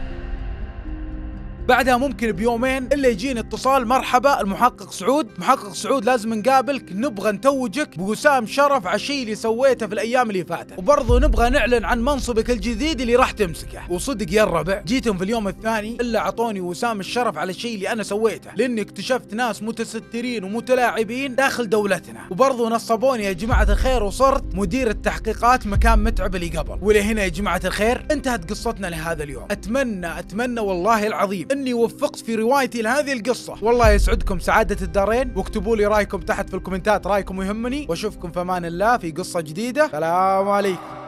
بعدها ممكن بيومين الا يجيني اتصال مرحبا المحقق سعود محقق سعود لازم نقابلك نبغى نتوجك بوسام شرف على الشيء اللي سويته في الايام اللي فاتت وبرضه نبغى نعلن عن منصبك الجديد اللي راح تمسكه وصدق يا الربع جيتهم في اليوم الثاني الا اعطوني وسام الشرف على الشيء اللي انا سويته لاني اكتشفت ناس متسترين ومتلاعبين داخل دولتنا وبرضه نصبوني يا جماعه الخير وصرت مدير التحقيقات مكان متعب اللي قبل ولهنا يا جماعه الخير انتهت قصتنا لهذا اليوم اتمنى اتمنى والله العظيم اني وفقت في روايتي لهذه القصه والله يسعدكم سعاده الدارين واكتبوا لي رايكم تحت في الكومنتات رايكم يهمني واشوفكم في امان الله في قصه جديده سلام عليكم